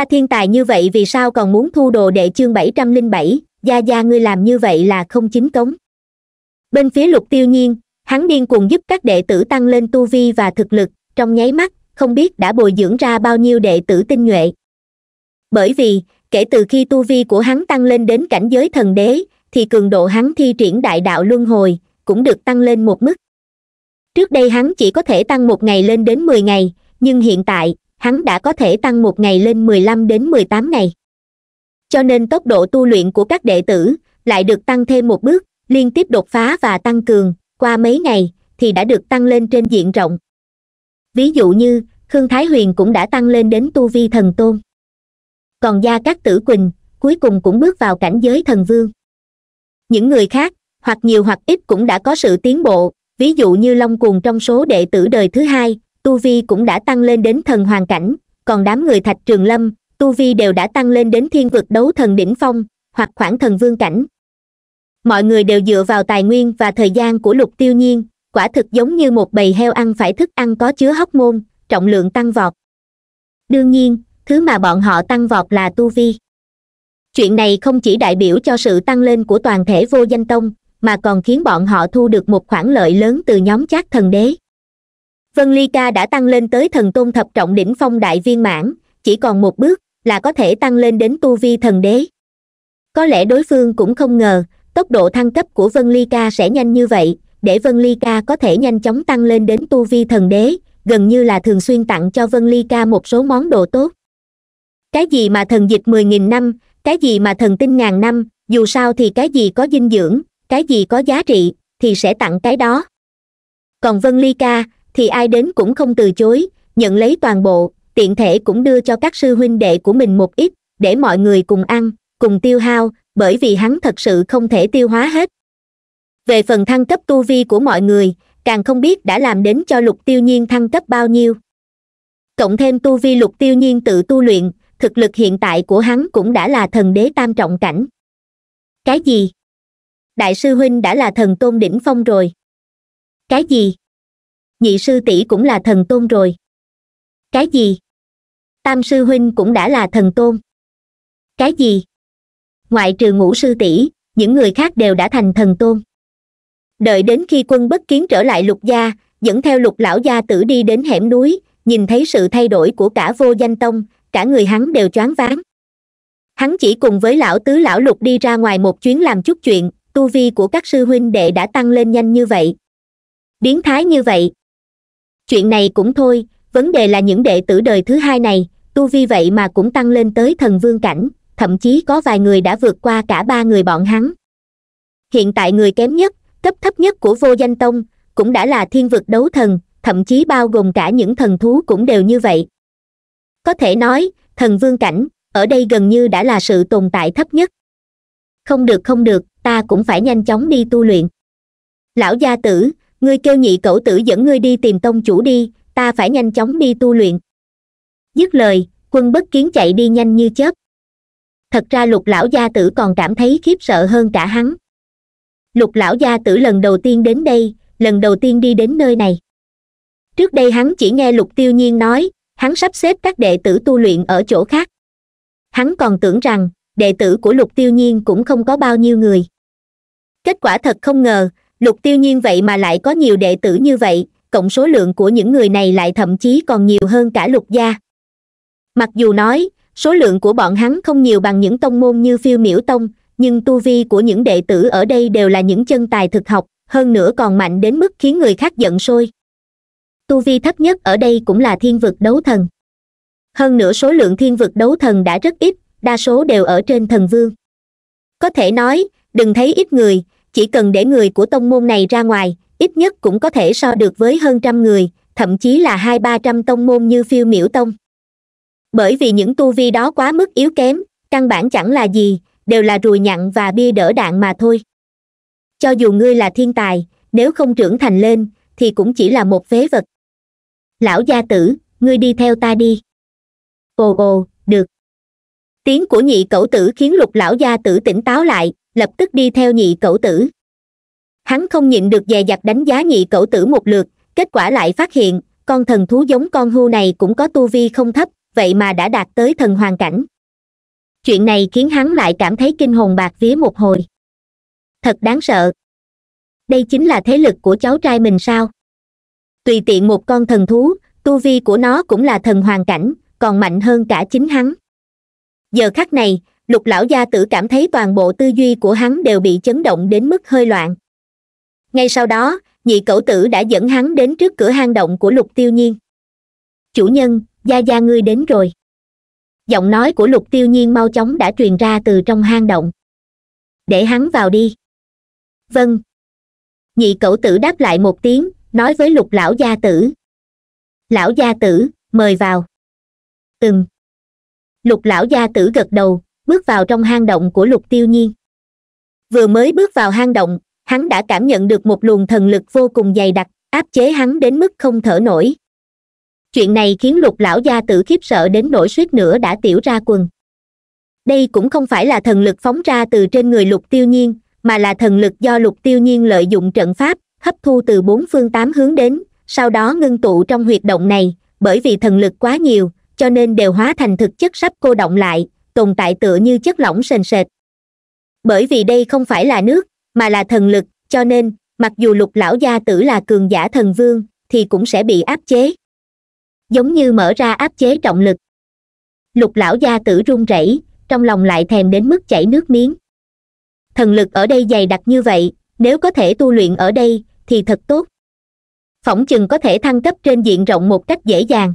ta thiên tài như vậy vì sao còn muốn thu đồ đệ chương bảy trăm linh bảy gia gia ngươi làm như vậy là không chính cống bên phía lục tiêu nhiên hắn điên cuồng giúp các đệ tử tăng lên tu vi và thực lực trong nháy mắt không biết đã bồi dưỡng ra bao nhiêu đệ tử tinh nhuệ bởi vì kể từ khi tu vi của hắn tăng lên đến cảnh giới thần đế thì cường độ hắn thi triển đại đạo luân hồi cũng được tăng lên một mức trước đây hắn chỉ có thể tăng một ngày lên đến mười ngày nhưng hiện tại hắn đã có thể tăng một ngày lên mười lăm đến mười tám ngày cho nên tốc độ tu luyện của các đệ tử lại được tăng thêm một bước liên tiếp đột phá và tăng cường qua mấy ngày thì đã được tăng lên trên diện rộng ví dụ như khương thái huyền cũng đã tăng lên đến tu vi thần tôn còn gia các tử quỳnh cuối cùng cũng bước vào cảnh giới thần vương những người khác hoặc nhiều hoặc ít cũng đã có sự tiến bộ ví dụ như long cuồng trong số đệ tử đời thứ hai tu vi cũng đã tăng lên đến thần hoàn cảnh còn đám người thạch trường lâm tu vi đều đã tăng lên đến thiên vực đấu thần đỉnh phong hoặc khoảng thần vương cảnh mọi người đều dựa vào tài nguyên và thời gian của lục tiêu nhiên quả thực giống như một bầy heo ăn phải thức ăn có chứa hóc môn trọng lượng tăng vọt đương nhiên thứ mà bọn họ tăng vọt là tu vi chuyện này không chỉ đại biểu cho sự tăng lên của toàn thể vô danh tông mà còn khiến bọn họ thu được một khoản lợi lớn từ nhóm chát thần đế vân ly ca đã tăng lên tới thần tôn thập trọng đỉnh phong đại viên mãn chỉ còn một bước là có thể tăng lên đến tu vi thần đế có lẽ đối phương cũng không ngờ tốc độ thăng cấp của vân ly ca sẽ nhanh như vậy để vân ly ca có thể nhanh chóng tăng lên đến tu vi thần đế gần như là thường xuyên tặng cho vân ly ca một số món đồ tốt cái gì mà thần dịch mười nghìn năm cái gì mà thần tinh ngàn năm dù sao thì cái gì có dinh dưỡng cái gì có giá trị thì sẽ tặng cái đó còn vân ly ca thì ai đến cũng không từ chối nhận lấy toàn bộ tiện thể cũng đưa cho các sư huynh đệ của mình một ít để mọi người cùng ăn cùng tiêu hao bởi vì hắn thật sự không thể tiêu hóa hết về phần thăng cấp tu vi của mọi người càng không biết đã làm đến cho lục tiêu nhiên thăng cấp bao nhiêu cộng thêm tu vi lục tiêu nhiên tự tu luyện thực lực hiện tại của hắn cũng đã là thần đế tam trọng cảnh cái gì đại sư huynh đã là thần tôn đỉnh phong rồi cái gì nhị sư tỷ cũng là thần tôn rồi cái gì tam sư huynh cũng đã là thần tôn cái gì ngoại trừ ngũ sư tỷ những người khác đều đã thành thần tôn đợi đến khi quân bất kiến trở lại lục gia dẫn theo lục lão gia tử đi đến hẻm núi nhìn thấy sự thay đổi của cả vô danh tông cả người hắn đều choáng váng hắn chỉ cùng với lão tứ lão lục đi ra ngoài một chuyến làm chút chuyện tu vi của các sư huynh đệ đã tăng lên nhanh như vậy biến thái như vậy chuyện này cũng thôi vấn đề là những đệ tử đời thứ hai này tu vi vậy mà cũng tăng lên tới thần vương cảnh thậm chí có vài người đã vượt qua cả ba người bọn hắn hiện tại người kém nhất cấp thấp nhất của vô danh tông cũng đã là thiên vực đấu thần thậm chí bao gồm cả những thần thú cũng đều như vậy có thể nói thần vương cảnh ở đây gần như đã là sự tồn tại thấp nhất không được không được ta cũng phải nhanh chóng đi tu luyện lão gia tử ngươi kêu nhị cẩu tử dẫn ngươi đi tìm tông chủ đi ta phải nhanh chóng đi tu luyện dứt lời quân bất kiến chạy đi nhanh như chớp thật ra lục lão gia tử còn cảm thấy khiếp sợ hơn cả hắn lục lão gia tử lần đầu tiên đến đây lần đầu tiên đi đến nơi này trước đây hắn chỉ nghe lục tiêu nhiên nói hắn sắp xếp các đệ tử tu luyện ở chỗ khác hắn còn tưởng rằng đệ tử của lục tiêu nhiên cũng không có bao nhiêu người kết quả thật không ngờ lục tiêu nhiên vậy mà lại có nhiều đệ tử như vậy cộng số lượng của những người này lại thậm chí còn nhiều hơn cả lục gia mặc dù nói số lượng của bọn hắn không nhiều bằng những tông môn như phiêu miễu tông nhưng tu vi của những đệ tử ở đây đều là những chân tài thực học hơn nữa còn mạnh đến mức khiến người khác giận sôi tu vi thấp nhất ở đây cũng là thiên vực đấu thần hơn nữa số lượng thiên vực đấu thần đã rất ít đa số đều ở trên thần vương có thể nói đừng thấy ít người chỉ cần để người của tông môn này ra ngoài ít nhất cũng có thể so được với hơn trăm người thậm chí là hai ba trăm tông môn như phiêu miễu tông bởi vì những tu vi đó quá mức yếu kém căn bản chẳng là gì đều là rùi nhặn và bia đỡ đạn mà thôi cho dù ngươi là thiên tài nếu không trưởng thành lên thì cũng chỉ là một phế vật lão gia tử ngươi đi theo ta đi ồ ồ được tiếng của nhị cẩu tử khiến lục lão gia tử tỉnh táo lại lập tức đi theo nhị cẩu tử hắn không nhịn được dè dặt đánh giá nhị cẩu tử một lượt kết quả lại phát hiện con thần thú giống con hưu này cũng có tu vi không thấp vậy mà đã đạt tới thần hoàn cảnh chuyện này khiến hắn lại cảm thấy kinh hồn bạc vía một hồi thật đáng sợ đây chính là thế lực của cháu trai mình sao tùy tiện một con thần thú tu vi của nó cũng là thần hoàn cảnh còn mạnh hơn cả chính hắn giờ khắc này lục lão gia tử cảm thấy toàn bộ tư duy của hắn đều bị chấn động đến mức hơi loạn ngay sau đó nhị cậu tử đã dẫn hắn đến trước cửa hang động của lục tiêu nhiên chủ nhân gia gia ngươi đến rồi giọng nói của lục tiêu nhiên mau chóng đã truyền ra từ trong hang động để hắn vào đi vâng nhị cậu tử đáp lại một tiếng nói với lục lão gia tử lão gia tử mời vào ừm lục lão gia tử gật đầu bước vào trong hang động của lục tiêu nhiên vừa mới bước vào hang động hắn đã cảm nhận được một luồng thần lực vô cùng dày đặc áp chế hắn đến mức không thở nổi chuyện này khiến lục lão gia tử khiếp sợ đến nỗi suýt nữa đã tiểu ra quần đây cũng không phải là thần lực phóng ra từ trên người lục tiêu nhiên mà là thần lực do lục tiêu nhiên lợi dụng trận pháp hấp thu từ bốn phương tám hướng đến sau đó ngưng tụ trong huyệt động này bởi vì thần lực quá nhiều cho nên đều hóa thành thực chất sắp cô động lại tồn tại tựa như chất lỏng sền sệt bởi vì đây không phải là nước mà là thần lực cho nên mặc dù lục lão gia tử là cường giả thần vương thì cũng sẽ bị áp chế giống như mở ra áp chế trọng lực lục lão gia tử run rẩy trong lòng lại thèm đến mức chảy nước miếng thần lực ở đây dày đặc như vậy nếu có thể tu luyện ở đây thì thật tốt phỏng chừng có thể thăng cấp trên diện rộng một cách dễ dàng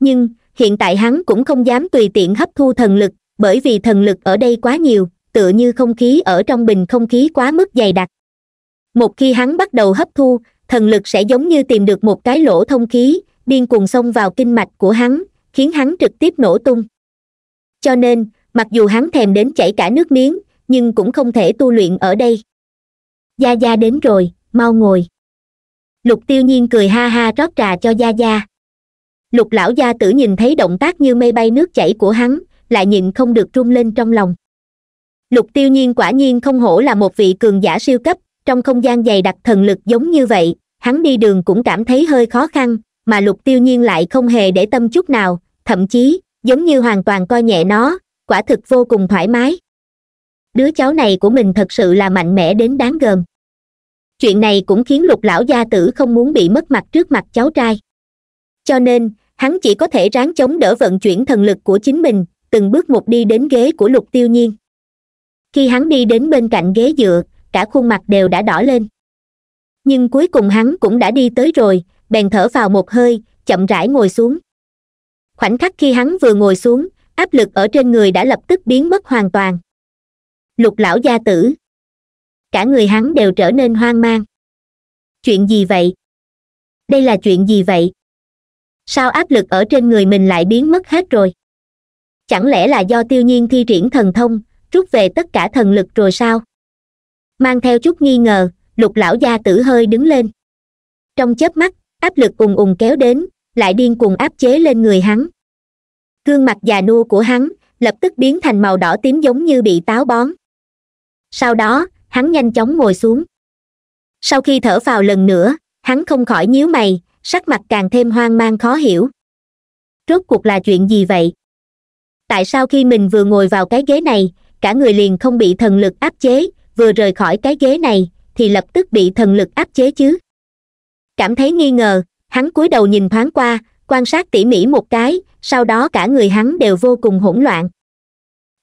nhưng hiện tại hắn cũng không dám tùy tiện hấp thu thần lực bởi vì thần lực ở đây quá nhiều tựa như không khí ở trong bình không khí quá mức dày đặc một khi hắn bắt đầu hấp thu thần lực sẽ giống như tìm được một cái lỗ thông khí điên cuồng xông vào kinh mạch của hắn khiến hắn trực tiếp nổ tung cho nên mặc dù hắn thèm đến chảy cả nước miếng nhưng cũng không thể tu luyện ở đây gia gia đến rồi mau ngồi lục tiêu nhiên cười ha ha rót trà cho gia gia lục lão gia tử nhìn thấy động tác như mây bay nước chảy của hắn lại nhìn không được rung lên trong lòng lục tiêu nhiên quả nhiên không hổ là một vị cường giả siêu cấp trong không gian dày đặc thần lực giống như vậy hắn đi đường cũng cảm thấy hơi khó khăn mà lục tiêu nhiên lại không hề để tâm chút nào thậm chí giống như hoàn toàn coi nhẹ nó quả thực vô cùng thoải mái đứa cháu này của mình thật sự là mạnh mẽ đến đáng gờm chuyện này cũng khiến lục lão gia tử không muốn bị mất mặt trước mặt cháu trai cho nên hắn chỉ có thể ráng chống đỡ vận chuyển thần lực của chính mình từng bước một đi đến ghế của lục tiêu nhiên khi hắn đi đến bên cạnh ghế dựa cả khuôn mặt đều đã đỏ lên nhưng cuối cùng hắn cũng đã đi tới rồi bèn thở vào một hơi chậm rãi ngồi xuống khoảnh khắc khi hắn vừa ngồi xuống áp lực ở trên người đã lập tức biến mất hoàn toàn lục lão gia tử cả người hắn đều trở nên hoang mang chuyện gì vậy đây là chuyện gì vậy sao áp lực ở trên người mình lại biến mất hết rồi chẳng lẽ là do tiêu nhiên thi triển thần thông rút về tất cả thần lực rồi sao mang theo chút nghi ngờ lục lão gia tử hơi đứng lên trong chớp mắt áp lực ùng ùng kéo đến lại điên cuồng áp chế lên người hắn gương mặt già nua của hắn lập tức biến thành màu đỏ tím giống như bị táo bón sau đó hắn nhanh chóng ngồi xuống sau khi thở vào lần nữa hắn không khỏi nhíu mày sắc mặt càng thêm hoang mang khó hiểu rốt cuộc là chuyện gì vậy tại sao khi mình vừa ngồi vào cái ghế này cả người liền không bị thần lực áp chế vừa rời khỏi cái ghế này thì lập tức bị thần lực áp chế chứ cảm thấy nghi ngờ hắn cúi đầu nhìn thoáng qua quan sát tỉ mỉ một cái sau đó cả người hắn đều vô cùng hỗn loạn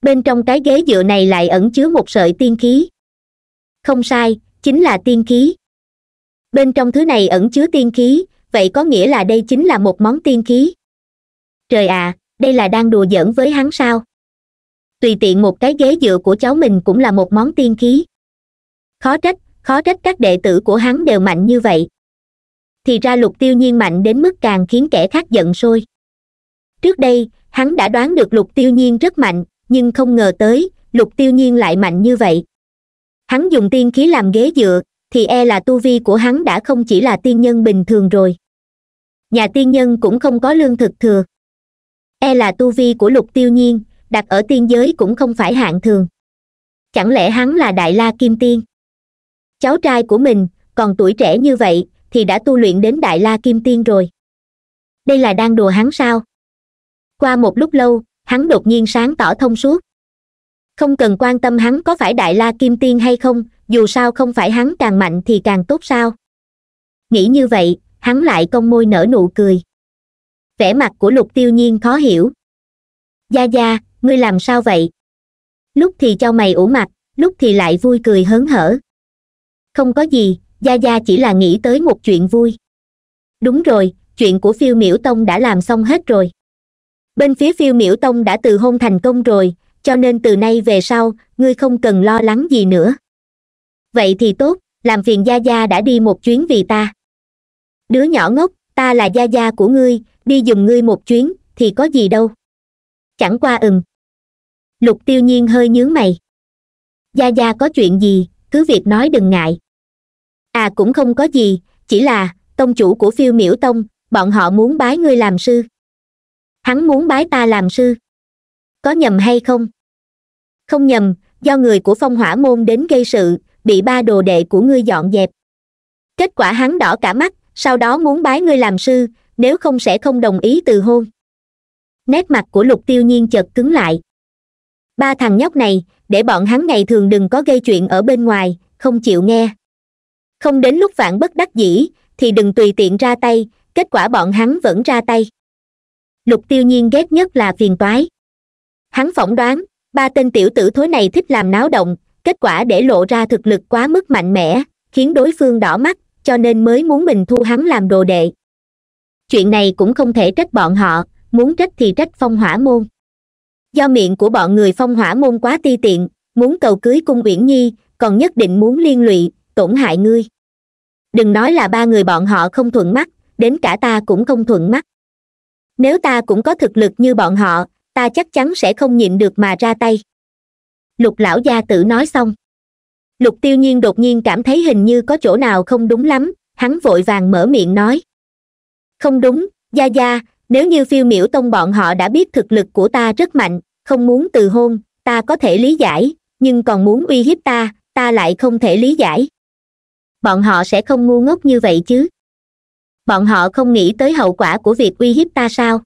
bên trong cái ghế dựa này lại ẩn chứa một sợi tiên khí không sai chính là tiên khí bên trong thứ này ẩn chứa tiên khí vậy có nghĩa là đây chính là một món tiên khí trời à, đây là đang đùa giỡn với hắn sao tùy tiện một cái ghế dựa của cháu mình cũng là một món tiên khí khó trách khó trách các đệ tử của hắn đều mạnh như vậy thì ra lục tiêu nhiên mạnh đến mức càng khiến kẻ khác giận sôi trước đây hắn đã đoán được lục tiêu nhiên rất mạnh nhưng không ngờ tới lục tiêu nhiên lại mạnh như vậy hắn dùng tiên khí làm ghế dựa thì e là tu vi của hắn đã không chỉ là tiên nhân bình thường rồi nhà tiên nhân cũng không có lương thực thừa e là tu vi của lục tiêu nhiên đặt ở tiên giới cũng không phải hạng thường chẳng lẽ hắn là đại la kim tiên cháu trai của mình còn tuổi trẻ như vậy thì đã tu luyện đến đại la kim tiên rồi đây là đang đùa hắn sao qua một lúc lâu hắn đột nhiên sáng tỏ thông suốt không cần quan tâm hắn có phải đại la kim tiên hay không dù sao không phải hắn càng mạnh thì càng tốt sao nghĩ như vậy hắn lại cong môi nở nụ cười vẻ mặt của lục tiêu nhiên khó hiểu gia gia ngươi làm sao vậy lúc thì cho mày ủ mặt lúc thì lại vui cười hớn hở không có gì gia gia chỉ là nghĩ tới một chuyện vui đúng rồi chuyện của phiêu miễu tông đã làm xong hết rồi bên phía phiêu miễu tông đã từ hôn thành công rồi cho nên từ nay về sau ngươi không cần lo lắng gì nữa vậy thì tốt làm phiền gia gia đã đi một chuyến vì ta đứa nhỏ ngốc ta là gia gia của ngươi đi dùng ngươi một chuyến thì có gì đâu chẳng qua ừng lục tiêu nhiên hơi nhướng mày gia gia có chuyện gì cứ việc nói đừng ngại à cũng không có gì chỉ là tông chủ của phiêu miễu tông bọn họ muốn bái ngươi làm sư hắn muốn bái ta làm sư có nhầm hay không không nhầm do người của phong hỏa môn đến gây sự bị ba đồ đệ của ngươi dọn dẹp kết quả hắn đỏ cả mắt sau đó muốn bái ngươi làm sư nếu không sẽ không đồng ý từ hôn nét mặt của lục tiêu nhiên chợt cứng lại ba thằng nhóc này để bọn hắn ngày thường đừng có gây chuyện ở bên ngoài không chịu nghe không đến lúc vạn bất đắc dĩ thì đừng tùy tiện ra tay kết quả bọn hắn vẫn ra tay lục tiêu nhiên ghét nhất là phiền toái hắn phỏng đoán ba tên tiểu tử thối này thích làm náo động kết quả để lộ ra thực lực quá mức mạnh mẽ khiến đối phương đỏ mắt cho nên mới muốn mình thu hắn làm đồ đệ chuyện này cũng không thể trách bọn họ muốn trách thì trách phong hỏa môn do miệng của bọn người phong hỏa môn quá ti tiện muốn cầu cưới cung uyển nhi còn nhất định muốn liên lụy tổn hại ngươi đừng nói là ba người bọn họ không thuận mắt đến cả ta cũng không thuận mắt nếu ta cũng có thực lực như bọn họ ta chắc chắn sẽ không nhịn được mà ra tay lục lão gia tử nói xong lục tiêu nhiên đột nhiên cảm thấy hình như có chỗ nào không đúng lắm hắn vội vàng mở miệng nói không đúng gia gia nếu như phiêu miểu tông bọn họ đã biết thực lực của ta rất mạnh không muốn từ hôn ta có thể lý giải nhưng còn muốn uy hiếp ta ta lại không thể lý giải bọn họ sẽ không ngu ngốc như vậy chứ bọn họ không nghĩ tới hậu quả của việc uy hiếp ta sao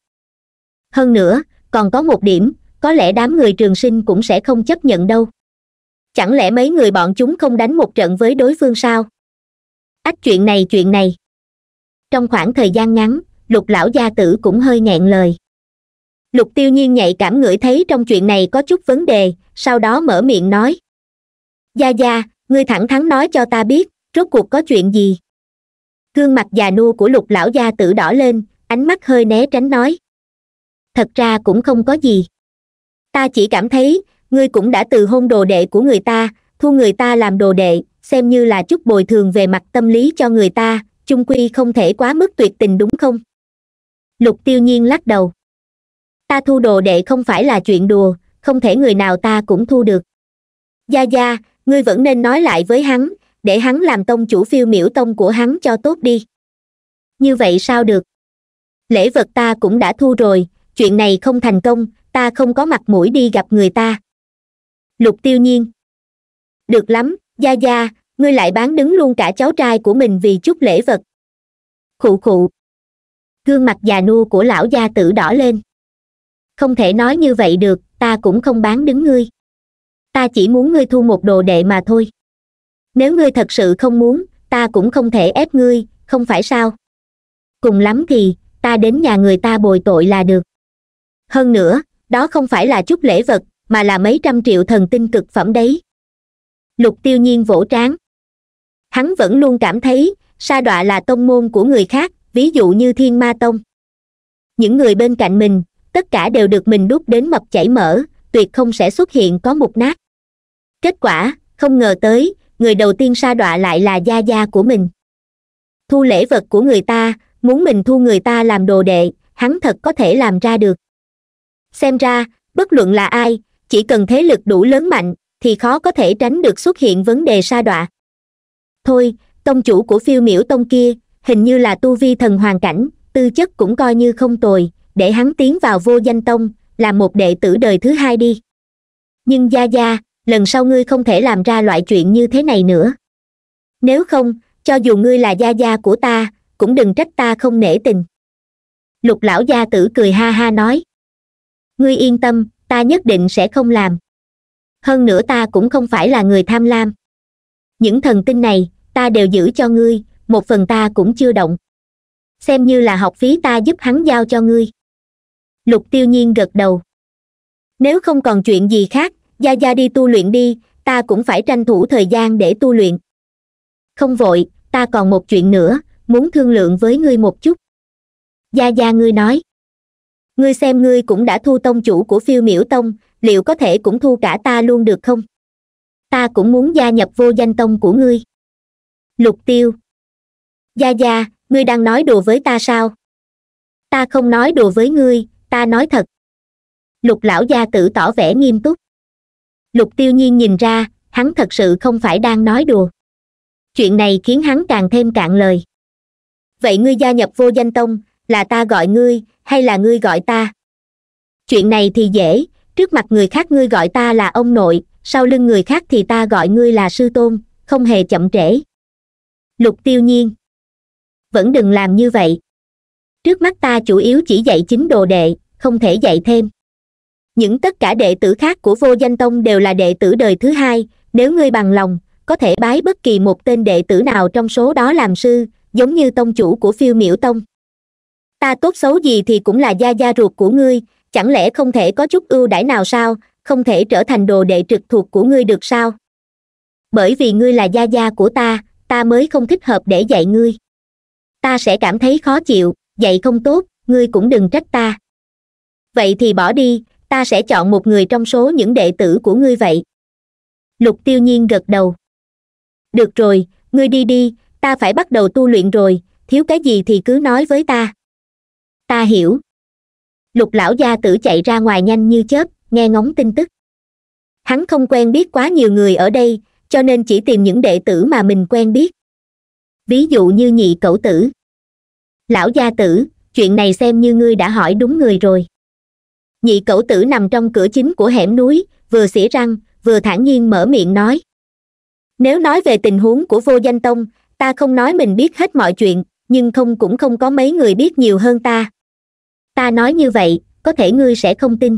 hơn nữa còn có một điểm có lẽ đám người trường sinh cũng sẽ không chấp nhận đâu chẳng lẽ mấy người bọn chúng không đánh một trận với đối phương sao ách chuyện này chuyện này trong khoảng thời gian ngắn lục lão gia tử cũng hơi nghẹn lời lục tiêu nhiên nhạy cảm ngửi thấy trong chuyện này có chút vấn đề sau đó mở miệng nói gia gia ngươi thẳng thắn nói cho ta biết rốt cuộc có chuyện gì gương mặt già nua của lục lão gia tử đỏ lên ánh mắt hơi né tránh nói thật ra cũng không có gì ta chỉ cảm thấy ngươi cũng đã từ hôn đồ đệ của người ta thu người ta làm đồ đệ xem như là chút bồi thường về mặt tâm lý cho người ta chung quy không thể quá mức tuyệt tình đúng không lục tiêu nhiên lắc đầu ta thu đồ đệ không phải là chuyện đùa không thể người nào ta cũng thu được gia gia ngươi vẫn nên nói lại với hắn để hắn làm tông chủ phiêu miểu tông của hắn cho tốt đi như vậy sao được lễ vật ta cũng đã thu rồi chuyện này không thành công ta không có mặt mũi đi gặp người ta lục tiêu nhiên được lắm gia gia ngươi lại bán đứng luôn cả cháu trai của mình vì chút lễ vật khụ khụ gương mặt già nua của lão gia tử đỏ lên không thể nói như vậy được ta cũng không bán đứng ngươi ta chỉ muốn ngươi thu một đồ đệ mà thôi nếu ngươi thật sự không muốn ta cũng không thể ép ngươi không phải sao cùng lắm thì ta đến nhà người ta bồi tội là được hơn nữa đó không phải là chút lễ vật mà là mấy trăm triệu thần tinh cực phẩm đấy lục tiêu nhiên vỗ trán hắn vẫn luôn cảm thấy sa đọa là tông môn của người khác ví dụ như thiên ma tông những người bên cạnh mình tất cả đều được mình đút đến mập chảy mỡ tuyệt không sẽ xuất hiện có mục nát kết quả không ngờ tới người đầu tiên sa đọa lại là gia gia của mình thu lễ vật của người ta muốn mình thu người ta làm đồ đệ hắn thật có thể làm ra được xem ra bất luận là ai chỉ cần thế lực đủ lớn mạnh thì khó có thể tránh được xuất hiện vấn đề sa đọa thôi tông chủ của phiêu miểu tông kia hình như là tu vi thần hoàn cảnh tư chất cũng coi như không tồi để hắn tiến vào vô danh tông là một đệ tử đời thứ hai đi nhưng gia gia lần sau ngươi không thể làm ra loại chuyện như thế này nữa nếu không cho dù ngươi là gia gia của ta cũng đừng trách ta không nể tình lục lão gia tử cười ha ha nói ngươi yên tâm ta nhất định sẽ không làm hơn nữa ta cũng không phải là người tham lam những thần tinh này ta đều giữ cho ngươi một phần ta cũng chưa động xem như là học phí ta giúp hắn giao cho ngươi lục tiêu nhiên gật đầu nếu không còn chuyện gì khác gia gia đi tu luyện đi ta cũng phải tranh thủ thời gian để tu luyện không vội ta còn một chuyện nữa muốn thương lượng với ngươi một chút gia gia ngươi nói ngươi xem ngươi cũng đã thu tông chủ của phiêu miểu tông liệu có thể cũng thu cả ta luôn được không ta cũng muốn gia nhập vô danh tông của ngươi lục tiêu gia gia ngươi đang nói đùa với ta sao ta không nói đùa với ngươi ta nói thật lục lão gia tử tỏ vẻ nghiêm túc lục tiêu nhiên nhìn ra hắn thật sự không phải đang nói đùa chuyện này khiến hắn càng thêm cạn lời vậy ngươi gia nhập vô danh tông là ta gọi ngươi hay là ngươi gọi ta chuyện này thì dễ trước mặt người khác ngươi gọi ta là ông nội sau lưng người khác thì ta gọi ngươi là sư tôn không hề chậm trễ lục tiêu nhiên vẫn đừng làm như vậy trước mắt ta chủ yếu chỉ dạy chính đồ đệ không thể dạy thêm những tất cả đệ tử khác của vô danh tông đều là đệ tử đời thứ hai nếu ngươi bằng lòng có thể bái bất kỳ một tên đệ tử nào trong số đó làm sư giống như tông chủ của phiêu miễu tông ta tốt xấu gì thì cũng là gia gia ruột của ngươi chẳng lẽ không thể có chút ưu đãi nào sao không thể trở thành đồ đệ trực thuộc của ngươi được sao bởi vì ngươi là gia gia của ta ta mới không thích hợp để dạy ngươi ta sẽ cảm thấy khó chịu dạy không tốt ngươi cũng đừng trách ta vậy thì bỏ đi ta sẽ chọn một người trong số những đệ tử của ngươi vậy lục tiêu nhiên gật đầu được rồi ngươi đi đi ta phải bắt đầu tu luyện rồi thiếu cái gì thì cứ nói với ta ta hiểu lục lão gia tử chạy ra ngoài nhanh như chớp nghe ngóng tin tức hắn không quen biết quá nhiều người ở đây cho nên chỉ tìm những đệ tử mà mình quen biết ví dụ như nhị cẩu tử lão gia tử chuyện này xem như ngươi đã hỏi đúng người rồi nhị cẩu tử nằm trong cửa chính của hẻm núi vừa xỉa răng vừa thản nhiên mở miệng nói nếu nói về tình huống của vô danh tông ta không nói mình biết hết mọi chuyện nhưng không cũng không có mấy người biết nhiều hơn ta ta nói như vậy có thể ngươi sẽ không tin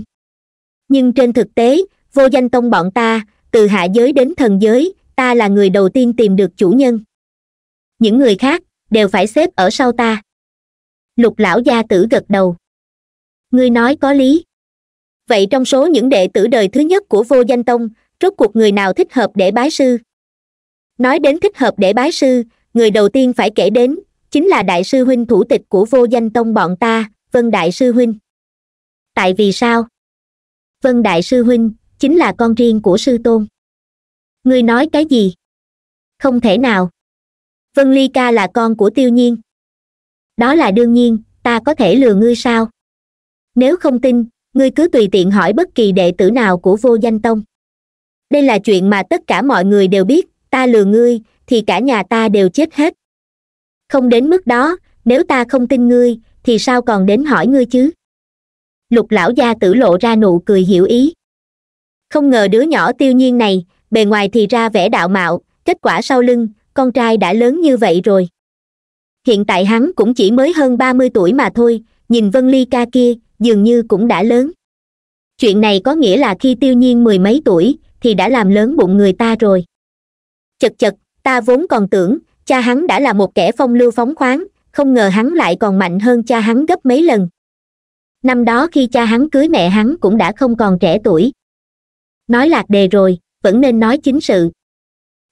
nhưng trên thực tế vô danh tông bọn ta từ hạ giới đến thần giới ta là người đầu tiên tìm được chủ nhân những người khác đều phải xếp ở sau ta lục lão gia tử gật đầu ngươi nói có lý vậy trong số những đệ tử đời thứ nhất của vô danh tông rốt cuộc người nào thích hợp để bái sư nói đến thích hợp để bái sư người đầu tiên phải kể đến chính là đại sư huynh thủ tịch của vô danh tông bọn ta vân đại sư huynh tại vì sao vân đại sư huynh chính là con riêng của sư tôn ngươi nói cái gì không thể nào vân ly ca là con của tiêu nhiên đó là đương nhiên ta có thể lừa ngươi sao nếu không tin ngươi cứ tùy tiện hỏi bất kỳ đệ tử nào của vô danh tông đây là chuyện mà tất cả mọi người đều biết ta lừa ngươi thì cả nhà ta đều chết hết không đến mức đó nếu ta không tin ngươi thì sao còn đến hỏi ngươi chứ lục lão gia tử lộ ra nụ cười hiểu ý không ngờ đứa nhỏ tiêu nhiên này bề ngoài thì ra vẻ đạo mạo kết quả sau lưng con trai đã lớn như vậy rồi hiện tại hắn cũng chỉ mới hơn ba mươi tuổi mà thôi nhìn vân ly ca kia dường như cũng đã lớn chuyện này có nghĩa là khi tiêu nhiên mười mấy tuổi thì đã làm lớn bụng người ta rồi chật chật ta vốn còn tưởng cha hắn đã là một kẻ phong lưu phóng khoáng không ngờ hắn lại còn mạnh hơn cha hắn gấp mấy lần năm đó khi cha hắn cưới mẹ hắn cũng đã không còn trẻ tuổi nói lạc đề rồi vẫn nên nói chính sự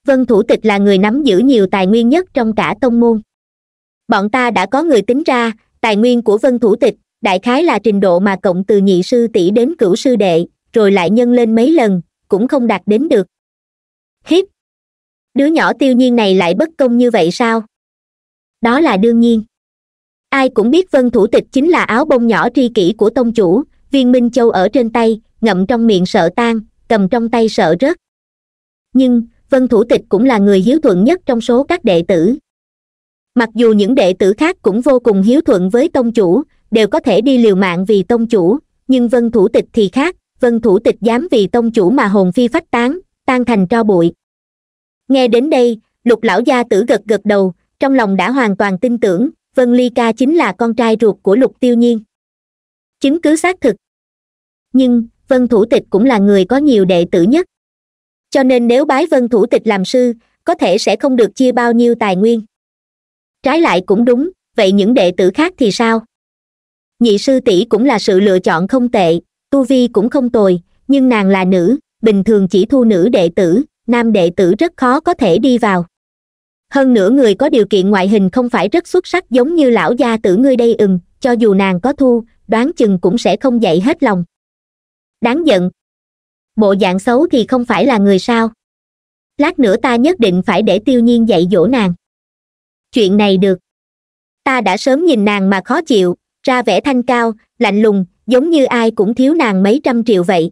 vân thủ tịch là người nắm giữ nhiều tài nguyên nhất trong cả tông môn bọn ta đã có người tính ra tài nguyên của vân thủ tịch đại khái là trình độ mà cộng từ nhị sư tỷ đến cửu sư đệ rồi lại nhân lên mấy lần cũng không đạt đến được hiếp đứa nhỏ tiêu nhiên này lại bất công như vậy sao đó là đương nhiên ai cũng biết vân thủ tịch chính là áo bông nhỏ tri kỷ của tông chủ viên minh châu ở trên tay ngậm trong miệng sợ tan cầm trong tay sợ rớt nhưng vân thủ tịch cũng là người hiếu thuận nhất trong số các đệ tử mặc dù những đệ tử khác cũng vô cùng hiếu thuận với tông chủ đều có thể đi liều mạng vì tông chủ nhưng vân thủ tịch thì khác vân thủ tịch dám vì tông chủ mà hồn phi phách tán tan thành tro bụi nghe đến đây lục lão gia tử gật gật đầu trong lòng đã hoàn toàn tin tưởng vân ly ca chính là con trai ruột của lục tiêu nhiên chứng cứ xác thực nhưng vân thủ tịch cũng là người có nhiều đệ tử nhất cho nên nếu bái vân thủ tịch làm sư có thể sẽ không được chia bao nhiêu tài nguyên trái lại cũng đúng vậy những đệ tử khác thì sao nhị sư tỷ cũng là sự lựa chọn không tệ tu vi cũng không tồi nhưng nàng là nữ bình thường chỉ thu nữ đệ tử nam đệ tử rất khó có thể đi vào hơn nữa người có điều kiện ngoại hình không phải rất xuất sắc giống như lão gia tử ngươi đây ừng cho dù nàng có thu đoán chừng cũng sẽ không dậy hết lòng đáng giận bộ dạng xấu thì không phải là người sao lát nữa ta nhất định phải để tiêu nhiên dạy dỗ nàng chuyện này được ta đã sớm nhìn nàng mà khó chịu ra vẻ thanh cao lạnh lùng giống như ai cũng thiếu nàng mấy trăm triệu vậy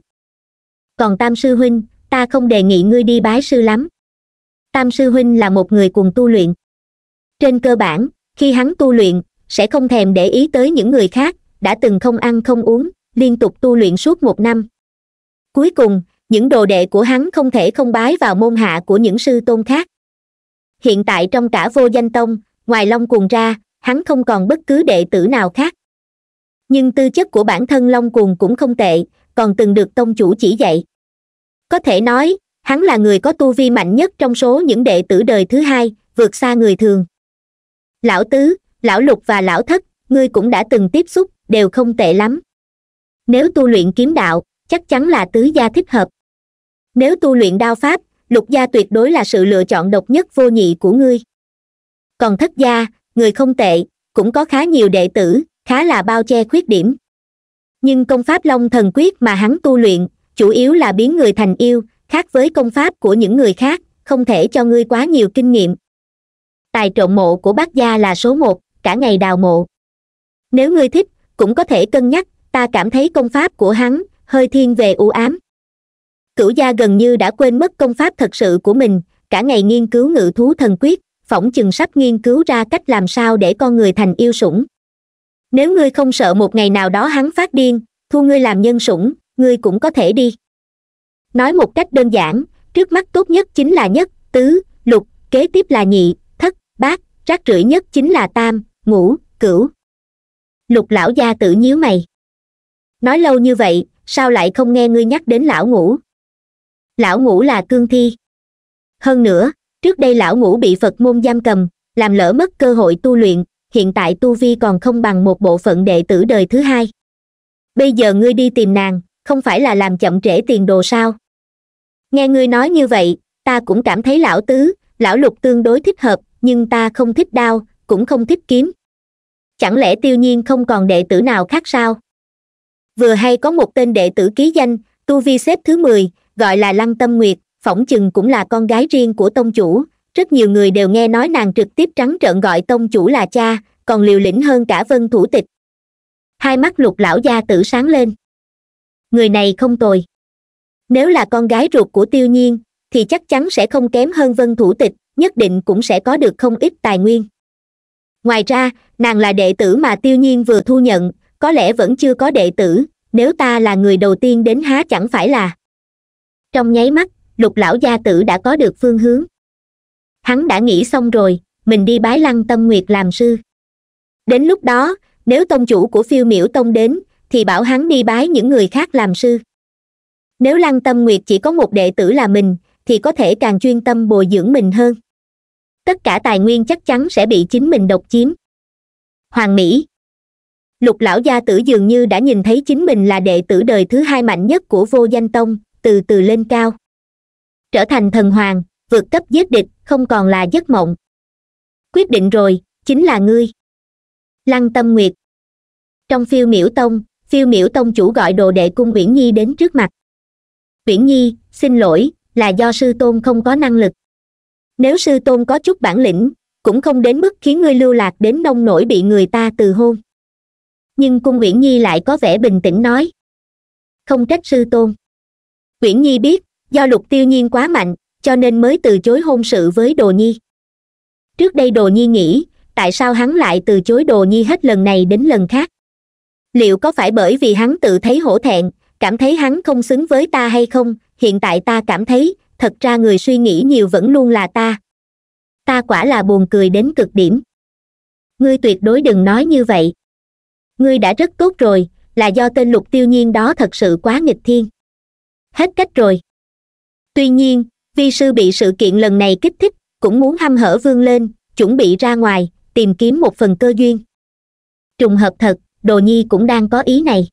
còn tam sư huynh ta không đề nghị ngươi đi bái sư lắm tam sư huynh là một người cùng tu luyện trên cơ bản khi hắn tu luyện sẽ không thèm để ý tới những người khác đã từng không ăn không uống liên tục tu luyện suốt một năm cuối cùng những đồ đệ của hắn không thể không bái vào môn hạ của những sư tôn khác hiện tại trong cả vô danh tông ngoài long cuồng ra hắn không còn bất cứ đệ tử nào khác nhưng tư chất của bản thân long cuồng cũng không tệ còn từng được tông chủ chỉ dạy có thể nói hắn là người có tu vi mạnh nhất trong số những đệ tử đời thứ hai vượt xa người thường lão tứ lão lục và lão thất ngươi cũng đã từng tiếp xúc đều không tệ lắm nếu tu luyện kiếm đạo chắc chắn là tứ gia thích hợp nếu tu luyện đao pháp lục gia tuyệt đối là sự lựa chọn độc nhất vô nhị của ngươi còn thất gia người không tệ cũng có khá nhiều đệ tử khá là bao che khuyết điểm nhưng công pháp long thần quyết mà hắn tu luyện chủ yếu là biến người thành yêu khác với công pháp của những người khác không thể cho ngươi quá nhiều kinh nghiệm tài trộm mộ của bác gia là số một cả ngày đào mộ nếu ngươi thích cũng có thể cân nhắc ta cảm thấy công pháp của hắn hơi thiên về u ám cửu gia gần như đã quên mất công pháp thật sự của mình cả ngày nghiên cứu ngự thú thần quyết phỏng chừng sắp nghiên cứu ra cách làm sao để con người thành yêu sủng nếu ngươi không sợ một ngày nào đó hắn phát điên thu ngươi làm nhân sủng ngươi cũng có thể đi nói một cách đơn giản trước mắt tốt nhất chính là nhất tứ lục kế tiếp là nhị thất bát rác rưởi nhất chính là tam ngũ cửu lục lão gia tự nhíu mày nói lâu như vậy sao lại không nghe ngươi nhắc đến lão ngũ lão ngũ là cương thi hơn nữa trước đây lão ngũ bị phật môn giam cầm làm lỡ mất cơ hội tu luyện hiện tại tu vi còn không bằng một bộ phận đệ tử đời thứ hai bây giờ ngươi đi tìm nàng không phải là làm chậm trễ tiền đồ sao nghe ngươi nói như vậy ta cũng cảm thấy lão tứ lão lục tương đối thích hợp nhưng ta không thích đao cũng không thích kiếm chẳng lẽ tiêu nhiên không còn đệ tử nào khác sao vừa hay có một tên đệ tử ký danh tu vi xếp thứ mười gọi là lăng tâm nguyệt phỏng chừng cũng là con gái riêng của tông chủ rất nhiều người đều nghe nói nàng trực tiếp trắng trợn gọi tông chủ là cha còn liều lĩnh hơn cả vân thủ tịch hai mắt lục lão gia tử sáng lên người này không tồi nếu là con gái ruột của tiêu nhiên thì chắc chắn sẽ không kém hơn vân thủ tịch nhất định cũng sẽ có được không ít tài nguyên ngoài ra nàng là đệ tử mà tiêu nhiên vừa thu nhận có lẽ vẫn chưa có đệ tử nếu ta là người đầu tiên đến há chẳng phải là trong nháy mắt lục lão gia tử đã có được phương hướng hắn đã nghĩ xong rồi mình đi bái lăng tâm nguyệt làm sư đến lúc đó nếu tông chủ của phiêu miễu tông đến thì bảo hắn đi bái những người khác làm sư nếu lăng tâm nguyệt chỉ có một đệ tử là mình thì có thể càng chuyên tâm bồi dưỡng mình hơn tất cả tài nguyên chắc chắn sẽ bị chính mình độc chiếm hoàng mỹ lục lão gia tử dường như đã nhìn thấy chính mình là đệ tử đời thứ hai mạnh nhất của vô danh tông từ từ lên cao trở thành thần hoàng vượt cấp giết địch không còn là giấc mộng quyết định rồi chính là ngươi lăng tâm nguyệt trong phiêu miễu tông phiêu miểu tông chủ gọi đồ đệ cung uyển nhi đến trước mặt uyển nhi xin lỗi là do sư tôn không có năng lực nếu sư tôn có chút bản lĩnh cũng không đến mức khiến ngươi lưu lạc đến nông nổi bị người ta từ hôn nhưng cung uyển nhi lại có vẻ bình tĩnh nói không trách sư tôn uyển nhi biết do lục tiêu nhiên quá mạnh cho nên mới từ chối hôn sự với đồ nhi trước đây đồ nhi nghĩ tại sao hắn lại từ chối đồ nhi hết lần này đến lần khác liệu có phải bởi vì hắn tự thấy hổ thẹn cảm thấy hắn không xứng với ta hay không hiện tại ta cảm thấy thật ra người suy nghĩ nhiều vẫn luôn là ta ta quả là buồn cười đến cực điểm ngươi tuyệt đối đừng nói như vậy ngươi đã rất tốt rồi là do tên lục tiêu nhiên đó thật sự quá nghịch thiên hết cách rồi tuy nhiên vi sư bị sự kiện lần này kích thích cũng muốn hăm hở vươn lên chuẩn bị ra ngoài tìm kiếm một phần cơ duyên trùng hợp thật đồ nhi cũng đang có ý này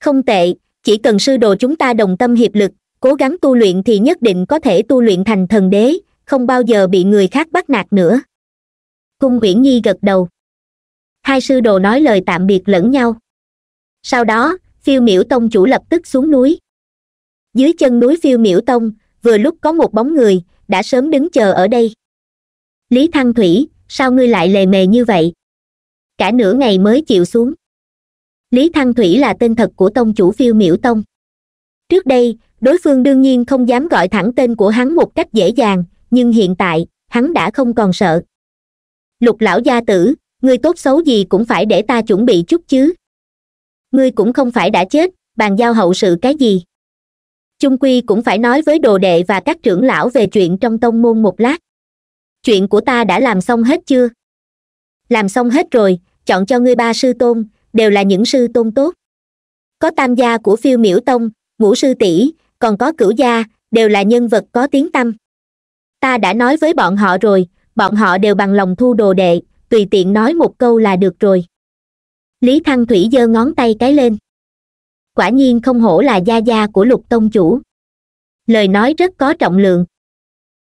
không tệ chỉ cần sư đồ chúng ta đồng tâm hiệp lực cố gắng tu luyện thì nhất định có thể tu luyện thành thần đế không bao giờ bị người khác bắt nạt nữa cung uyển nhi gật đầu hai sư đồ nói lời tạm biệt lẫn nhau sau đó phiêu miểu tông chủ lập tức xuống núi dưới chân núi phiêu miểu tông vừa lúc có một bóng người đã sớm đứng chờ ở đây lý thăng thủy sao ngươi lại lề mề như vậy cả nửa ngày mới chịu xuống lý thăng thủy là tên thật của tông chủ phiêu miểu tông trước đây đối phương đương nhiên không dám gọi thẳng tên của hắn một cách dễ dàng nhưng hiện tại hắn đã không còn sợ lục lão gia tử ngươi tốt xấu gì cũng phải để ta chuẩn bị chút chứ ngươi cũng không phải đã chết bàn giao hậu sự cái gì chung quy cũng phải nói với đồ đệ và các trưởng lão về chuyện trong tông môn một lát chuyện của ta đã làm xong hết chưa làm xong hết rồi chọn cho ngươi ba sư tôn đều là những sư tôn tốt có tam gia của phiêu miễu tông ngũ sư tỷ còn có cửu gia đều là nhân vật có tiếng tâm. ta đã nói với bọn họ rồi bọn họ đều bằng lòng thu đồ đệ tùy tiện nói một câu là được rồi lý thăng thủy giơ ngón tay cái lên quả nhiên không hổ là gia gia của lục tông chủ lời nói rất có trọng lượng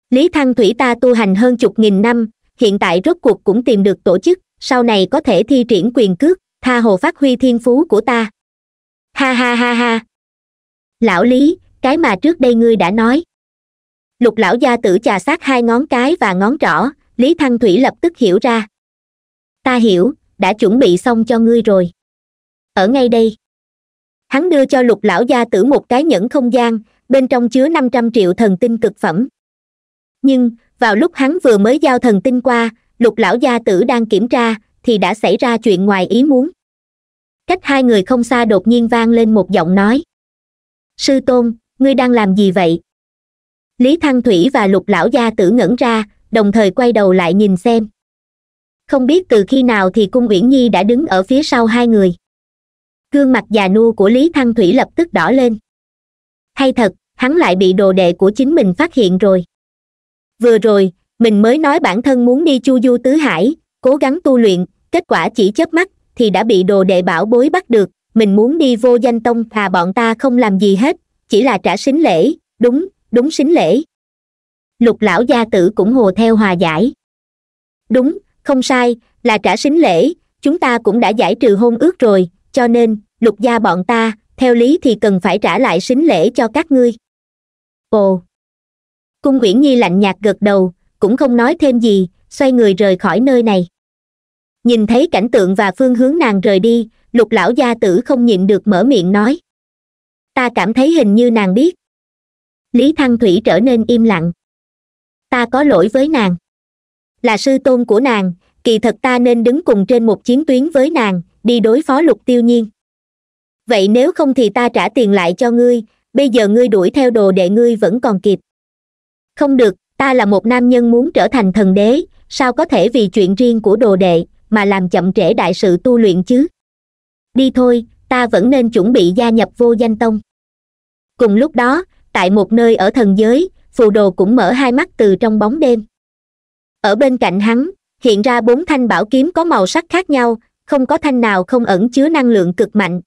lý thăng thủy ta tu hành hơn chục nghìn năm hiện tại rốt cuộc cũng tìm được tổ chức sau này có thể thi triển quyền cước tha hồ phát huy thiên phú của ta ha ha ha ha lão lý cái mà trước đây ngươi đã nói lục lão gia tử trà sát hai ngón cái và ngón trỏ lý thăng thủy lập tức hiểu ra ta hiểu đã chuẩn bị xong cho ngươi rồi ở ngay đây hắn đưa cho lục lão gia tử một cái nhẫn không gian bên trong chứa năm trăm triệu thần tinh cực phẩm nhưng vào lúc hắn vừa mới giao thần tinh qua lục lão gia tử đang kiểm tra thì đã xảy ra chuyện ngoài ý muốn cách hai người không xa đột nhiên vang lên một giọng nói sư tôn ngươi đang làm gì vậy lý thăng thủy và lục lão gia tử ngẩn ra đồng thời quay đầu lại nhìn xem không biết từ khi nào thì cung uyển nhi đã đứng ở phía sau hai người gương mặt già nua của lý thăng thủy lập tức đỏ lên hay thật hắn lại bị đồ đệ của chính mình phát hiện rồi vừa rồi mình mới nói bản thân muốn đi chu du tứ hải cố gắng tu luyện kết quả chỉ chớp mắt thì đã bị đồ đệ bảo bối bắt được mình muốn đi vô danh tông thà bọn ta không làm gì hết chỉ là trả xính lễ đúng đúng xính lễ lục lão gia tử cũng hồ theo hòa giải đúng không sai là trả xính lễ chúng ta cũng đã giải trừ hôn ước rồi cho nên lục gia bọn ta theo lý thì cần phải trả lại xính lễ cho các ngươi ồ cung uyển nhi lạnh nhạt gật đầu cũng không nói thêm gì xoay người rời khỏi nơi này nhìn thấy cảnh tượng và phương hướng nàng rời đi lục lão gia tử không nhịn được mở miệng nói ta cảm thấy hình như nàng biết lý thăng thủy trở nên im lặng ta có lỗi với nàng là sư tôn của nàng kỳ thật ta nên đứng cùng trên một chiến tuyến với nàng đi đối phó lục tiêu nhiên vậy nếu không thì ta trả tiền lại cho ngươi bây giờ ngươi đuổi theo đồ đệ ngươi vẫn còn kịp không được ta là một nam nhân muốn trở thành thần đế sao có thể vì chuyện riêng của đồ đệ mà làm chậm trễ đại sự tu luyện chứ đi thôi ta vẫn nên chuẩn bị gia nhập vô danh tông cùng lúc đó tại một nơi ở thần giới phù đồ cũng mở hai mắt từ trong bóng đêm ở bên cạnh hắn hiện ra bốn thanh bảo kiếm có màu sắc khác nhau không có thanh nào không ẩn chứa năng lượng cực mạnh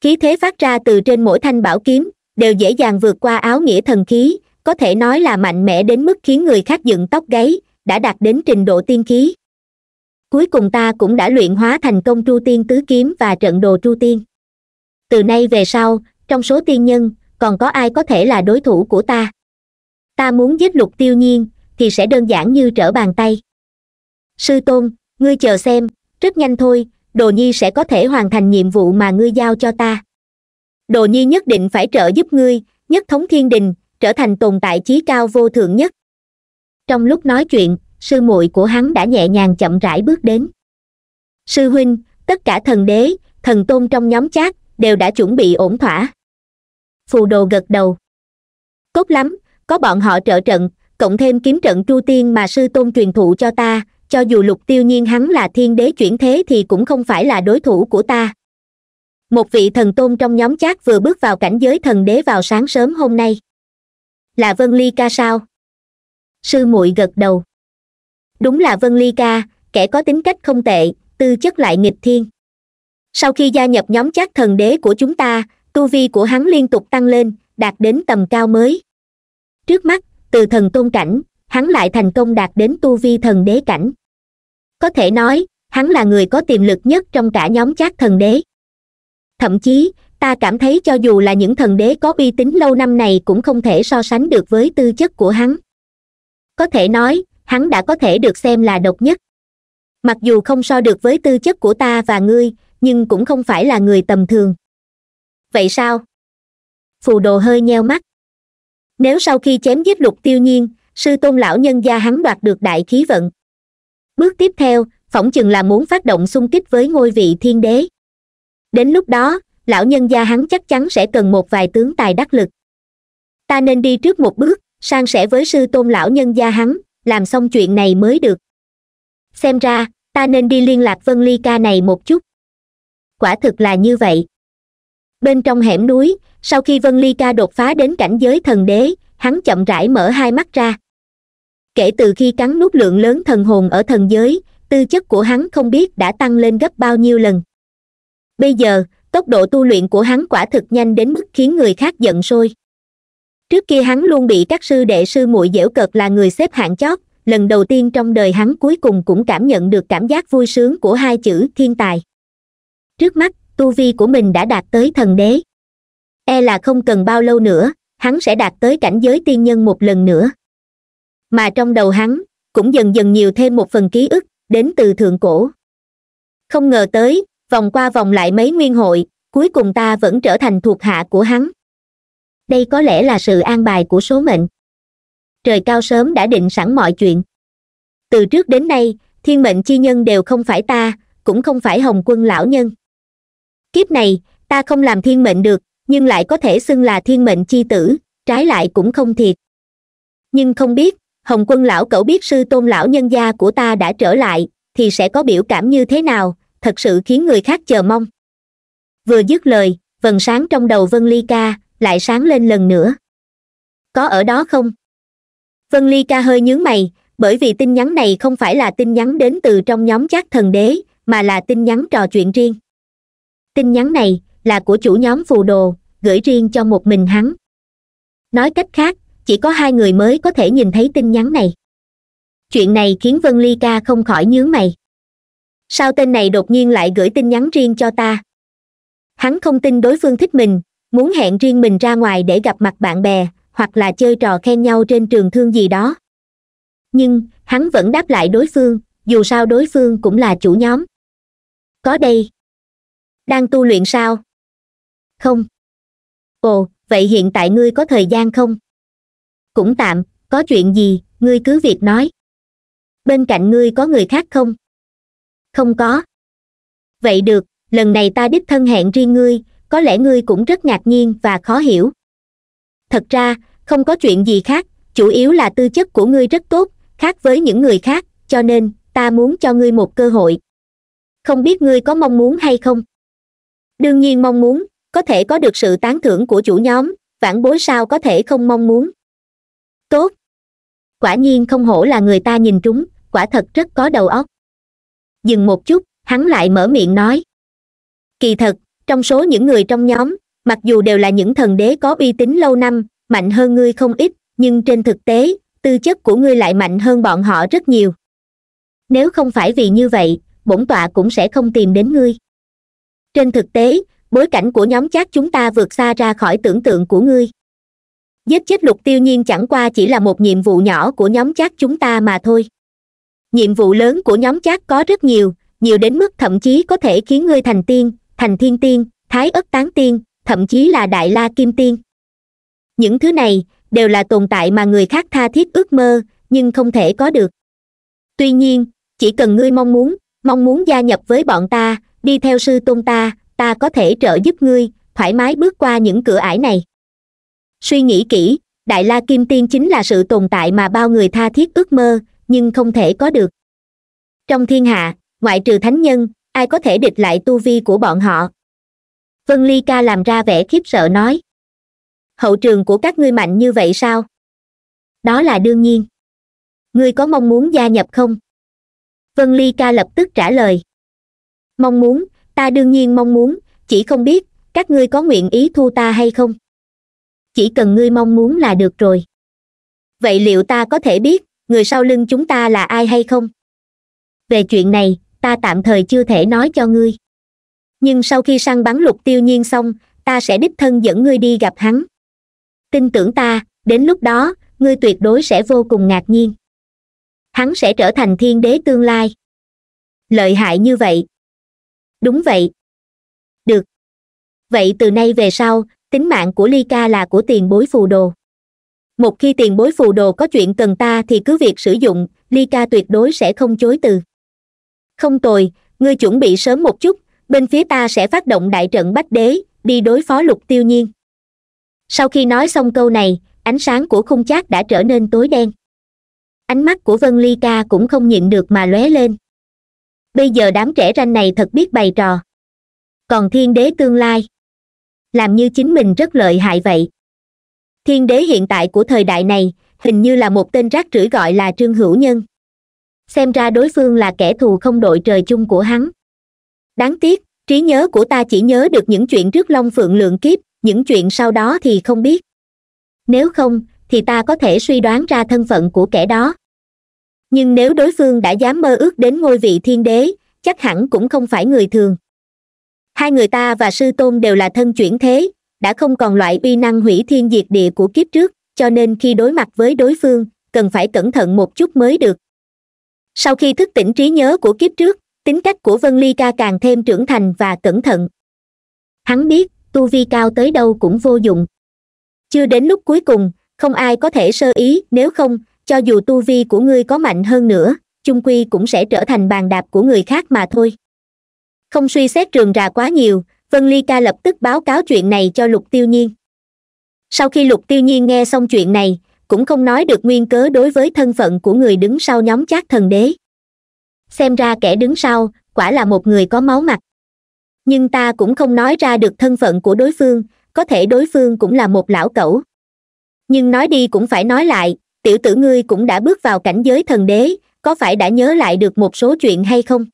khí thế phát ra từ trên mỗi thanh bảo kiếm đều dễ dàng vượt qua áo nghĩa thần khí có thể nói là mạnh mẽ đến mức khiến người khác dựng tóc gáy đã đạt đến trình độ tiên khí cuối cùng ta cũng đã luyện hóa thành công tru tiên tứ kiếm và trận đồ tru tiên từ nay về sau trong số tiên nhân còn có ai có thể là đối thủ của ta ta muốn giết lục tiêu nhiên thì sẽ đơn giản như trở bàn tay sư tôn ngươi chờ xem rất nhanh thôi đồ nhi sẽ có thể hoàn thành nhiệm vụ mà ngươi giao cho ta đồ nhi nhất định phải trợ giúp ngươi nhất thống thiên đình trở thành tồn tại chí cao vô thượng nhất trong lúc nói chuyện sư muội của hắn đã nhẹ nhàng chậm rãi bước đến sư huynh tất cả thần đế thần tôn trong nhóm chát đều đã chuẩn bị ổn thỏa phù đồ gật đầu tốt lắm có bọn họ trợ trận cộng thêm kiếm trận tru tiên mà sư tôn truyền thụ cho ta cho dù lục tiêu nhiên hắn là thiên đế chuyển thế thì cũng không phải là đối thủ của ta một vị thần tôn trong nhóm chát vừa bước vào cảnh giới thần đế vào sáng sớm hôm nay là vân ly ca sao sư muội gật đầu đúng là vân ly ca kẻ có tính cách không tệ tư chất lại nghịch thiên sau khi gia nhập nhóm chắc thần đế của chúng ta tu vi của hắn liên tục tăng lên đạt đến tầm cao mới trước mắt từ thần tôn cảnh hắn lại thành công đạt đến tu vi thần đế cảnh có thể nói hắn là người có tiềm lực nhất trong cả nhóm chắc thần đế thậm chí ta cảm thấy cho dù là những thần đế có uy tín lâu năm này cũng không thể so sánh được với tư chất của hắn có thể nói hắn đã có thể được xem là độc nhất mặc dù không so được với tư chất của ta và ngươi nhưng cũng không phải là người tầm thường vậy sao phù đồ hơi nheo mắt nếu sau khi chém giết lục tiêu nhiên sư tôn lão nhân gia hắn đoạt được đại khí vận bước tiếp theo phỏng chừng là muốn phát động xung kích với ngôi vị thiên đế đến lúc đó lão nhân gia hắn chắc chắn sẽ cần một vài tướng tài đắc lực ta nên đi trước một bước sang sẻ với sư tôn lão nhân gia hắn làm xong chuyện này mới được xem ra ta nên đi liên lạc vân ly ca này một chút quả thực là như vậy bên trong hẻm núi sau khi vân ly ca đột phá đến cảnh giới thần đế hắn chậm rãi mở hai mắt ra kể từ khi cắn nút lượng lớn thần hồn ở thần giới tư chất của hắn không biết đã tăng lên gấp bao nhiêu lần bây giờ tốc độ tu luyện của hắn quả thực nhanh đến mức khiến người khác giận sôi trước kia hắn luôn bị các sư đệ sư muội dễu cợt là người xếp hạng chót lần đầu tiên trong đời hắn cuối cùng cũng cảm nhận được cảm giác vui sướng của hai chữ thiên tài trước mắt tu vi của mình đã đạt tới thần đế e là không cần bao lâu nữa hắn sẽ đạt tới cảnh giới tiên nhân một lần nữa mà trong đầu hắn cũng dần dần nhiều thêm một phần ký ức đến từ thượng cổ không ngờ tới vòng qua vòng lại mấy nguyên hội cuối cùng ta vẫn trở thành thuộc hạ của hắn đây có lẽ là sự an bài của số mệnh trời cao sớm đã định sẵn mọi chuyện từ trước đến nay thiên mệnh chi nhân đều không phải ta cũng không phải hồng quân lão nhân kiếp này ta không làm thiên mệnh được nhưng lại có thể xưng là thiên mệnh chi tử trái lại cũng không thiệt nhưng không biết hồng quân lão cẩu biết sư tôn lão nhân gia của ta đã trở lại thì sẽ có biểu cảm như thế nào thật sự khiến người khác chờ mong vừa dứt lời vần sáng trong đầu vân ly ca lại sáng lên lần nữa có ở đó không vân ly ca hơi nhướng mày bởi vì tin nhắn này không phải là tin nhắn đến từ trong nhóm chat thần đế mà là tin nhắn trò chuyện riêng tin nhắn này là của chủ nhóm phù đồ gửi riêng cho một mình hắn nói cách khác chỉ có hai người mới có thể nhìn thấy tin nhắn này chuyện này khiến vân ly ca không khỏi nhướng mày sao tên này đột nhiên lại gửi tin nhắn riêng cho ta hắn không tin đối phương thích mình muốn hẹn riêng mình ra ngoài để gặp mặt bạn bè hoặc là chơi trò khen nhau trên trường thương gì đó nhưng hắn vẫn đáp lại đối phương dù sao đối phương cũng là chủ nhóm có đây đang tu luyện sao không ồ vậy hiện tại ngươi có thời gian không cũng tạm có chuyện gì ngươi cứ việc nói bên cạnh ngươi có người khác không không có vậy được lần này ta đích thân hẹn riêng ngươi có lẽ ngươi cũng rất ngạc nhiên và khó hiểu thật ra không có chuyện gì khác chủ yếu là tư chất của ngươi rất tốt khác với những người khác cho nên ta muốn cho ngươi một cơ hội không biết ngươi có mong muốn hay không đương nhiên mong muốn có thể có được sự tán thưởng của chủ nhóm vãn bối sao có thể không mong muốn tốt quả nhiên không hổ là người ta nhìn trúng quả thật rất có đầu óc dừng một chút hắn lại mở miệng nói kỳ thật trong số những người trong nhóm mặc dù đều là những thần đế có uy tín lâu năm mạnh hơn ngươi không ít nhưng trên thực tế tư chất của ngươi lại mạnh hơn bọn họ rất nhiều nếu không phải vì như vậy bổn tọa cũng sẽ không tìm đến ngươi trên thực tế bối cảnh của nhóm chát chúng ta vượt xa ra khỏi tưởng tượng của ngươi giết chết lục tiêu nhiên chẳng qua chỉ là một nhiệm vụ nhỏ của nhóm chát chúng ta mà thôi nhiệm vụ lớn của nhóm chát có rất nhiều nhiều đến mức thậm chí có thể khiến ngươi thành tiên thành thiên tiên thái ất tán tiên thậm chí là đại la kim tiên những thứ này đều là tồn tại mà người khác tha thiết ước mơ nhưng không thể có được tuy nhiên chỉ cần ngươi mong muốn mong muốn gia nhập với bọn ta đi theo sư tôn ta ta có thể trợ giúp ngươi thoải mái bước qua những cửa ải này suy nghĩ kỹ đại la kim tiên chính là sự tồn tại mà bao người tha thiết ước mơ nhưng không thể có được trong thiên hạ ngoại trừ thánh nhân ai có thể địch lại tu vi của bọn họ vân ly ca làm ra vẻ khiếp sợ nói hậu trường của các ngươi mạnh như vậy sao đó là đương nhiên ngươi có mong muốn gia nhập không vân ly ca lập tức trả lời mong muốn ta đương nhiên mong muốn chỉ không biết các ngươi có nguyện ý thu ta hay không chỉ cần ngươi mong muốn là được rồi vậy liệu ta có thể biết người sau lưng chúng ta là ai hay không về chuyện này ta tạm thời chưa thể nói cho ngươi nhưng sau khi săn bắn lục tiêu nhiên xong ta sẽ đích thân dẫn ngươi đi gặp hắn tin tưởng ta đến lúc đó ngươi tuyệt đối sẽ vô cùng ngạc nhiên hắn sẽ trở thành thiên đế tương lai lợi hại như vậy đúng vậy được vậy từ nay về sau tính mạng của ly ca là của tiền bối phù đồ một khi tiền bối phù đồ có chuyện cần ta thì cứ việc sử dụng ly ca tuyệt đối sẽ không chối từ không tồi ngươi chuẩn bị sớm một chút bên phía ta sẽ phát động đại trận bách đế đi đối phó lục tiêu nhiên sau khi nói xong câu này ánh sáng của khung chát đã trở nên tối đen ánh mắt của vân ly ca cũng không nhịn được mà lóe lên bây giờ đám trẻ ranh này thật biết bày trò còn thiên đế tương lai làm như chính mình rất lợi hại vậy thiên đế hiện tại của thời đại này hình như là một tên rác rưởi gọi là trương hữu nhân xem ra đối phương là kẻ thù không đội trời chung của hắn đáng tiếc trí nhớ của ta chỉ nhớ được những chuyện trước long phượng lượng kiếp những chuyện sau đó thì không biết nếu không thì ta có thể suy đoán ra thân phận của kẻ đó nhưng nếu đối phương đã dám mơ ước đến ngôi vị thiên đế chắc hẳn cũng không phải người thường hai người ta và sư tôn đều là thân chuyển thế đã không còn loại uy năng hủy thiên diệt địa của kiếp trước cho nên khi đối mặt với đối phương cần phải cẩn thận một chút mới được sau khi thức tỉnh trí nhớ của kiếp trước tính cách của vân ly ca càng thêm trưởng thành và cẩn thận hắn biết tu vi cao tới đâu cũng vô dụng chưa đến lúc cuối cùng không ai có thể sơ ý nếu không cho dù tu vi của ngươi có mạnh hơn nữa chung quy cũng sẽ trở thành bàn đạp của người khác mà thôi không suy xét trường ra quá nhiều vân ly ca lập tức báo cáo chuyện này cho lục tiêu nhiên sau khi lục tiêu nhiên nghe xong chuyện này cũng không nói được nguyên cớ đối với thân phận của người đứng sau nhóm chát thần đế xem ra kẻ đứng sau quả là một người có máu mặt nhưng ta cũng không nói ra được thân phận của đối phương có thể đối phương cũng là một lão cẩu nhưng nói đi cũng phải nói lại tiểu tử ngươi cũng đã bước vào cảnh giới thần đế có phải đã nhớ lại được một số chuyện hay không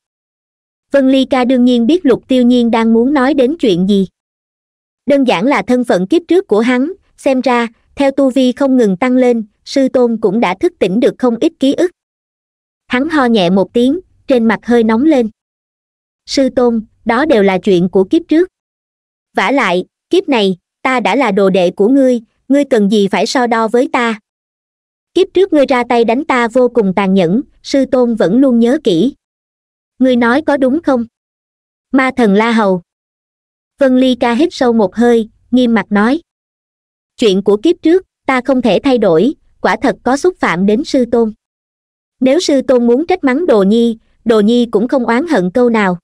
vân ly ca đương nhiên biết lục tiêu nhiên đang muốn nói đến chuyện gì đơn giản là thân phận kiếp trước của hắn xem ra theo tu vi không ngừng tăng lên sư tôn cũng đã thức tỉnh được không ít ký ức hắn ho nhẹ một tiếng trên mặt hơi nóng lên sư tôn đó đều là chuyện của kiếp trước vả lại kiếp này ta đã là đồ đệ của ngươi ngươi cần gì phải so đo với ta kiếp trước ngươi ra tay đánh ta vô cùng tàn nhẫn sư tôn vẫn luôn nhớ kỹ ngươi nói có đúng không ma thần la hầu vân ly ca hít sâu một hơi nghiêm mặt nói chuyện của kiếp trước ta không thể thay đổi quả thật có xúc phạm đến sư tôn nếu sư tôn muốn trách mắng đồ nhi đồ nhi cũng không oán hận câu nào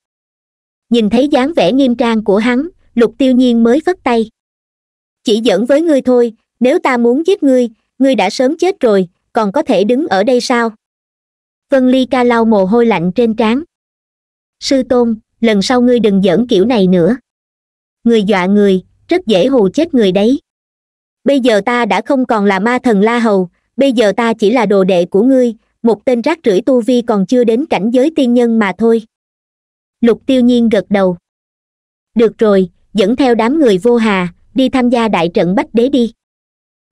nhìn thấy dáng vẻ nghiêm trang của hắn lục tiêu nhiên mới phất tay chỉ dẫn với ngươi thôi nếu ta muốn giết ngươi ngươi đã sớm chết rồi còn có thể đứng ở đây sao vân ly ca lau mồ hôi lạnh trên trán sư tôn lần sau ngươi đừng giỡn kiểu này nữa người dọa người rất dễ hù chết người đấy bây giờ ta đã không còn là ma thần la hầu bây giờ ta chỉ là đồ đệ của ngươi một tên rác rưởi tu vi còn chưa đến cảnh giới tiên nhân mà thôi lục tiêu nhiên gật đầu được rồi dẫn theo đám người vô hà đi tham gia đại trận bách đế đi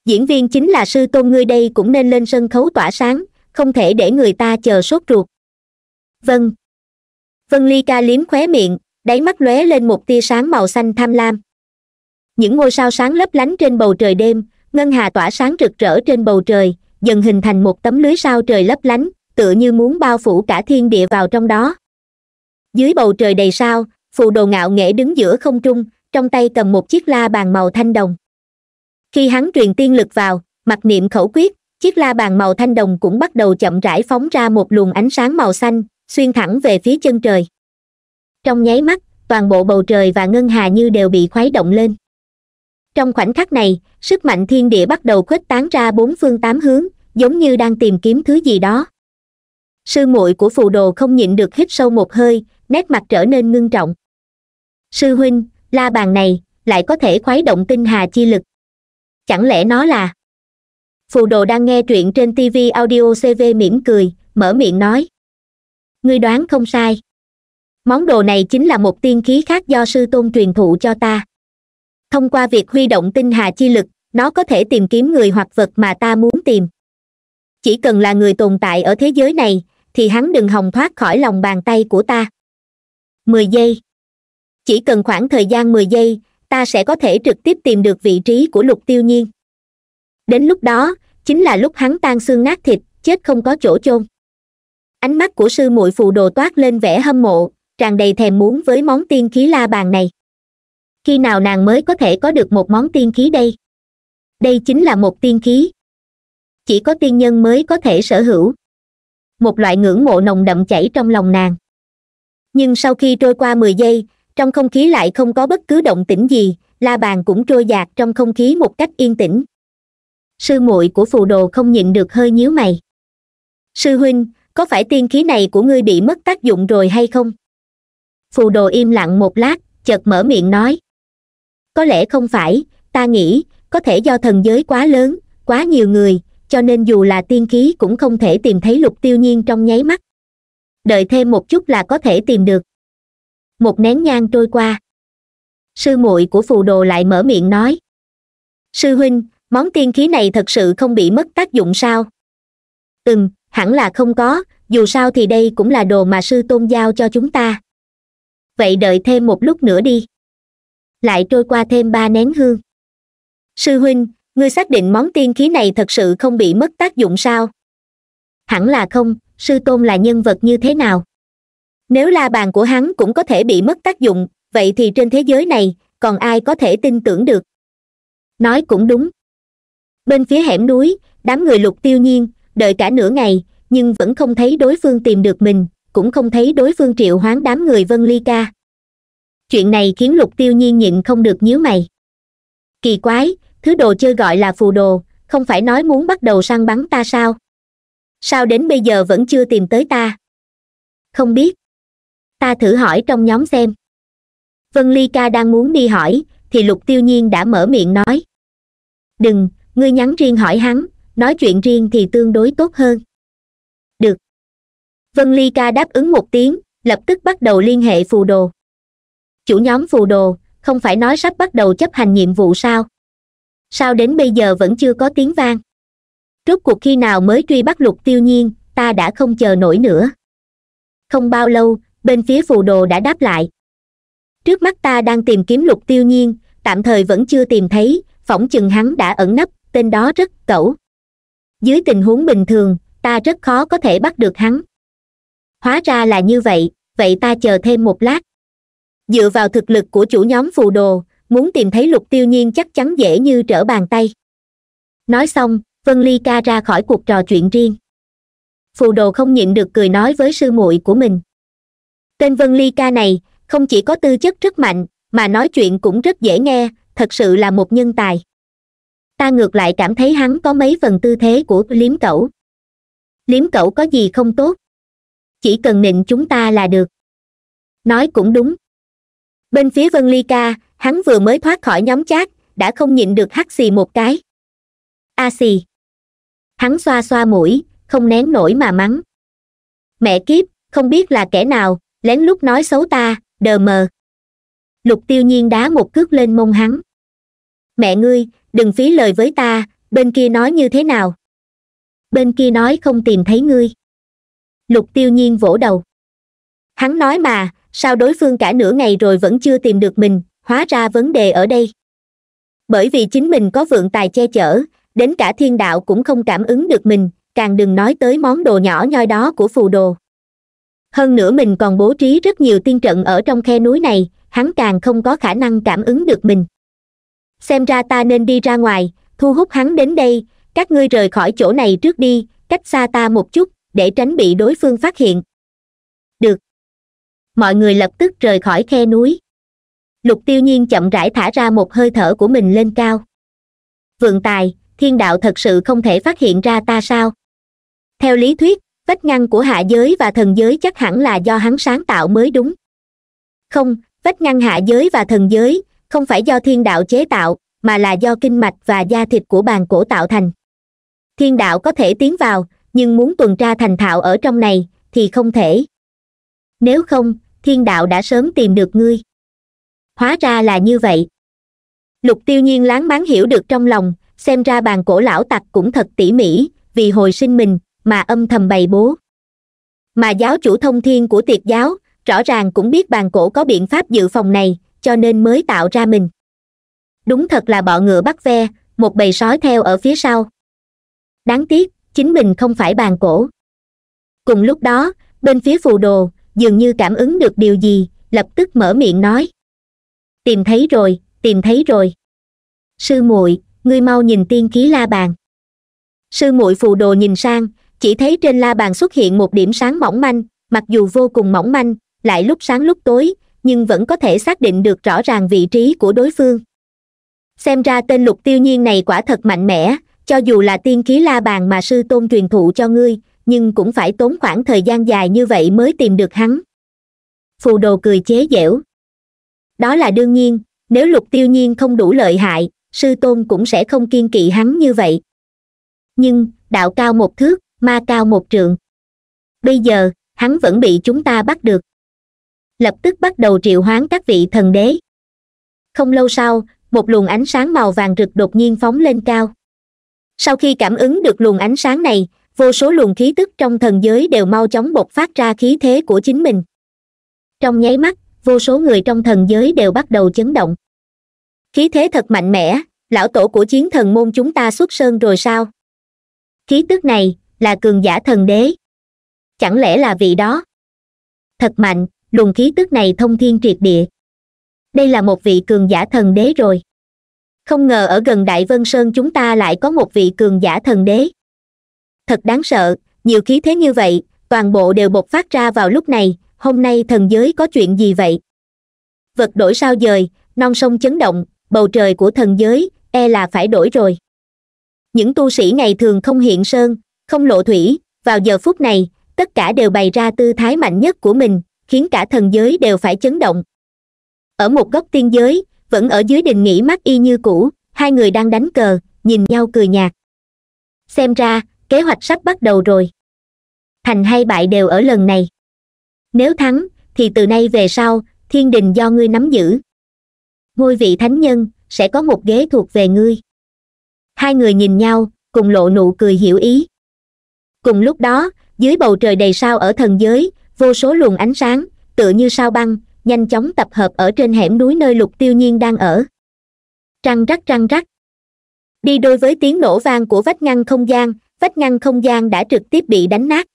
diễn viên chính là sư tôn ngươi đây cũng nên lên sân khấu tỏa sáng không thể để người ta chờ sốt ruột vâng vân ly ca liếm khóe miệng đáy mắt lóe lên một tia sáng màu xanh tham lam những ngôi sao sáng lấp lánh trên bầu trời đêm ngân hà tỏa sáng rực rỡ trên bầu trời dần hình thành một tấm lưới sao trời lấp lánh tựa như muốn bao phủ cả thiên địa vào trong đó dưới bầu trời đầy sao phù đồ ngạo nghễ đứng giữa không trung trong tay cầm một chiếc la bàn màu thanh đồng khi hắn truyền tiên lực vào mặc niệm khẩu quyết chiếc la bàn màu thanh đồng cũng bắt đầu chậm rãi phóng ra một luồng ánh sáng màu xanh xuyên thẳng về phía chân trời trong nháy mắt toàn bộ bầu trời và ngân hà như đều bị khuấy động lên trong khoảnh khắc này sức mạnh thiên địa bắt đầu khuếch tán ra bốn phương tám hướng giống như đang tìm kiếm thứ gì đó sư muội của phù đồ không nhịn được hít sâu một hơi nét mặt trở nên ngưng trọng sư huynh la bàn này lại có thể khuấy động tinh hà chi lực chẳng lẽ nó là phù đồ đang nghe truyện trên tv audio cv mỉm cười mở miệng nói ngươi đoán không sai món đồ này chính là một tiên khí khác do sư tôn truyền thụ cho ta thông qua việc huy động tinh hà chi lực nó có thể tìm kiếm người hoặc vật mà ta muốn tìm chỉ cần là người tồn tại ở thế giới này thì hắn đừng hòng thoát khỏi lòng bàn tay của ta mười giây chỉ cần khoảng thời gian mười giây ta sẽ có thể trực tiếp tìm được vị trí của lục tiêu nhiên đến lúc đó chính là lúc hắn tan xương nát thịt chết không có chỗ chôn ánh mắt của sư muội phù đồ toát lên vẻ hâm mộ tràn đầy thèm muốn với món tiên khí la bàn này khi nào nàng mới có thể có được một món tiên khí đây đây chính là một tiên khí chỉ có tiên nhân mới có thể sở hữu một loại ngưỡng mộ nồng đậm chảy trong lòng nàng nhưng sau khi trôi qua mười giây trong không khí lại không có bất cứ động tĩnh gì la bàn cũng trôi dạt trong không khí một cách yên tĩnh sư muội của phù đồ không nhịn được hơi nhíu mày sư huynh có phải tiên khí này của ngươi bị mất tác dụng rồi hay không phù đồ im lặng một lát chợt mở miệng nói có lẽ không phải ta nghĩ có thể do thần giới quá lớn quá nhiều người cho nên dù là tiên khí cũng không thể tìm thấy lục tiêu nhiên trong nháy mắt đợi thêm một chút là có thể tìm được một nén nhang trôi qua sư muội của phù đồ lại mở miệng nói sư huynh món tiên khí này thật sự không bị mất tác dụng sao ừm hẳn là không có dù sao thì đây cũng là đồ mà sư tôn giao cho chúng ta vậy đợi thêm một lúc nữa đi lại trôi qua thêm ba nén hương sư huynh ngươi xác định món tiên khí này thật sự không bị mất tác dụng sao hẳn là không sư tôn là nhân vật như thế nào nếu la bàn của hắn cũng có thể bị mất tác dụng vậy thì trên thế giới này còn ai có thể tin tưởng được nói cũng đúng bên phía hẻm núi đám người lục tiêu nhiên đợi cả nửa ngày nhưng vẫn không thấy đối phương tìm được mình cũng không thấy đối phương triệu hoán đám người vân ly ca chuyện này khiến lục tiêu nhiên nhịn không được nhíu mày kỳ quái thứ đồ chơi gọi là phù đồ không phải nói muốn bắt đầu săn bắn ta sao sao đến bây giờ vẫn chưa tìm tới ta không biết ta thử hỏi trong nhóm xem vân ly ca đang muốn đi hỏi thì lục tiêu nhiên đã mở miệng nói đừng ngươi nhắn riêng hỏi hắn nói chuyện riêng thì tương đối tốt hơn được vân ly ca đáp ứng một tiếng lập tức bắt đầu liên hệ phù đồ chủ nhóm phù đồ không phải nói sắp bắt đầu chấp hành nhiệm vụ sao sao đến bây giờ vẫn chưa có tiếng vang rốt cuộc khi nào mới truy bắt lục tiêu nhiên ta đã không chờ nổi nữa không bao lâu bên phía phù đồ đã đáp lại trước mắt ta đang tìm kiếm lục tiêu nhiên tạm thời vẫn chưa tìm thấy phỏng chừng hắn đã ẩn nấp tên đó rất cẩu dưới tình huống bình thường ta rất khó có thể bắt được hắn hóa ra là như vậy vậy ta chờ thêm một lát dựa vào thực lực của chủ nhóm phù đồ muốn tìm thấy lục tiêu nhiên chắc chắn dễ như trở bàn tay nói xong vân ly ca ra khỏi cuộc trò chuyện riêng phù đồ không nhịn được cười nói với sư muội của mình tên vân ly ca này không chỉ có tư chất rất mạnh mà nói chuyện cũng rất dễ nghe thật sự là một nhân tài ta ngược lại cảm thấy hắn có mấy phần tư thế của liếm cẩu liếm cẩu có gì không tốt chỉ cần nịnh chúng ta là được nói cũng đúng bên phía vân ly ca hắn vừa mới thoát khỏi nhóm chát, đã không nhịn được hắt xì một cái a xì hắn xoa xoa mũi không nén nổi mà mắng mẹ kiếp không biết là kẻ nào lén lút nói xấu ta đờ mờ lục tiêu nhiên đá một cước lên mông hắn mẹ ngươi đừng phí lời với ta bên kia nói như thế nào bên kia nói không tìm thấy ngươi lục tiêu nhiên vỗ đầu hắn nói mà sao đối phương cả nửa ngày rồi vẫn chưa tìm được mình hóa ra vấn đề ở đây bởi vì chính mình có vượng tài che chở đến cả thiên đạo cũng không cảm ứng được mình càng đừng nói tới món đồ nhỏ nhoi đó của phù đồ hơn nữa mình còn bố trí rất nhiều tiên trận ở trong khe núi này hắn càng không có khả năng cảm ứng được mình xem ra ta nên đi ra ngoài thu hút hắn đến đây các ngươi rời khỏi chỗ này trước đi cách xa ta một chút để tránh bị đối phương phát hiện được mọi người lập tức rời khỏi khe núi lục tiêu nhiên chậm rãi thả ra một hơi thở của mình lên cao vượng tài thiên đạo thật sự không thể phát hiện ra ta sao theo lý thuyết vách ngăn của hạ giới và thần giới chắc hẳn là do hắn sáng tạo mới đúng không vách ngăn hạ giới và thần giới không phải do thiên đạo chế tạo mà là do kinh mạch và da thịt của bàn cổ tạo thành thiên đạo có thể tiến vào nhưng muốn tuần tra thành thạo ở trong này thì không thể nếu không thiên đạo đã sớm tìm được ngươi hóa ra là như vậy lục tiêu nhiên láng máng hiểu được trong lòng xem ra bàn cổ lão tặc cũng thật tỉ mỉ vì hồi sinh mình mà âm thầm bày bố mà giáo chủ thông thiên của tiệt giáo rõ ràng cũng biết bàn cổ có biện pháp dự phòng này cho nên mới tạo ra mình đúng thật là bọ ngựa bắt ve một bầy sói theo ở phía sau đáng tiếc chính mình không phải bàn cổ cùng lúc đó bên phía phù đồ dường như cảm ứng được điều gì lập tức mở miệng nói tìm thấy rồi tìm thấy rồi sư muội ngươi mau nhìn tiên khí la bàn sư muội phù đồ nhìn sang chỉ thấy trên la bàn xuất hiện một điểm sáng mỏng manh mặc dù vô cùng mỏng manh lại lúc sáng lúc tối nhưng vẫn có thể xác định được rõ ràng vị trí của đối phương xem ra tên lục tiêu nhiên này quả thật mạnh mẽ cho dù là tiên khí la bàn mà sư tôn truyền thụ cho ngươi nhưng cũng phải tốn khoảng thời gian dài như vậy mới tìm được hắn phù đồ cười chế giễu đó là đương nhiên nếu lục tiêu nhiên không đủ lợi hại sư tôn cũng sẽ không kiên kỵ hắn như vậy nhưng đạo cao một thước ma cao một trượng bây giờ hắn vẫn bị chúng ta bắt được lập tức bắt đầu triệu hoán các vị thần đế không lâu sau một luồng ánh sáng màu vàng rực đột nhiên phóng lên cao sau khi cảm ứng được luồng ánh sáng này vô số luồng khí tức trong thần giới đều mau chóng bộc phát ra khí thế của chính mình trong nháy mắt vô số người trong thần giới đều bắt đầu chấn động khí thế thật mạnh mẽ lão tổ của chiến thần môn chúng ta xuất sơn rồi sao khí tức này là cường giả thần đế chẳng lẽ là vị đó thật mạnh luồng khí tức này thông thiên triệt địa đây là một vị cường giả thần đế rồi không ngờ ở gần đại vân sơn chúng ta lại có một vị cường giả thần đế thật đáng sợ nhiều khí thế như vậy toàn bộ đều bộc phát ra vào lúc này hôm nay thần giới có chuyện gì vậy vật đổi sao dời non sông chấn động bầu trời của thần giới e là phải đổi rồi những tu sĩ ngày thường không hiện sơn không lộ thủy vào giờ phút này tất cả đều bày ra tư thái mạnh nhất của mình khiến cả thần giới đều phải chấn động ở một góc tiên giới vẫn ở dưới đình nghỉ mát y như cũ hai người đang đánh cờ nhìn nhau cười nhạt xem ra kế hoạch sắp bắt đầu rồi thành hay bại đều ở lần này nếu thắng thì từ nay về sau thiên đình do ngươi nắm giữ ngôi vị thánh nhân sẽ có một ghế thuộc về ngươi hai người nhìn nhau cùng lộ nụ cười hiểu ý cùng lúc đó dưới bầu trời đầy sao ở thần giới vô số luồng ánh sáng tựa như sao băng nhanh chóng tập hợp ở trên hẻm núi nơi lục tiêu nhiên đang ở trăng rắc trăng rắc đi đôi với tiếng nổ vang của vách ngăn không gian vách ngăn không gian đã trực tiếp bị đánh nát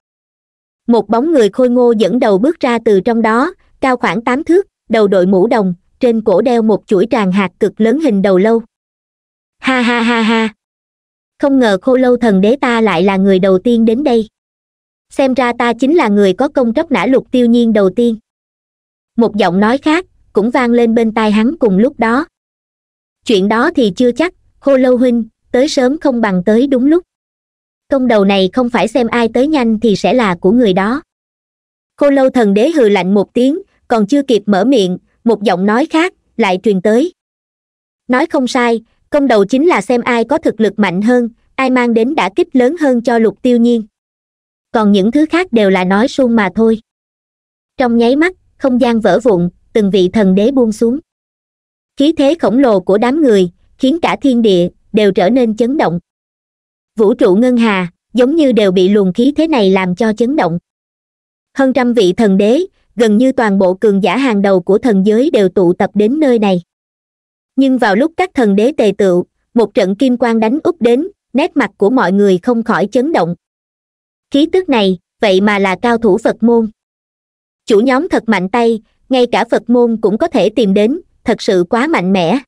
một bóng người khôi ngô dẫn đầu bước ra từ trong đó cao khoảng tám thước đầu đội mũ đồng trên cổ đeo một chuỗi tràng hạt cực lớn hình đầu lâu ha ha ha ha không ngờ khô lâu thần đế ta lại là người đầu tiên đến đây xem ra ta chính là người có công tróc nã lục tiêu nhiên đầu tiên một giọng nói khác cũng vang lên bên tai hắn cùng lúc đó chuyện đó thì chưa chắc khô lâu huynh tới sớm không bằng tới đúng lúc công đầu này không phải xem ai tới nhanh thì sẽ là của người đó khô lâu thần đế hừ lạnh một tiếng còn chưa kịp mở miệng một giọng nói khác lại truyền tới nói không sai công đầu chính là xem ai có thực lực mạnh hơn ai mang đến đã kích lớn hơn cho lục tiêu nhiên còn những thứ khác đều là nói suông mà thôi trong nháy mắt không gian vỡ vụn từng vị thần đế buông xuống khí thế khổng lồ của đám người khiến cả thiên địa đều trở nên chấn động vũ trụ ngân hà giống như đều bị luồng khí thế này làm cho chấn động hơn trăm vị thần đế gần như toàn bộ cường giả hàng đầu của thần giới đều tụ tập đến nơi này nhưng vào lúc các thần đế tề tựu một trận kim quang đánh úp đến nét mặt của mọi người không khỏi chấn động khí tức này vậy mà là cao thủ phật môn chủ nhóm thật mạnh tay ngay cả phật môn cũng có thể tìm đến thật sự quá mạnh mẽ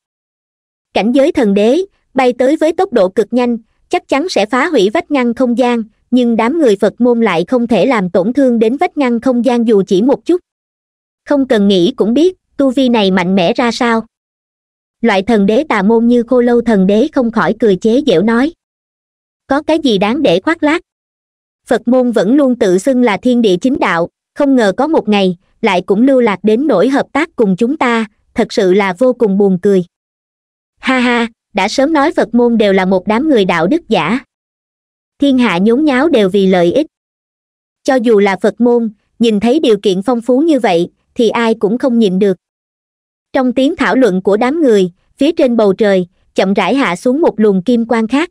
cảnh giới thần đế bay tới với tốc độ cực nhanh chắc chắn sẽ phá hủy vách ngăn không gian nhưng đám người phật môn lại không thể làm tổn thương đến vách ngăn không gian dù chỉ một chút không cần nghĩ cũng biết tu vi này mạnh mẽ ra sao loại thần đế tà môn như khô lâu thần đế không khỏi cười chế dẻo nói có cái gì đáng để khoác lác phật môn vẫn luôn tự xưng là thiên địa chính đạo không ngờ có một ngày lại cũng lưu lạc đến nỗi hợp tác cùng chúng ta thật sự là vô cùng buồn cười ha ha đã sớm nói phật môn đều là một đám người đạo đức giả thiên hạ nhốn nháo đều vì lợi ích cho dù là phật môn nhìn thấy điều kiện phong phú như vậy thì ai cũng không nhịn được trong tiếng thảo luận của đám người phía trên bầu trời chậm rãi hạ xuống một luồng kim quang khác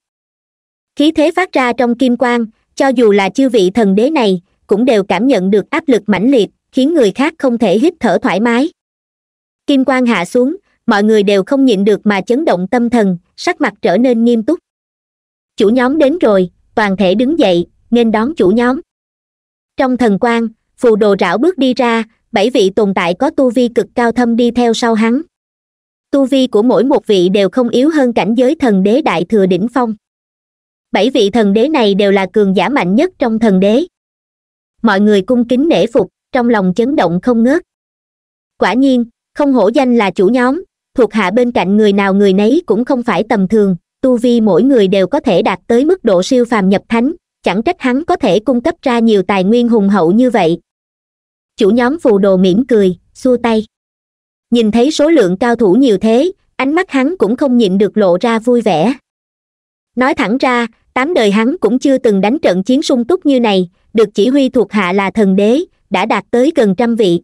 khí thế phát ra trong kim quang cho dù là chư vị thần đế này cũng đều cảm nhận được áp lực mãnh liệt khiến người khác không thể hít thở thoải mái kim quan hạ xuống mọi người đều không nhịn được mà chấn động tâm thần sắc mặt trở nên nghiêm túc chủ nhóm đến rồi toàn thể đứng dậy nên đón chủ nhóm trong thần quan, phù đồ rảo bước đi ra bảy vị tồn tại có tu vi cực cao thâm đi theo sau hắn tu vi của mỗi một vị đều không yếu hơn cảnh giới thần đế đại thừa đỉnh phong bảy vị thần đế này đều là cường giả mạnh nhất trong thần đế mọi người cung kính nể phục trong lòng chấn động không ngớt quả nhiên không hổ danh là chủ nhóm thuộc hạ bên cạnh người nào người nấy cũng không phải tầm thường tu vi mỗi người đều có thể đạt tới mức độ siêu phàm nhập thánh chẳng trách hắn có thể cung cấp ra nhiều tài nguyên hùng hậu như vậy chủ nhóm phù đồ mỉm cười xua tay nhìn thấy số lượng cao thủ nhiều thế ánh mắt hắn cũng không nhịn được lộ ra vui vẻ nói thẳng ra tám đời hắn cũng chưa từng đánh trận chiến sung túc như này được chỉ huy thuộc hạ là thần đế đã đạt tới gần trăm vị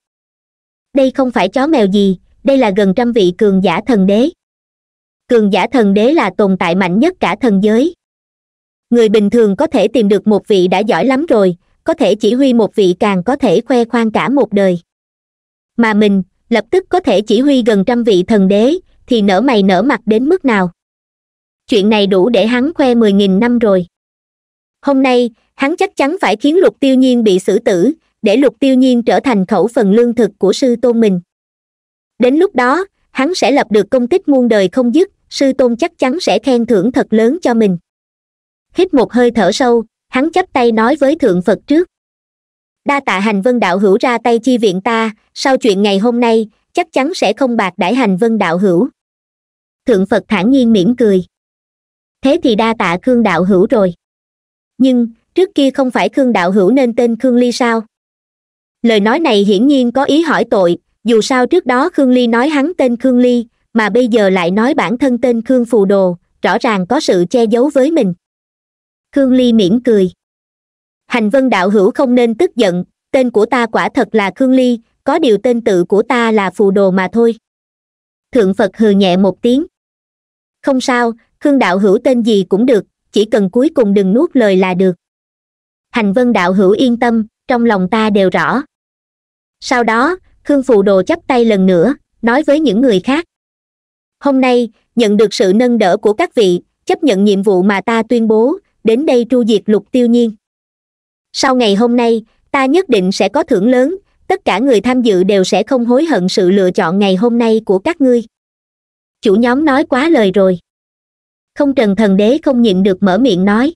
đây không phải chó mèo gì đây là gần trăm vị cường giả thần đế cường giả thần đế là tồn tại mạnh nhất cả thần giới người bình thường có thể tìm được một vị đã giỏi lắm rồi có thể chỉ huy một vị càng có thể khoe khoang cả một đời mà mình lập tức có thể chỉ huy gần trăm vị thần đế thì nở mày nở mặt đến mức nào chuyện này đủ để hắn khoe mười nghìn năm rồi hôm nay hắn chắc chắn phải khiến lục tiêu nhiên bị xử tử để lục tiêu nhiên trở thành khẩu phần lương thực của sư tôn mình đến lúc đó hắn sẽ lập được công tích muôn đời không dứt sư tôn chắc chắn sẽ khen thưởng thật lớn cho mình hít một hơi thở sâu hắn chắp tay nói với thượng phật trước đa tạ hành vân đạo hữu ra tay chi viện ta sau chuyện ngày hôm nay chắc chắn sẽ không bạc đãi hành vân đạo hữu thượng phật thản nhiên mỉm cười thế thì đa tạ khương đạo hữu rồi nhưng trước kia không phải khương đạo hữu nên tên khương ly sao lời nói này hiển nhiên có ý hỏi tội dù sao trước đó khương ly nói hắn tên khương ly mà bây giờ lại nói bản thân tên khương phù đồ rõ ràng có sự che giấu với mình khương ly mỉm cười hành vân đạo hữu không nên tức giận tên của ta quả thật là khương ly có điều tên tự của ta là phù đồ mà thôi thượng phật hừ nhẹ một tiếng không sao khương đạo hữu tên gì cũng được chỉ cần cuối cùng đừng nuốt lời là được hành vân đạo hữu yên tâm trong lòng ta đều rõ sau đó khương phù đồ chắp tay lần nữa nói với những người khác hôm nay nhận được sự nâng đỡ của các vị chấp nhận nhiệm vụ mà ta tuyên bố đến đây tru diệt lục tiêu nhiên sau ngày hôm nay ta nhất định sẽ có thưởng lớn tất cả người tham dự đều sẽ không hối hận sự lựa chọn ngày hôm nay của các ngươi chủ nhóm nói quá lời rồi không trần thần đế không nhịn được mở miệng nói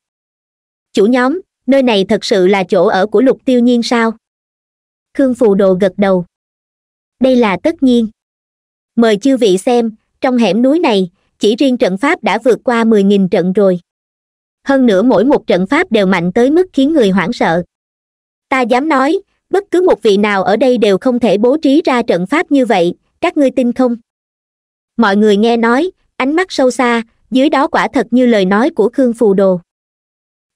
chủ nhóm nơi này thật sự là chỗ ở của lục tiêu nhiên sao khương phù đồ gật đầu đây là tất nhiên mời chư vị xem trong hẻm núi này chỉ riêng trận pháp đã vượt qua mười nghìn trận rồi hơn nữa mỗi một trận pháp đều mạnh tới mức khiến người hoảng sợ ta dám nói bất cứ một vị nào ở đây đều không thể bố trí ra trận pháp như vậy các ngươi tin không mọi người nghe nói ánh mắt sâu xa dưới đó quả thật như lời nói của khương phù đồ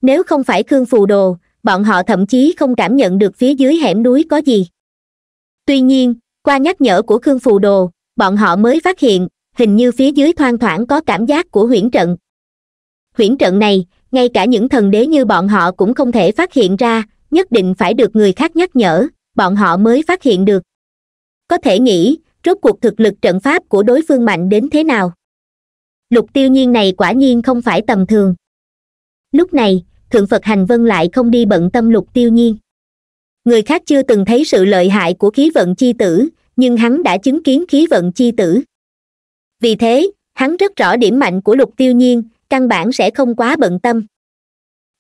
nếu không phải khương phù đồ bọn họ thậm chí không cảm nhận được phía dưới hẻm núi có gì tuy nhiên qua nhắc nhở của khương phù đồ bọn họ mới phát hiện hình như phía dưới thoang thoảng có cảm giác của huyễn trận huyễn trận này ngay cả những thần đế như bọn họ cũng không thể phát hiện ra nhất định phải được người khác nhắc nhở bọn họ mới phát hiện được có thể nghĩ rốt cuộc thực lực trận pháp của đối phương mạnh đến thế nào lục tiêu nhiên này quả nhiên không phải tầm thường lúc này thượng phật hành vân lại không đi bận tâm lục tiêu nhiên người khác chưa từng thấy sự lợi hại của khí vận chi tử nhưng hắn đã chứng kiến khí vận chi tử vì thế hắn rất rõ điểm mạnh của lục tiêu nhiên căn bản sẽ không quá bận tâm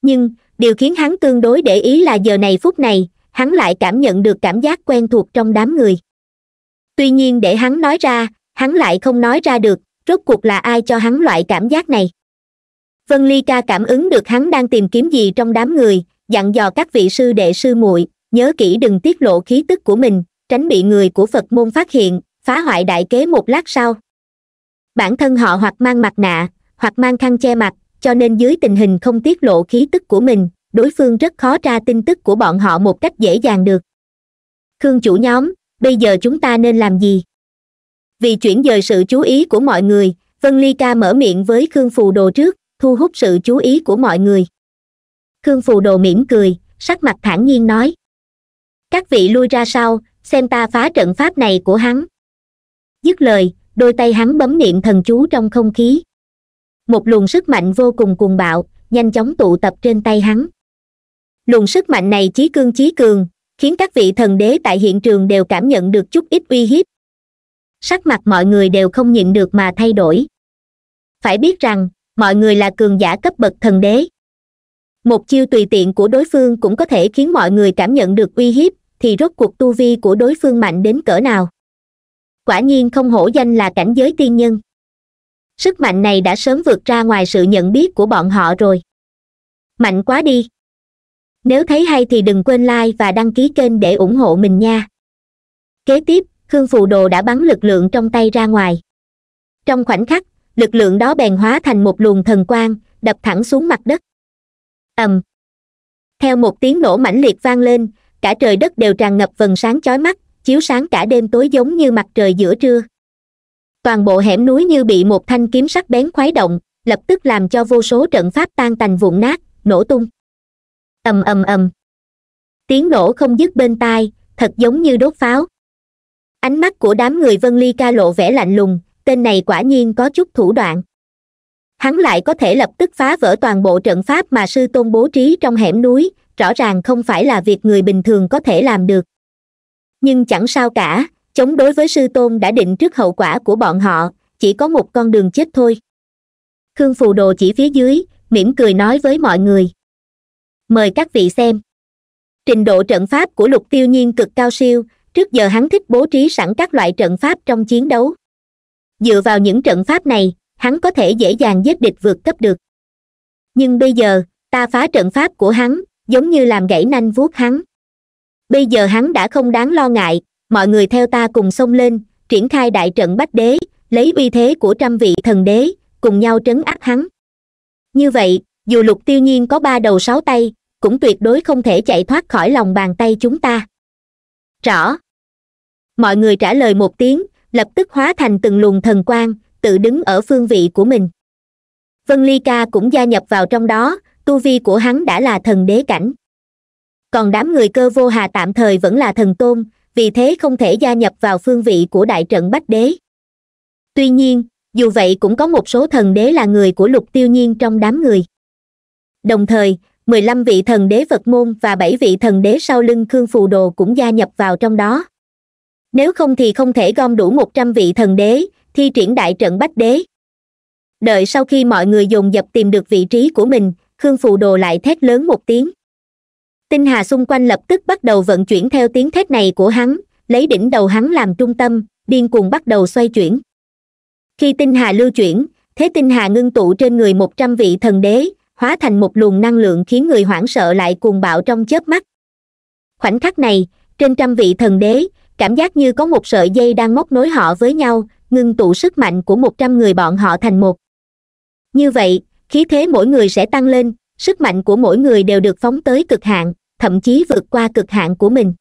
nhưng điều khiến hắn tương đối để ý là giờ này phút này hắn lại cảm nhận được cảm giác quen thuộc trong đám người tuy nhiên để hắn nói ra hắn lại không nói ra được rốt cuộc là ai cho hắn loại cảm giác này vân ly ca cảm ứng được hắn đang tìm kiếm gì trong đám người dặn dò các vị sư đệ sư muội nhớ kỹ đừng tiết lộ khí tức của mình tránh bị người của phật môn phát hiện phá hoại đại kế một lát sau bản thân họ hoặc mang mặt nạ hoặc mang khăn che mặt cho nên dưới tình hình không tiết lộ khí tức của mình đối phương rất khó tra tin tức của bọn họ một cách dễ dàng được khương chủ nhóm bây giờ chúng ta nên làm gì vì chuyển dời sự chú ý của mọi người vân ly ca mở miệng với khương phù đồ trước thu hút sự chú ý của mọi người khương phù đồ mỉm cười sắc mặt thản nhiên nói các vị lui ra sau xem ta phá trận pháp này của hắn dứt lời đôi tay hắn bấm niệm thần chú trong không khí một luồng sức mạnh vô cùng cuồng bạo nhanh chóng tụ tập trên tay hắn luồng sức mạnh này chí cương chí cường khiến các vị thần đế tại hiện trường đều cảm nhận được chút ít uy hiếp sắc mặt mọi người đều không nhịn được mà thay đổi phải biết rằng mọi người là cường giả cấp bậc thần đế một chiêu tùy tiện của đối phương cũng có thể khiến mọi người cảm nhận được uy hiếp thì rốt cuộc tu vi của đối phương mạnh đến cỡ nào quả nhiên không hổ danh là cảnh giới tiên nhân sức mạnh này đã sớm vượt ra ngoài sự nhận biết của bọn họ rồi mạnh quá đi nếu thấy hay thì đừng quên like và đăng ký kênh để ủng hộ mình nha kế tiếp khương phù đồ đã bắn lực lượng trong tay ra ngoài trong khoảnh khắc lực lượng đó bèn hóa thành một luồng thần quang đập thẳng xuống mặt đất ầm theo một tiếng nổ mãnh liệt vang lên cả trời đất đều tràn ngập vần sáng chói mắt chiếu sáng cả đêm tối giống như mặt trời giữa trưa toàn bộ hẻm núi như bị một thanh kiếm sắc bén khoái động lập tức làm cho vô số trận pháp tan tành vụn nát nổ tung ầm ầm ầm tiếng nổ không dứt bên tai thật giống như đốt pháo ánh mắt của đám người vân ly ca lộ vẻ lạnh lùng tên này quả nhiên có chút thủ đoạn hắn lại có thể lập tức phá vỡ toàn bộ trận pháp mà sư tôn bố trí trong hẻm núi rõ ràng không phải là việc người bình thường có thể làm được nhưng chẳng sao cả chống đối với sư tôn đã định trước hậu quả của bọn họ chỉ có một con đường chết thôi khương phù đồ chỉ phía dưới mỉm cười nói với mọi người mời các vị xem trình độ trận pháp của lục tiêu nhiên cực cao siêu trước giờ hắn thích bố trí sẵn các loại trận pháp trong chiến đấu dựa vào những trận pháp này hắn có thể dễ dàng giết địch vượt cấp được nhưng bây giờ ta phá trận pháp của hắn giống như làm gãy nanh vuốt hắn bây giờ hắn đã không đáng lo ngại mọi người theo ta cùng xông lên triển khai đại trận bách đế lấy uy thế của trăm vị thần đế cùng nhau trấn áp hắn như vậy dù lục tiêu nhiên có ba đầu sáu tay cũng tuyệt đối không thể chạy thoát khỏi lòng bàn tay chúng ta rõ mọi người trả lời một tiếng lập tức hóa thành từng luồng thần quang tự đứng ở phương vị của mình vân ly ca cũng gia nhập vào trong đó tu vi của hắn đã là thần đế cảnh còn đám người cơ vô hà tạm thời vẫn là thần tôn vì thế không thể gia nhập vào phương vị của đại trận bách đế tuy nhiên dù vậy cũng có một số thần đế là người của lục tiêu nhiên trong đám người đồng thời mười lăm vị thần đế vật môn và bảy vị thần đế sau lưng khương phù đồ cũng gia nhập vào trong đó nếu không thì không thể gom đủ một trăm vị thần đế thi triển đại trận bách đế đợi sau khi mọi người dồn dập tìm được vị trí của mình khương phù đồ lại thét lớn một tiếng tinh hà xung quanh lập tức bắt đầu vận chuyển theo tiếng thét này của hắn lấy đỉnh đầu hắn làm trung tâm điên cuồng bắt đầu xoay chuyển khi tinh hà lưu chuyển thế tinh hà ngưng tụ trên người một trăm vị thần đế hóa thành một luồng năng lượng khiến người hoảng sợ lại cuồng bạo trong chớp mắt khoảnh khắc này trên trăm vị thần đế cảm giác như có một sợi dây đang móc nối họ với nhau ngưng tụ sức mạnh của một trăm người bọn họ thành một như vậy khí thế mỗi người sẽ tăng lên sức mạnh của mỗi người đều được phóng tới cực hạn thậm chí vượt qua cực hạn của mình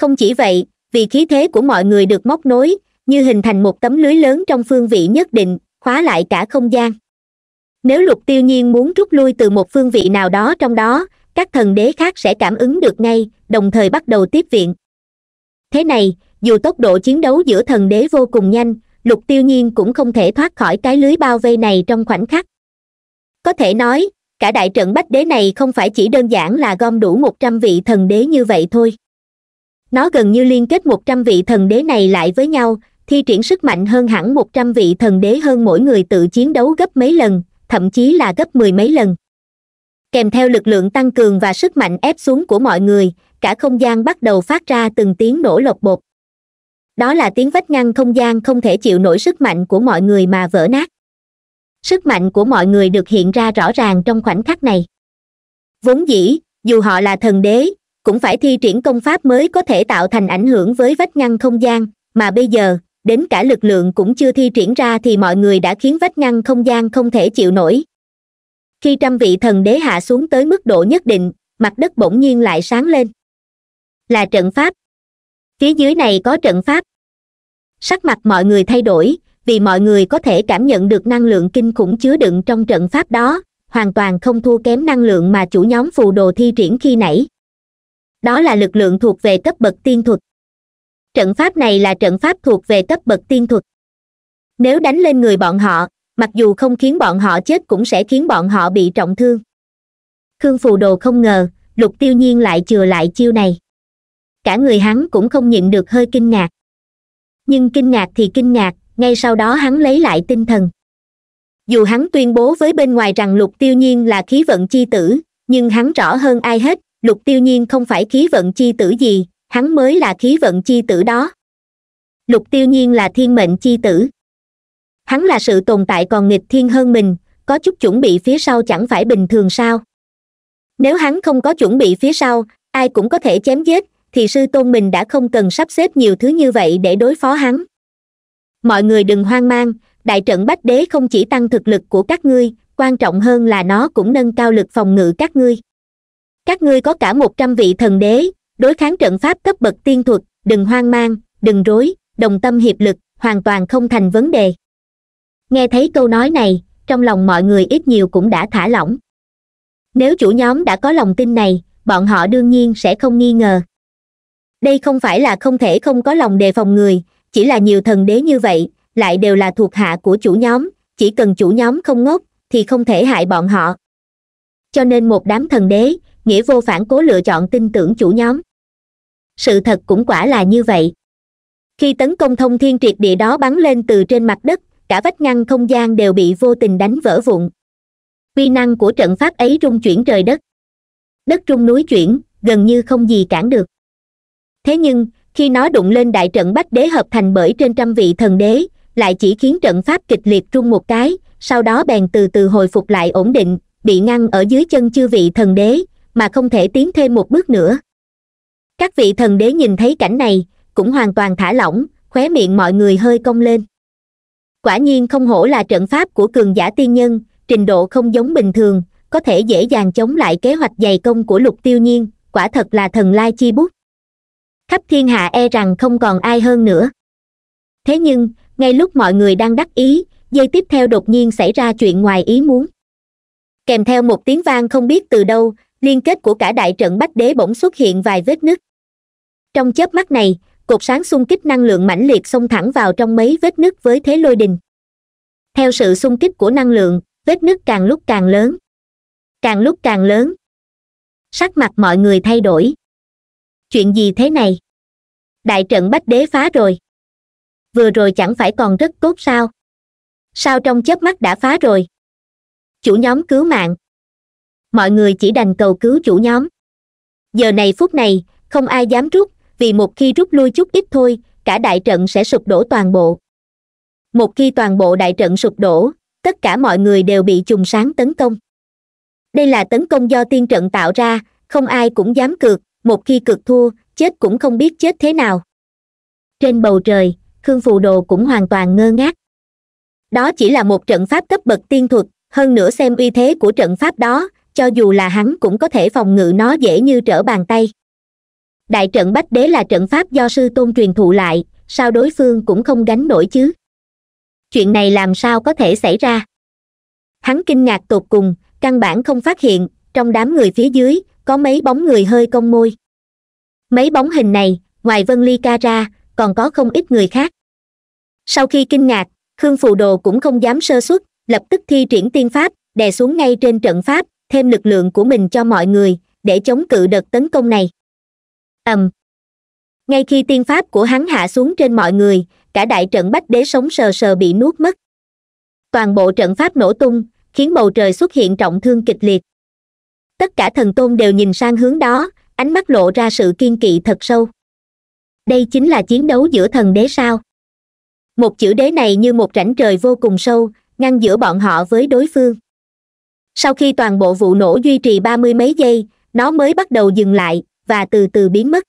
không chỉ vậy vì khí thế của mọi người được móc nối như hình thành một tấm lưới lớn trong phương vị nhất định khóa lại cả không gian nếu lục tiêu nhiên muốn rút lui từ một phương vị nào đó trong đó các thần đế khác sẽ cảm ứng được ngay đồng thời bắt đầu tiếp viện thế này dù tốc độ chiến đấu giữa thần đế vô cùng nhanh lục tiêu nhiên cũng không thể thoát khỏi cái lưới bao vây này trong khoảnh khắc có thể nói cả đại trận bách đế này không phải chỉ đơn giản là gom đủ một trăm vị thần đế như vậy thôi nó gần như liên kết một trăm vị thần đế này lại với nhau thi triển sức mạnh hơn hẳn một trăm vị thần đế hơn mỗi người tự chiến đấu gấp mấy lần thậm chí là gấp mười mấy lần kèm theo lực lượng tăng cường và sức mạnh ép xuống của mọi người cả không gian bắt đầu phát ra từng tiếng nổ lột bột đó là tiếng vách ngăn không gian không thể chịu nổi sức mạnh của mọi người mà vỡ nát sức mạnh của mọi người được hiện ra rõ ràng trong khoảnh khắc này vốn dĩ dù họ là thần đế cũng phải thi triển công pháp mới có thể tạo thành ảnh hưởng với vách ngăn không gian mà bây giờ đến cả lực lượng cũng chưa thi triển ra thì mọi người đã khiến vách ngăn không gian không thể chịu nổi khi trăm vị thần đế hạ xuống tới mức độ nhất định mặt đất bỗng nhiên lại sáng lên là trận pháp phía dưới này có trận pháp sắc mặt mọi người thay đổi vì mọi người có thể cảm nhận được năng lượng kinh khủng chứa đựng trong trận pháp đó hoàn toàn không thua kém năng lượng mà chủ nhóm phù đồ thi triển khi nãy đó là lực lượng thuộc về cấp bậc tiên thuật trận pháp này là trận pháp thuộc về cấp bậc tiên thuật nếu đánh lên người bọn họ mặc dù không khiến bọn họ chết cũng sẽ khiến bọn họ bị trọng thương khương phù đồ không ngờ lục tiêu nhiên lại chừa lại chiêu này cả người hắn cũng không nhịn được hơi kinh ngạc nhưng kinh ngạc thì kinh ngạc ngay sau đó hắn lấy lại tinh thần dù hắn tuyên bố với bên ngoài rằng lục tiêu nhiên là khí vận chi tử nhưng hắn rõ hơn ai hết lục tiêu nhiên không phải khí vận chi tử gì hắn mới là khí vận chi tử đó lục tiêu nhiên là thiên mệnh chi tử hắn là sự tồn tại còn nghịch thiên hơn mình có chút chuẩn bị phía sau chẳng phải bình thường sao nếu hắn không có chuẩn bị phía sau ai cũng có thể chém giết thì sư tôn mình đã không cần sắp xếp nhiều thứ như vậy để đối phó hắn mọi người đừng hoang mang đại trận bách đế không chỉ tăng thực lực của các ngươi quan trọng hơn là nó cũng nâng cao lực phòng ngự các ngươi các ngươi có cả một trăm vị thần đế đối kháng trận pháp cấp bậc tiên thuật đừng hoang mang đừng rối đồng tâm hiệp lực hoàn toàn không thành vấn đề nghe thấy câu nói này trong lòng mọi người ít nhiều cũng đã thả lỏng nếu chủ nhóm đã có lòng tin này bọn họ đương nhiên sẽ không nghi ngờ đây không phải là không thể không có lòng đề phòng người chỉ là nhiều thần đế như vậy lại đều là thuộc hạ của chủ nhóm chỉ cần chủ nhóm không ngốc thì không thể hại bọn họ cho nên một đám thần đế nghĩa vô phản cố lựa chọn tin tưởng chủ nhóm sự thật cũng quả là như vậy khi tấn công thông thiên triệt địa đó bắn lên từ trên mặt đất cả vách ngăn không gian đều bị vô tình đánh vỡ vụn Quy năng của trận pháp ấy rung chuyển trời đất đất rung núi chuyển gần như không gì cản được thế nhưng khi nó đụng lên đại trận bách đế hợp thành bởi trên trăm vị thần đế lại chỉ khiến trận pháp kịch liệt trung một cái sau đó bèn từ từ hồi phục lại ổn định bị ngăn ở dưới chân chư vị thần đế mà không thể tiến thêm một bước nữa các vị thần đế nhìn thấy cảnh này cũng hoàn toàn thả lỏng khóe miệng mọi người hơi cong lên quả nhiên không hổ là trận pháp của cường giả tiên nhân trình độ không giống bình thường có thể dễ dàng chống lại kế hoạch dày công của lục tiêu nhiên quả thật là thần lai chi bút khắp thiên hạ e rằng không còn ai hơn nữa thế nhưng ngay lúc mọi người đang đắc ý dây tiếp theo đột nhiên xảy ra chuyện ngoài ý muốn kèm theo một tiếng vang không biết từ đâu liên kết của cả đại trận bách đế bỗng xuất hiện vài vết nứt trong chớp mắt này cột sáng xung kích năng lượng mãnh liệt xông thẳng vào trong mấy vết nứt với thế lôi đình theo sự xung kích của năng lượng vết nứt càng lúc càng lớn càng lúc càng lớn sắc mặt mọi người thay đổi chuyện gì thế này đại trận bách đế phá rồi vừa rồi chẳng phải còn rất tốt sao sao trong chớp mắt đã phá rồi chủ nhóm cứu mạng mọi người chỉ đành cầu cứu chủ nhóm giờ này phút này không ai dám rút vì một khi rút lui chút ít thôi cả đại trận sẽ sụp đổ toàn bộ một khi toàn bộ đại trận sụp đổ tất cả mọi người đều bị trùng sáng tấn công đây là tấn công do tiên trận tạo ra không ai cũng dám cược một khi cược thua chết cũng không biết chết thế nào trên bầu trời khương phù đồ cũng hoàn toàn ngơ ngác đó chỉ là một trận pháp cấp bậc tiên thuật hơn nữa xem uy thế của trận pháp đó cho dù là hắn cũng có thể phòng ngự nó dễ như trở bàn tay đại trận bách đế là trận pháp do sư tôn truyền thụ lại sao đối phương cũng không gánh nổi chứ chuyện này làm sao có thể xảy ra hắn kinh ngạc tột cùng căn bản không phát hiện trong đám người phía dưới có mấy bóng người hơi cong môi mấy bóng hình này ngoài vân ly ca ra còn có không ít người khác sau khi kinh ngạc khương phù đồ cũng không dám sơ xuất lập tức thi triển tiên pháp đè xuống ngay trên trận pháp thêm lực lượng của mình cho mọi người để chống cự đợt tấn công này ầm ngay khi tiên pháp của hắn hạ xuống trên mọi người cả đại trận bách đế sống sờ sờ bị nuốt mất toàn bộ trận pháp nổ tung khiến bầu trời xuất hiện trọng thương kịch liệt tất cả thần tôn đều nhìn sang hướng đó ánh mắt lộ ra sự kiên kỵ thật sâu đây chính là chiến đấu giữa thần đế sao một chữ đế này như một rãnh trời vô cùng sâu ngăn giữa bọn họ với đối phương sau khi toàn bộ vụ nổ duy trì ba mươi mấy giây nó mới bắt đầu dừng lại và từ từ biến mất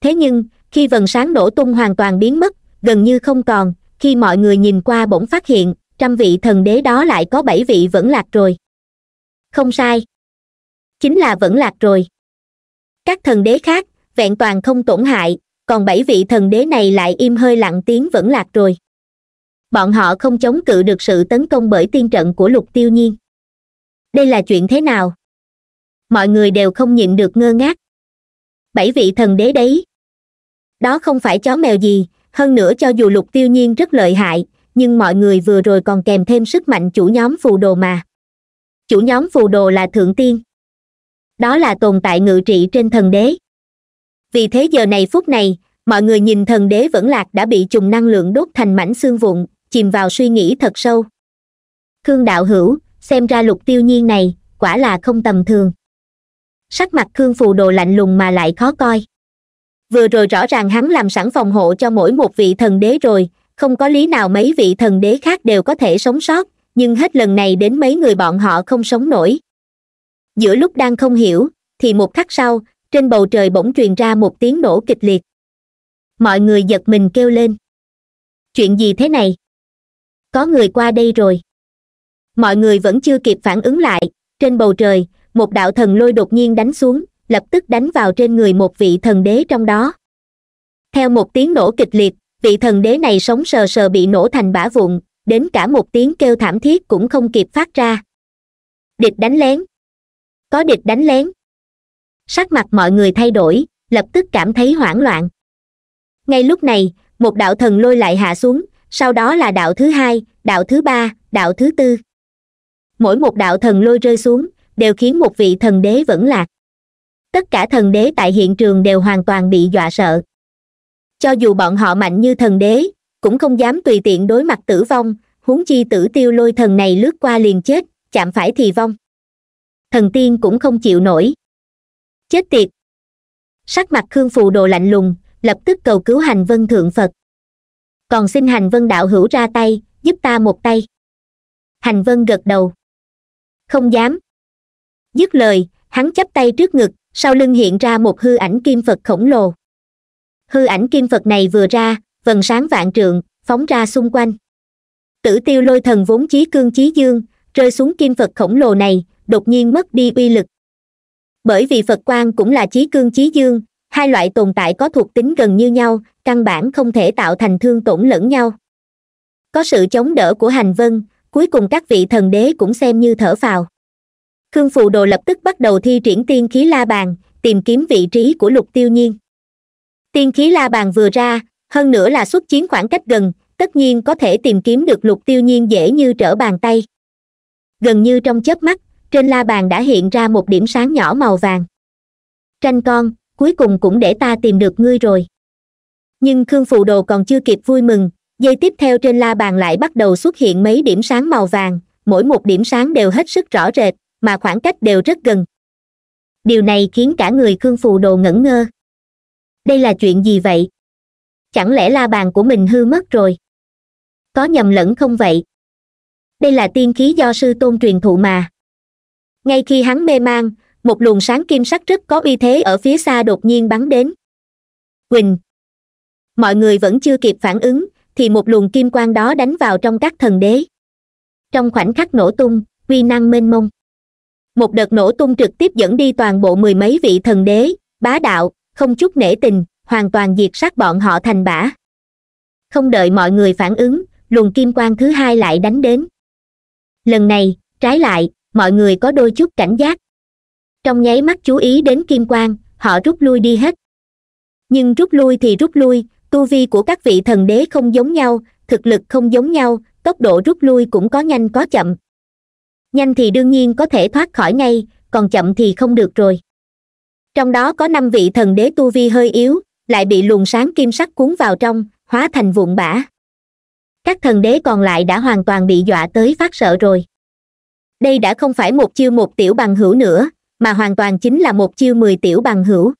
thế nhưng khi vần sáng nổ tung hoàn toàn biến mất gần như không còn khi mọi người nhìn qua bỗng phát hiện trăm vị thần đế đó lại có bảy vị vẫn lạc rồi không sai chính là vẫn lạc rồi các thần đế khác vẹn toàn không tổn hại còn bảy vị thần đế này lại im hơi lặng tiếng vẫn lạc rồi bọn họ không chống cự được sự tấn công bởi tiên trận của lục tiêu nhiên đây là chuyện thế nào mọi người đều không nhịn được ngơ ngác bảy vị thần đế đấy đó không phải chó mèo gì hơn nữa cho dù lục tiêu nhiên rất lợi hại nhưng mọi người vừa rồi còn kèm thêm sức mạnh chủ nhóm phù đồ mà chủ nhóm phù đồ là thượng tiên đó là tồn tại ngự trị trên thần đế vì thế giờ này phút này mọi người nhìn thần đế vẫn lạc đã bị trùng năng lượng đốt thành mảnh xương vụn chìm vào suy nghĩ thật sâu khương đạo hữu xem ra lục tiêu nhiên này quả là không tầm thường sắc mặt khương phù đồ lạnh lùng mà lại khó coi vừa rồi rõ ràng hắn làm sẵn phòng hộ cho mỗi một vị thần đế rồi không có lý nào mấy vị thần đế khác đều có thể sống sót nhưng hết lần này đến mấy người bọn họ không sống nổi giữa lúc đang không hiểu thì một khắc sau trên bầu trời bỗng truyền ra một tiếng nổ kịch liệt mọi người giật mình kêu lên chuyện gì thế này có người qua đây rồi mọi người vẫn chưa kịp phản ứng lại trên bầu trời một đạo thần lôi đột nhiên đánh xuống lập tức đánh vào trên người một vị thần đế trong đó theo một tiếng nổ kịch liệt vị thần đế này sống sờ sờ bị nổ thành bã vụn đến cả một tiếng kêu thảm thiết cũng không kịp phát ra địch đánh lén có địch đánh lén sắc mặt mọi người thay đổi lập tức cảm thấy hoảng loạn ngay lúc này một đạo thần lôi lại hạ xuống sau đó là đạo thứ hai đạo thứ ba đạo thứ tư mỗi một đạo thần lôi rơi xuống đều khiến một vị thần đế vẫn lạc tất cả thần đế tại hiện trường đều hoàn toàn bị dọa sợ cho dù bọn họ mạnh như thần đế cũng không dám tùy tiện đối mặt tử vong huống chi tử tiêu lôi thần này lướt qua liền chết chạm phải thì vong thần tiên cũng không chịu nổi chết tiệt sắc mặt khương phù đồ lạnh lùng lập tức cầu cứu hành vân thượng phật còn xin hành vân đạo hữu ra tay giúp ta một tay hành vân gật đầu không dám dứt lời hắn chắp tay trước ngực sau lưng hiện ra một hư ảnh kim phật khổng lồ hư ảnh kim phật này vừa ra vần sáng vạn trượng phóng ra xung quanh tử tiêu lôi thần vốn chí cương chí dương rơi xuống kim phật khổng lồ này đột nhiên mất đi uy lực bởi vì phật quan cũng là trí cương trí dương hai loại tồn tại có thuộc tính gần như nhau căn bản không thể tạo thành thương tổn lẫn nhau có sự chống đỡ của hành vân cuối cùng các vị thần đế cũng xem như thở phào khương phù đồ lập tức bắt đầu thi triển tiên khí la bàn tìm kiếm vị trí của lục tiêu nhiên tiên khí la bàn vừa ra hơn nữa là xuất chiến khoảng cách gần tất nhiên có thể tìm kiếm được lục tiêu nhiên dễ như trở bàn tay gần như trong chớp mắt trên la bàn đã hiện ra một điểm sáng nhỏ màu vàng tranh con cuối cùng cũng để ta tìm được ngươi rồi nhưng khương phù đồ còn chưa kịp vui mừng dây tiếp theo trên la bàn lại bắt đầu xuất hiện mấy điểm sáng màu vàng mỗi một điểm sáng đều hết sức rõ rệt mà khoảng cách đều rất gần điều này khiến cả người khương phù đồ ngẩn ngơ đây là chuyện gì vậy chẳng lẽ la bàn của mình hư mất rồi có nhầm lẫn không vậy đây là tiên khí do sư tôn truyền thụ mà ngay khi hắn mê mang, một luồng sáng kim sắc rất có uy thế ở phía xa đột nhiên bắn đến quỳnh mọi người vẫn chưa kịp phản ứng thì một luồng kim quang đó đánh vào trong các thần đế trong khoảnh khắc nổ tung uy năng mênh mông một đợt nổ tung trực tiếp dẫn đi toàn bộ mười mấy vị thần đế bá đạo không chút nể tình hoàn toàn diệt sát bọn họ thành bã không đợi mọi người phản ứng luồng kim quang thứ hai lại đánh đến lần này trái lại mọi người có đôi chút cảnh giác trong nháy mắt chú ý đến kim quang họ rút lui đi hết nhưng rút lui thì rút lui tu vi của các vị thần đế không giống nhau thực lực không giống nhau tốc độ rút lui cũng có nhanh có chậm nhanh thì đương nhiên có thể thoát khỏi ngay còn chậm thì không được rồi trong đó có năm vị thần đế tu vi hơi yếu lại bị luồng sáng kim sắc cuốn vào trong hóa thành vụn bã các thần đế còn lại đã hoàn toàn bị dọa tới phát sợ rồi đây đã không phải một chiêu một tiểu bằng hữu nữa mà hoàn toàn chính là một chiêu mười tiểu bằng hữu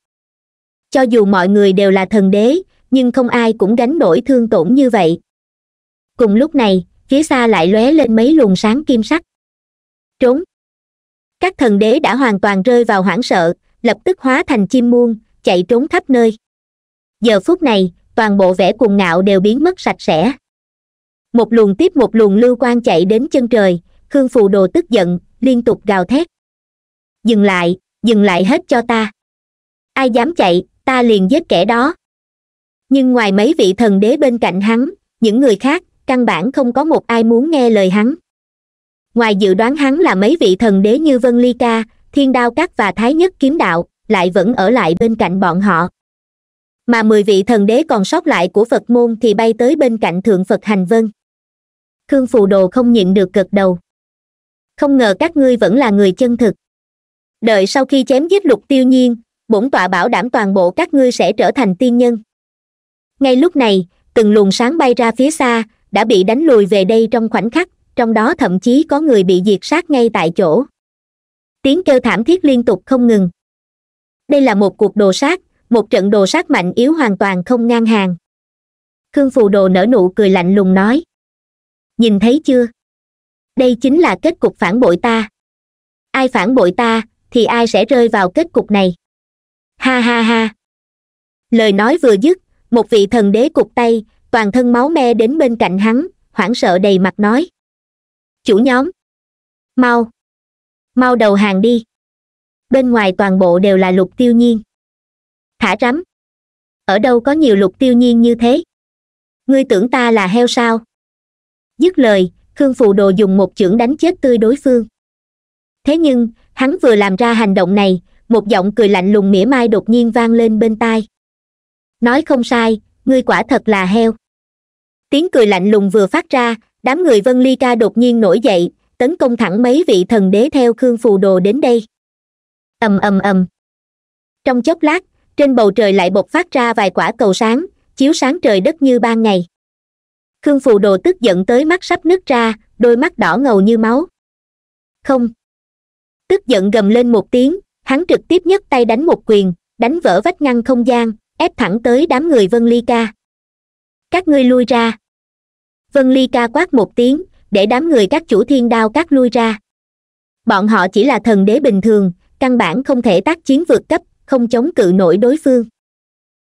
cho dù mọi người đều là thần đế nhưng không ai cũng gánh nổi thương tổn như vậy cùng lúc này phía xa lại lóe lên mấy luồng sáng kim sắc trốn các thần đế đã hoàn toàn rơi vào hoảng sợ lập tức hóa thành chim muôn chạy trốn khắp nơi giờ phút này toàn bộ vẻ cuồng ngạo đều biến mất sạch sẽ một luồng tiếp một luồng lưu quang chạy đến chân trời khương phù đồ tức giận liên tục gào thét dừng lại dừng lại hết cho ta ai dám chạy ta liền giết kẻ đó nhưng ngoài mấy vị thần đế bên cạnh hắn những người khác căn bản không có một ai muốn nghe lời hắn ngoài dự đoán hắn là mấy vị thần đế như vân ly ca thiên đao cát và thái nhất kiếm đạo lại vẫn ở lại bên cạnh bọn họ mà mười vị thần đế còn sót lại của phật môn thì bay tới bên cạnh thượng phật hành vân khương phù đồ không nhịn được gật đầu không ngờ các ngươi vẫn là người chân thực đợi sau khi chém giết lục tiêu nhiên bổn tọa bảo đảm toàn bộ các ngươi sẽ trở thành tiên nhân ngay lúc này từng luồng sáng bay ra phía xa đã bị đánh lùi về đây trong khoảnh khắc trong đó thậm chí có người bị diệt sát ngay tại chỗ tiếng kêu thảm thiết liên tục không ngừng đây là một cuộc đồ sát một trận đồ sát mạnh yếu hoàn toàn không ngang hàng khương phù đồ nở nụ cười lạnh lùng nói nhìn thấy chưa đây chính là kết cục phản bội ta ai phản bội ta thì ai sẽ rơi vào kết cục này ha ha ha lời nói vừa dứt một vị thần đế cục tay toàn thân máu me đến bên cạnh hắn hoảng sợ đầy mặt nói chủ nhóm mau mau đầu hàng đi bên ngoài toàn bộ đều là lục tiêu nhiên thả rắm ở đâu có nhiều lục tiêu nhiên như thế ngươi tưởng ta là heo sao dứt lời khương phụ đồ dùng một chưởng đánh chết tươi đối phương thế nhưng hắn vừa làm ra hành động này một giọng cười lạnh lùng mỉa mai đột nhiên vang lên bên tai nói không sai ngươi quả thật là heo tiếng cười lạnh lùng vừa phát ra đám người vân ly ca đột nhiên nổi dậy tấn công thẳng mấy vị thần đế theo khương phù đồ đến đây ầm ầm ầm trong chốc lát trên bầu trời lại bộc phát ra vài quả cầu sáng chiếu sáng trời đất như ban ngày khương phù đồ tức giận tới mắt sắp nứt ra đôi mắt đỏ ngầu như máu không tức giận gầm lên một tiếng hắn trực tiếp nhấc tay đánh một quyền đánh vỡ vách ngăn không gian ép thẳng tới đám người vân ly ca các ngươi lui ra vân ly ca quát một tiếng để đám người các chủ thiên đao các lui ra bọn họ chỉ là thần đế bình thường căn bản không thể tác chiến vượt cấp không chống cự nổi đối phương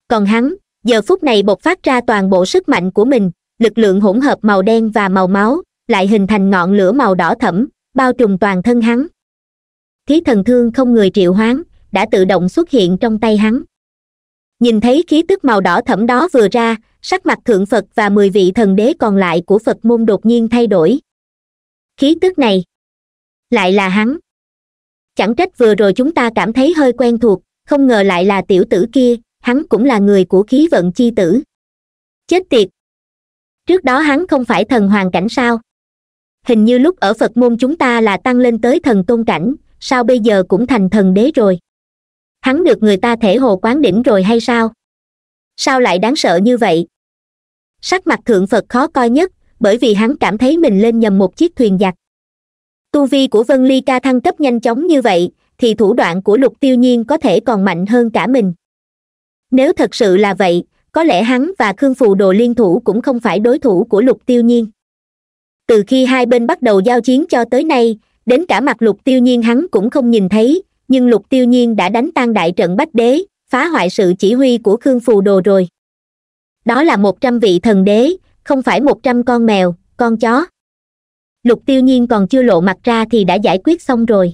còn hắn giờ phút này bộc phát ra toàn bộ sức mạnh của mình lực lượng hỗn hợp màu đen và màu máu lại hình thành ngọn lửa màu đỏ thẫm bao trùm toàn thân hắn khí thần thương không người triệu hoán đã tự động xuất hiện trong tay hắn nhìn thấy khí tức màu đỏ thẫm đó vừa ra sắc mặt thượng phật và mười vị thần đế còn lại của phật môn đột nhiên thay đổi khí tức này lại là hắn chẳng trách vừa rồi chúng ta cảm thấy hơi quen thuộc không ngờ lại là tiểu tử kia hắn cũng là người của khí vận chi tử chết tiệt trước đó hắn không phải thần hoàng cảnh sao hình như lúc ở phật môn chúng ta là tăng lên tới thần tôn cảnh sao bây giờ cũng thành thần đế rồi hắn được người ta thể hồ quán đỉnh rồi hay sao sao lại đáng sợ như vậy sắc mặt thượng phật khó coi nhất bởi vì hắn cảm thấy mình lên nhầm một chiếc thuyền giặc tu vi của vân ly ca thăng cấp nhanh chóng như vậy thì thủ đoạn của lục tiêu nhiên có thể còn mạnh hơn cả mình nếu thật sự là vậy có lẽ hắn và khương phù đồ liên thủ cũng không phải đối thủ của lục tiêu nhiên từ khi hai bên bắt đầu giao chiến cho tới nay đến cả mặt lục tiêu nhiên hắn cũng không nhìn thấy nhưng lục tiêu nhiên đã đánh tan đại trận bách đế phá hoại sự chỉ huy của khương phù đồ rồi đó là một trăm vị thần đế không phải một trăm con mèo con chó lục tiêu nhiên còn chưa lộ mặt ra thì đã giải quyết xong rồi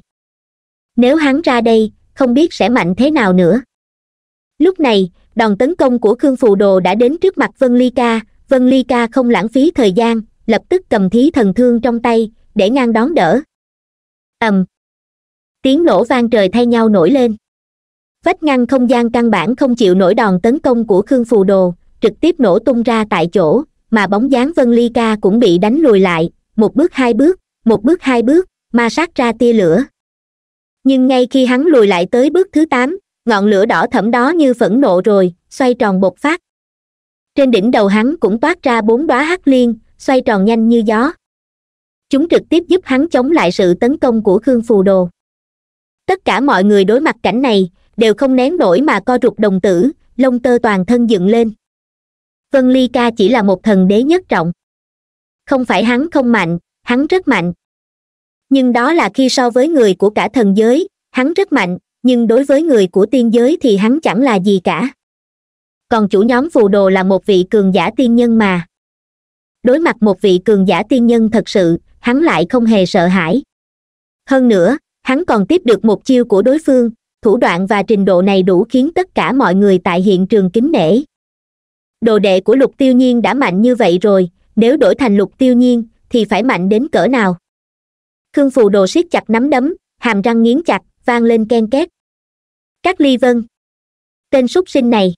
nếu hắn ra đây không biết sẽ mạnh thế nào nữa lúc này đòn tấn công của khương phù đồ đã đến trước mặt vân ly ca vân ly ca không lãng phí thời gian lập tức cầm thí thần thương trong tay để ngang đón đỡ ầm um. tiếng nổ vang trời thay nhau nổi lên vách ngăn không gian căn bản không chịu nổi đòn tấn công của khương phù đồ trực tiếp nổ tung ra tại chỗ mà bóng dáng vân ly ca cũng bị đánh lùi lại một bước hai bước một bước hai bước ma sát ra tia lửa nhưng ngay khi hắn lùi lại tới bước thứ tám ngọn lửa đỏ thẫm đó như phẫn nộ rồi xoay tròn bột phát trên đỉnh đầu hắn cũng toát ra bốn đóa hắc liên xoay tròn nhanh như gió chúng trực tiếp giúp hắn chống lại sự tấn công của khương phù đồ tất cả mọi người đối mặt cảnh này đều không nén nổi mà co rụt đồng tử lông tơ toàn thân dựng lên vân ly ca chỉ là một thần đế nhất trọng không phải hắn không mạnh hắn rất mạnh nhưng đó là khi so với người của cả thần giới hắn rất mạnh nhưng đối với người của tiên giới thì hắn chẳng là gì cả còn chủ nhóm phù đồ là một vị cường giả tiên nhân mà đối mặt một vị cường giả tiên nhân thật sự hắn lại không hề sợ hãi hơn nữa hắn còn tiếp được một chiêu của đối phương thủ đoạn và trình độ này đủ khiến tất cả mọi người tại hiện trường kính nể đồ đệ của lục tiêu nhiên đã mạnh như vậy rồi nếu đổi thành lục tiêu nhiên thì phải mạnh đến cỡ nào khương phù đồ siết chặt nắm đấm hàm răng nghiến chặt vang lên ken két các ly vân tên súc sinh này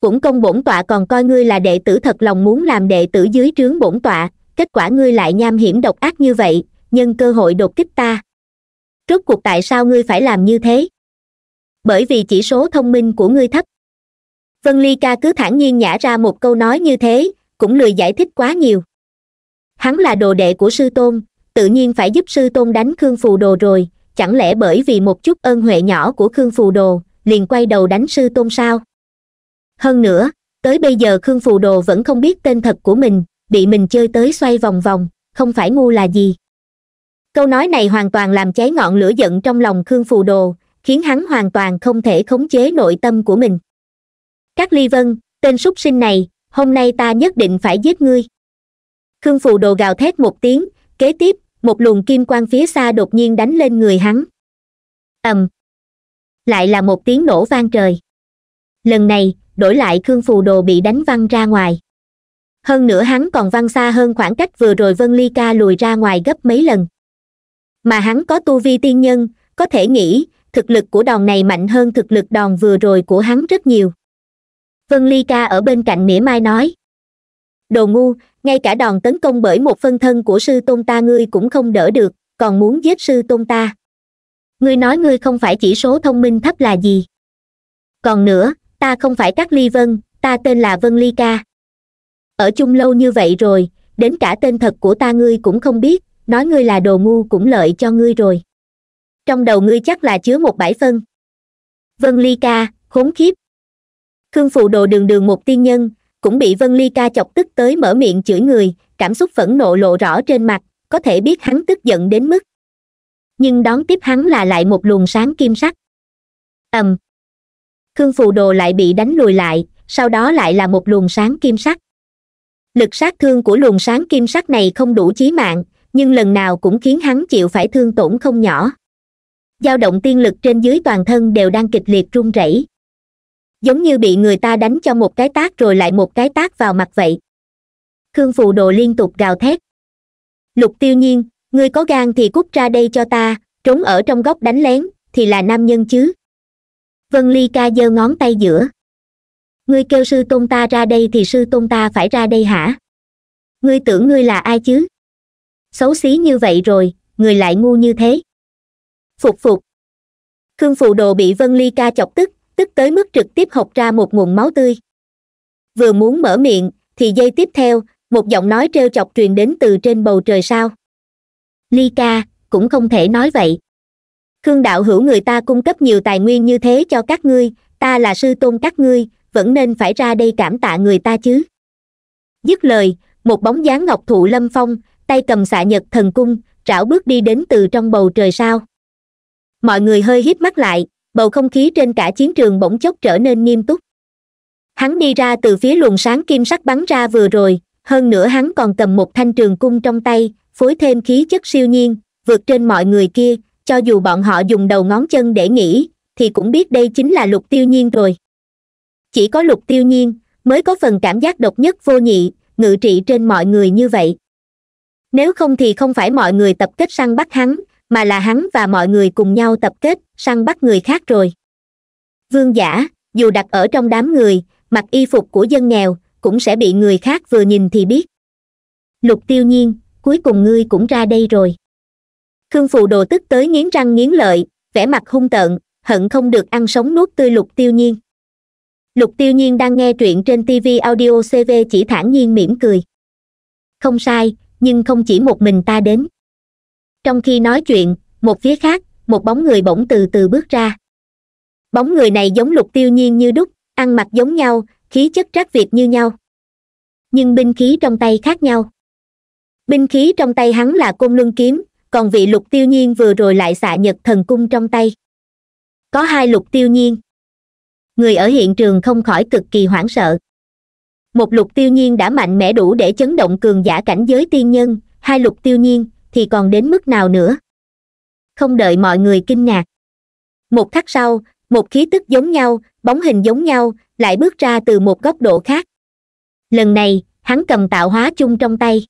cũng công bổn tọa còn coi ngươi là đệ tử thật lòng muốn làm đệ tử dưới trướng bổn tọa kết quả ngươi lại nham hiểm độc ác như vậy nhân cơ hội đột kích ta rốt cuộc tại sao ngươi phải làm như thế bởi vì chỉ số thông minh của ngươi thấp vân ly ca cứ thản nhiên nhả ra một câu nói như thế cũng lười giải thích quá nhiều hắn là đồ đệ của sư tôn tự nhiên phải giúp sư tôn đánh khương phù đồ rồi chẳng lẽ bởi vì một chút ơn huệ nhỏ của khương phù đồ liền quay đầu đánh sư tôn sao hơn nữa tới bây giờ khương phù đồ vẫn không biết tên thật của mình bị mình chơi tới xoay vòng vòng không phải ngu là gì câu nói này hoàn toàn làm cháy ngọn lửa giận trong lòng khương phù đồ khiến hắn hoàn toàn không thể khống chế nội tâm của mình các ly vân tên súc sinh này hôm nay ta nhất định phải giết ngươi khương phù đồ gào thét một tiếng kế tiếp một luồng kim quang phía xa đột nhiên đánh lên người hắn ầm lại là một tiếng nổ vang trời lần này đổi lại khương phù đồ bị đánh văng ra ngoài hơn nữa hắn còn văng xa hơn khoảng cách vừa rồi vân ly ca lùi ra ngoài gấp mấy lần mà hắn có tu vi tiên nhân có thể nghĩ thực lực của đòn này mạnh hơn thực lực đòn vừa rồi của hắn rất nhiều vân ly ca ở bên cạnh mỉa mai nói đồ ngu ngay cả đòn tấn công bởi một phân thân của sư tôn ta ngươi cũng không đỡ được còn muốn giết sư tôn ta ngươi nói ngươi không phải chỉ số thông minh thấp là gì còn nữa ta không phải các ly vân ta tên là vân ly ca ở chung lâu như vậy rồi đến cả tên thật của ta ngươi cũng không biết nói ngươi là đồ ngu cũng lợi cho ngươi rồi trong đầu ngươi chắc là chứa một bãi phân vân ly ca khốn khiếp khương phụ đồ đường đường một tiên nhân cũng bị vân ly ca chọc tức tới mở miệng chửi người cảm xúc phẫn nộ lộ rõ trên mặt có thể biết hắn tức giận đến mức nhưng đón tiếp hắn là lại một luồng sáng kim sắc ầm um. khương phù đồ lại bị đánh lùi lại sau đó lại là một luồng sáng kim sắc lực sát thương của luồng sáng kim sắc này không đủ chí mạng nhưng lần nào cũng khiến hắn chịu phải thương tổn không nhỏ dao động tiên lực trên dưới toàn thân đều đang kịch liệt run rẩy giống như bị người ta đánh cho một cái tát rồi lại một cái tát vào mặt vậy khương phù đồ liên tục gào thét lục tiêu nhiên ngươi có gan thì cút ra đây cho ta trốn ở trong góc đánh lén thì là nam nhân chứ vân ly ca giơ ngón tay giữa ngươi kêu sư tôn ta ra đây thì sư tôn ta phải ra đây hả ngươi tưởng ngươi là ai chứ xấu xí như vậy rồi người lại ngu như thế phục phục khương phù đồ bị vân ly ca chọc tức tức tới mức trực tiếp học ra một nguồn máu tươi vừa muốn mở miệng thì giây tiếp theo một giọng nói trêu chọc truyền đến từ trên bầu trời sao ly ca cũng không thể nói vậy khương đạo hữu người ta cung cấp nhiều tài nguyên như thế cho các ngươi ta là sư tôn các ngươi vẫn nên phải ra đây cảm tạ người ta chứ dứt lời một bóng dáng ngọc thụ lâm phong tay cầm xạ nhật thần cung rảo bước đi đến từ trong bầu trời sao mọi người hơi hít mắt lại bầu không khí trên cả chiến trường bỗng chốc trở nên nghiêm túc hắn đi ra từ phía luồng sáng kim sắc bắn ra vừa rồi hơn nữa hắn còn cầm một thanh trường cung trong tay phối thêm khí chất siêu nhiên vượt trên mọi người kia cho dù bọn họ dùng đầu ngón chân để nghĩ thì cũng biết đây chính là lục tiêu nhiên rồi chỉ có lục tiêu nhiên mới có phần cảm giác độc nhất vô nhị ngự trị trên mọi người như vậy nếu không thì không phải mọi người tập kết săn bắt hắn mà là hắn và mọi người cùng nhau tập kết săn bắt người khác rồi vương giả dù đặt ở trong đám người mặc y phục của dân nghèo cũng sẽ bị người khác vừa nhìn thì biết lục tiêu nhiên cuối cùng ngươi cũng ra đây rồi khương phù đồ tức tới nghiến răng nghiến lợi vẻ mặt hung tợn hận không được ăn sống nuốt tươi lục tiêu nhiên lục tiêu nhiên đang nghe truyện trên tv audio cv chỉ thản nhiên mỉm cười không sai nhưng không chỉ một mình ta đến trong khi nói chuyện một phía khác một bóng người bỗng từ từ bước ra bóng người này giống lục tiêu nhiên như đúc ăn mặc giống nhau khí chất rác việt như nhau nhưng binh khí trong tay khác nhau binh khí trong tay hắn là côn luân kiếm còn vị lục tiêu nhiên vừa rồi lại xạ nhật thần cung trong tay có hai lục tiêu nhiên người ở hiện trường không khỏi cực kỳ hoảng sợ một lục tiêu nhiên đã mạnh mẽ đủ để chấn động cường giả cảnh giới tiên nhân hai lục tiêu nhiên thì còn đến mức nào nữa không đợi mọi người kinh ngạc một khắc sau một khí tức giống nhau bóng hình giống nhau lại bước ra từ một góc độ khác lần này hắn cầm tạo hóa chung trong tay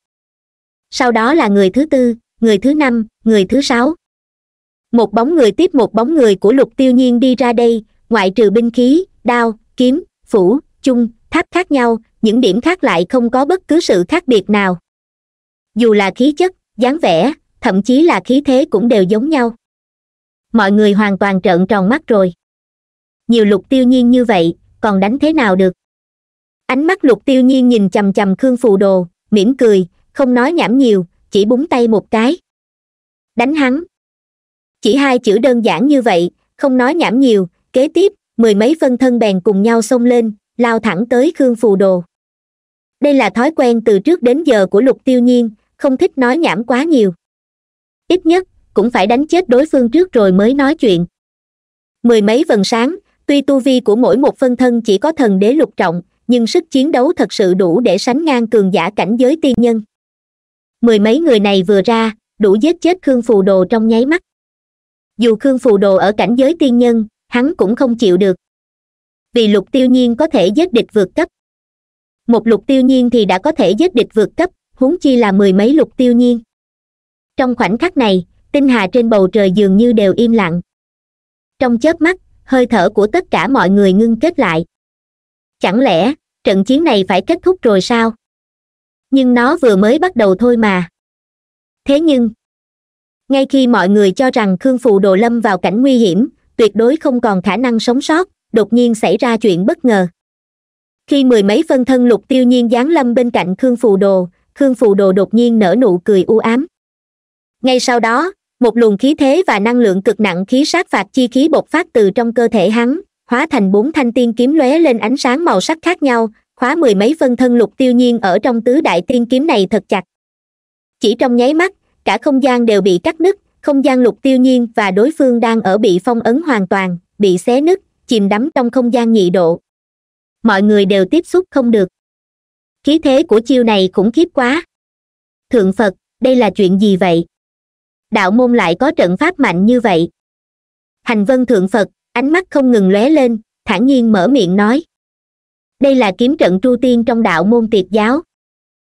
sau đó là người thứ tư người thứ năm người thứ sáu một bóng người tiếp một bóng người của lục tiêu nhiên đi ra đây ngoại trừ binh khí đao kiếm phủ chung tháp khác nhau những điểm khác lại không có bất cứ sự khác biệt nào dù là khí chất dáng vẻ thậm chí là khí thế cũng đều giống nhau mọi người hoàn toàn trợn tròn mắt rồi nhiều lục tiêu nhiên như vậy còn đánh thế nào được ánh mắt lục tiêu nhiên nhìn chằm chằm khương phù đồ mỉm cười không nói nhảm nhiều chỉ búng tay một cái đánh hắn chỉ hai chữ đơn giản như vậy không nói nhảm nhiều kế tiếp mười mấy phân thân bèn cùng nhau xông lên lao thẳng tới khương phù đồ đây là thói quen từ trước đến giờ của lục tiêu nhiên không thích nói nhảm quá nhiều ít nhất cũng phải đánh chết đối phương trước rồi mới nói chuyện mười mấy vần sáng tuy tu vi của mỗi một phân thân chỉ có thần đế lục trọng nhưng sức chiến đấu thật sự đủ để sánh ngang cường giả cảnh giới tiên nhân mười mấy người này vừa ra đủ giết chết khương phù đồ trong nháy mắt dù khương phù đồ ở cảnh giới tiên nhân hắn cũng không chịu được vì lục tiêu nhiên có thể giết địch vượt cấp một lục tiêu nhiên thì đã có thể giết địch vượt cấp huống chi là mười mấy lục tiêu nhiên trong khoảnh khắc này tinh hà trên bầu trời dường như đều im lặng trong chớp mắt hơi thở của tất cả mọi người ngưng kết lại chẳng lẽ trận chiến này phải kết thúc rồi sao nhưng nó vừa mới bắt đầu thôi mà thế nhưng ngay khi mọi người cho rằng khương phụ đồ lâm vào cảnh nguy hiểm tuyệt đối không còn khả năng sống sót đột nhiên xảy ra chuyện bất ngờ khi mười mấy phân thân lục tiêu nhiên giáng lâm bên cạnh khương phụ đồ khương phù đồ đột nhiên nở nụ cười u ám ngay sau đó một luồng khí thế và năng lượng cực nặng khí sát phạt chi khí bộc phát từ trong cơ thể hắn hóa thành bốn thanh tiên kiếm lóe lên ánh sáng màu sắc khác nhau khóa mười mấy phân thân lục tiêu nhiên ở trong tứ đại tiên kiếm này thật chặt chỉ trong nháy mắt cả không gian đều bị cắt nứt không gian lục tiêu nhiên và đối phương đang ở bị phong ấn hoàn toàn bị xé nứt chìm đắm trong không gian nhị độ mọi người đều tiếp xúc không được khí thế của chiêu này cũng khiếp quá thượng phật đây là chuyện gì vậy đạo môn lại có trận pháp mạnh như vậy hành vân thượng phật ánh mắt không ngừng lóe lên thản nhiên mở miệng nói đây là kiếm trận tru tiên trong đạo môn tiệt giáo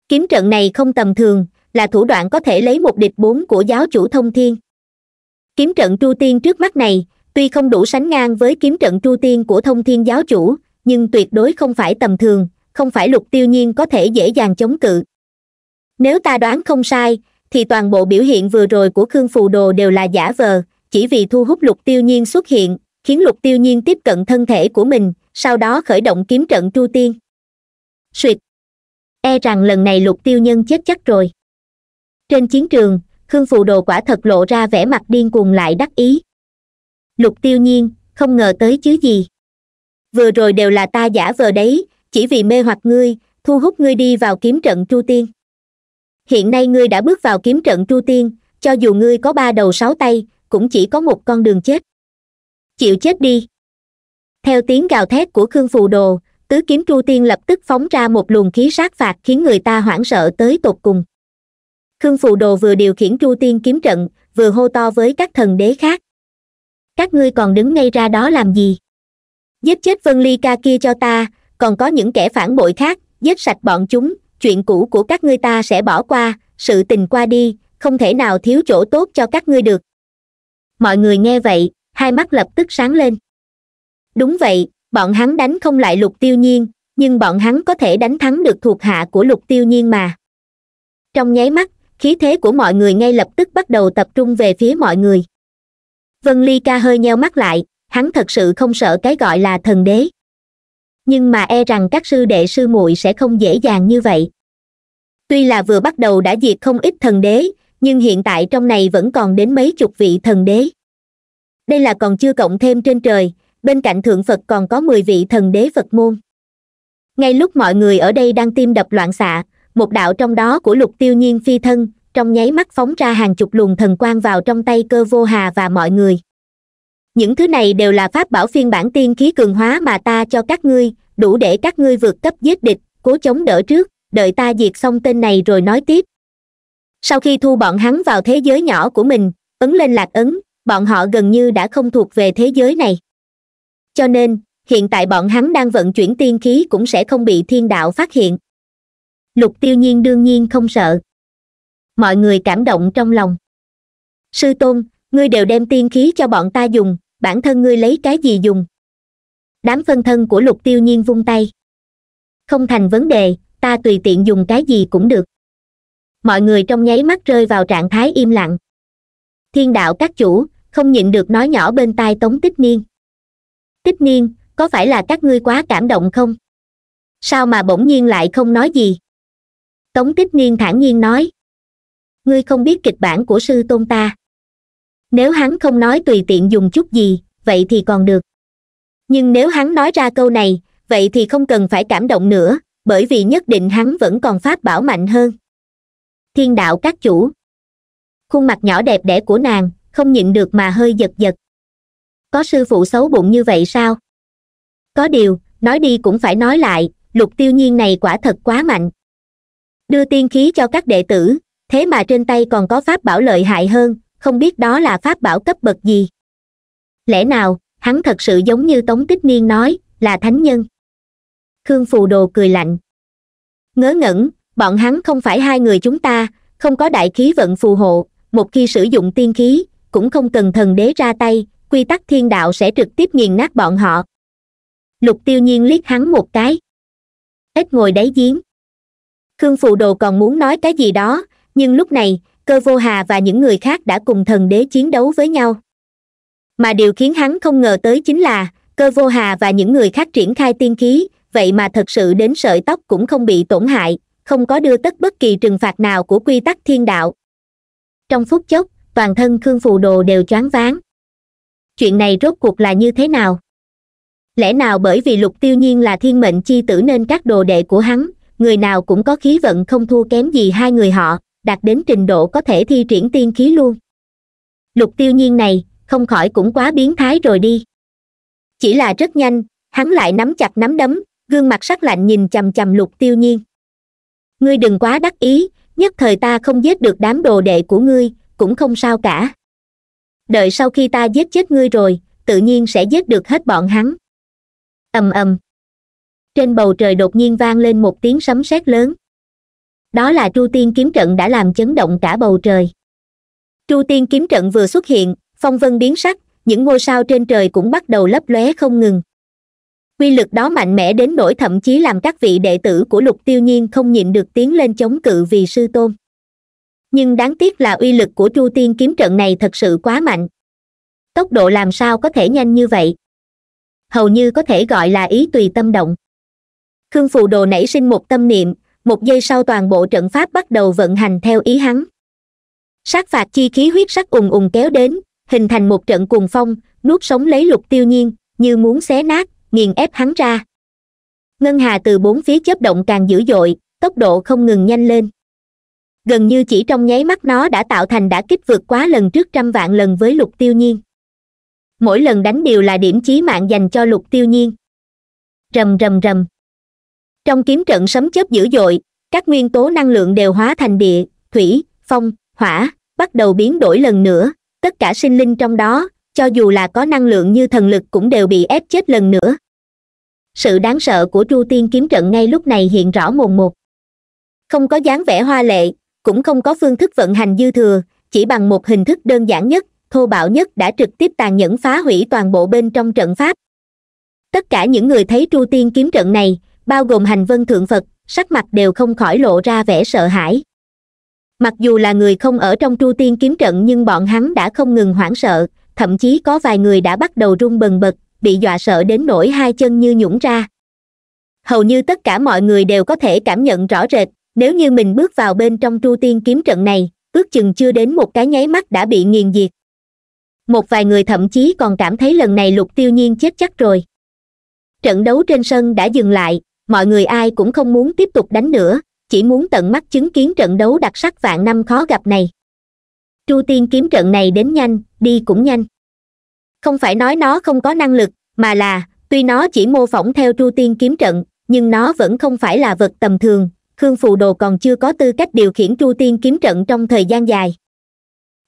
kiếm trận này không tầm thường là thủ đoạn có thể lấy một địch bốn của giáo chủ thông thiên kiếm trận tru tiên trước mắt này tuy không đủ sánh ngang với kiếm trận tru tiên của thông thiên giáo chủ nhưng tuyệt đối không phải tầm thường không phải lục tiêu nhiên có thể dễ dàng chống cự nếu ta đoán không sai thì toàn bộ biểu hiện vừa rồi của khương phù đồ đều là giả vờ chỉ vì thu hút lục tiêu nhiên xuất hiện khiến lục tiêu nhiên tiếp cận thân thể của mình sau đó khởi động kiếm trận tru tiên suyệt e rằng lần này lục tiêu nhân chết chắc rồi trên chiến trường khương phù đồ quả thật lộ ra vẻ mặt điên cuồng lại đắc ý lục tiêu nhiên không ngờ tới chứ gì vừa rồi đều là ta giả vờ đấy chỉ vì mê hoặc ngươi thu hút ngươi đi vào kiếm trận chu tiên hiện nay ngươi đã bước vào kiếm trận chu tiên cho dù ngươi có ba đầu sáu tay cũng chỉ có một con đường chết chịu chết đi theo tiếng gào thét của khương phù đồ tứ kiếm chu tiên lập tức phóng ra một luồng khí sát phạt khiến người ta hoảng sợ tới tột cùng khương phù đồ vừa điều khiển chu tiên kiếm trận vừa hô to với các thần đế khác các ngươi còn đứng ngay ra đó làm gì giết chết vân ly ca kia cho ta còn có những kẻ phản bội khác giết sạch bọn chúng chuyện cũ của các ngươi ta sẽ bỏ qua sự tình qua đi không thể nào thiếu chỗ tốt cho các ngươi được mọi người nghe vậy hai mắt lập tức sáng lên đúng vậy bọn hắn đánh không lại lục tiêu nhiên nhưng bọn hắn có thể đánh thắng được thuộc hạ của lục tiêu nhiên mà trong nháy mắt khí thế của mọi người ngay lập tức bắt đầu tập trung về phía mọi người vân ly ca hơi nheo mắt lại hắn thật sự không sợ cái gọi là thần đế nhưng mà e rằng các sư đệ sư muội sẽ không dễ dàng như vậy tuy là vừa bắt đầu đã diệt không ít thần đế nhưng hiện tại trong này vẫn còn đến mấy chục vị thần đế đây là còn chưa cộng thêm trên trời bên cạnh thượng phật còn có mười vị thần đế phật môn ngay lúc mọi người ở đây đang tim đập loạn xạ một đạo trong đó của lục tiêu nhiên phi thân trong nháy mắt phóng ra hàng chục luồng thần quang vào trong tay cơ vô hà và mọi người những thứ này đều là pháp bảo phiên bản tiên khí cường hóa mà ta cho các ngươi đủ để các ngươi vượt cấp giết địch cố chống đỡ trước đợi ta diệt xong tên này rồi nói tiếp sau khi thu bọn hắn vào thế giới nhỏ của mình ấn lên lạc ấn bọn họ gần như đã không thuộc về thế giới này cho nên hiện tại bọn hắn đang vận chuyển tiên khí cũng sẽ không bị thiên đạo phát hiện lục tiêu nhiên đương nhiên không sợ mọi người cảm động trong lòng sư tôn ngươi đều đem tiên khí cho bọn ta dùng bản thân ngươi lấy cái gì dùng đám phân thân của lục tiêu nhiên vung tay không thành vấn đề ta tùy tiện dùng cái gì cũng được mọi người trong nháy mắt rơi vào trạng thái im lặng thiên đạo các chủ không nhịn được nói nhỏ bên tai tống tích niên tích niên có phải là các ngươi quá cảm động không sao mà bỗng nhiên lại không nói gì tống tích niên thản nhiên nói ngươi không biết kịch bản của sư tôn ta nếu hắn không nói tùy tiện dùng chút gì vậy thì còn được nhưng nếu hắn nói ra câu này vậy thì không cần phải cảm động nữa bởi vì nhất định hắn vẫn còn pháp bảo mạnh hơn thiên đạo các chủ khuôn mặt nhỏ đẹp đẽ của nàng không nhịn được mà hơi giật giật có sư phụ xấu bụng như vậy sao có điều nói đi cũng phải nói lại lục tiêu nhiên này quả thật quá mạnh đưa tiên khí cho các đệ tử thế mà trên tay còn có pháp bảo lợi hại hơn không biết đó là pháp bảo cấp bậc gì lẽ nào hắn thật sự giống như tống tích niên nói là thánh nhân khương phù đồ cười lạnh ngớ ngẩn bọn hắn không phải hai người chúng ta không có đại khí vận phù hộ một khi sử dụng tiên khí cũng không cần thần đế ra tay quy tắc thiên đạo sẽ trực tiếp nghiền nát bọn họ lục tiêu nhiên liếc hắn một cái ít ngồi đáy giếng khương phù đồ còn muốn nói cái gì đó nhưng lúc này cơ vô hà và những người khác đã cùng thần đế chiến đấu với nhau mà điều khiến hắn không ngờ tới chính là cơ vô hà và những người khác triển khai tiên khí vậy mà thật sự đến sợi tóc cũng không bị tổn hại không có đưa tất bất kỳ trừng phạt nào của quy tắc thiên đạo trong phút chốc toàn thân khương phù đồ đều choáng váng chuyện này rốt cuộc là như thế nào lẽ nào bởi vì lục tiêu nhiên là thiên mệnh chi tử nên các đồ đệ của hắn người nào cũng có khí vận không thua kém gì hai người họ đạt đến trình độ có thể thi triển tiên khí luôn lục tiêu nhiên này không khỏi cũng quá biến thái rồi đi chỉ là rất nhanh hắn lại nắm chặt nắm đấm gương mặt sắc lạnh nhìn chằm chằm lục tiêu nhiên ngươi đừng quá đắc ý nhất thời ta không giết được đám đồ đệ của ngươi cũng không sao cả đợi sau khi ta giết chết ngươi rồi tự nhiên sẽ giết được hết bọn hắn ầm ầm trên bầu trời đột nhiên vang lên một tiếng sấm sét lớn đó là chu tiên kiếm trận đã làm chấn động cả bầu trời chu tiên kiếm trận vừa xuất hiện phong vân biến sắc những ngôi sao trên trời cũng bắt đầu lấp lóe không ngừng uy lực đó mạnh mẽ đến nỗi thậm chí làm các vị đệ tử của lục tiêu nhiên không nhịn được tiến lên chống cự vì sư tôn nhưng đáng tiếc là uy lực của chu tiên kiếm trận này thật sự quá mạnh tốc độ làm sao có thể nhanh như vậy hầu như có thể gọi là ý tùy tâm động khương phù đồ nảy sinh một tâm niệm một giây sau toàn bộ trận pháp bắt đầu vận hành theo ý hắn sát phạt chi khí huyết sắc ùng ùng kéo đến hình thành một trận cuồng phong nuốt sống lấy lục tiêu nhiên như muốn xé nát nghiền ép hắn ra ngân hà từ bốn phía chớp động càng dữ dội tốc độ không ngừng nhanh lên gần như chỉ trong nháy mắt nó đã tạo thành đã kích vượt quá lần trước trăm vạn lần với lục tiêu nhiên mỗi lần đánh đều là điểm chí mạng dành cho lục tiêu nhiên rầm rầm rầm trong kiếm trận sấm chớp dữ dội các nguyên tố năng lượng đều hóa thành địa thủy phong hỏa bắt đầu biến đổi lần nữa tất cả sinh linh trong đó cho dù là có năng lượng như thần lực cũng đều bị ép chết lần nữa sự đáng sợ của chu tiên kiếm trận ngay lúc này hiện rõ mồn một không có dáng vẻ hoa lệ cũng không có phương thức vận hành dư thừa chỉ bằng một hình thức đơn giản nhất thô bạo nhất đã trực tiếp tàn nhẫn phá hủy toàn bộ bên trong trận pháp tất cả những người thấy chu tiên kiếm trận này bao gồm hành vân thượng phật sắc mặt đều không khỏi lộ ra vẻ sợ hãi mặc dù là người không ở trong tru tiên kiếm trận nhưng bọn hắn đã không ngừng hoảng sợ thậm chí có vài người đã bắt đầu run bần bật bị dọa sợ đến nỗi hai chân như nhũng ra hầu như tất cả mọi người đều có thể cảm nhận rõ rệt nếu như mình bước vào bên trong tru tiên kiếm trận này ước chừng chưa đến một cái nháy mắt đã bị nghiền diệt một vài người thậm chí còn cảm thấy lần này lục tiêu nhiên chết chắc rồi trận đấu trên sân đã dừng lại mọi người ai cũng không muốn tiếp tục đánh nữa chỉ muốn tận mắt chứng kiến trận đấu đặc sắc vạn năm khó gặp này chu tiên kiếm trận này đến nhanh đi cũng nhanh không phải nói nó không có năng lực mà là tuy nó chỉ mô phỏng theo chu tiên kiếm trận nhưng nó vẫn không phải là vật tầm thường khương phù đồ còn chưa có tư cách điều khiển chu tiên kiếm trận trong thời gian dài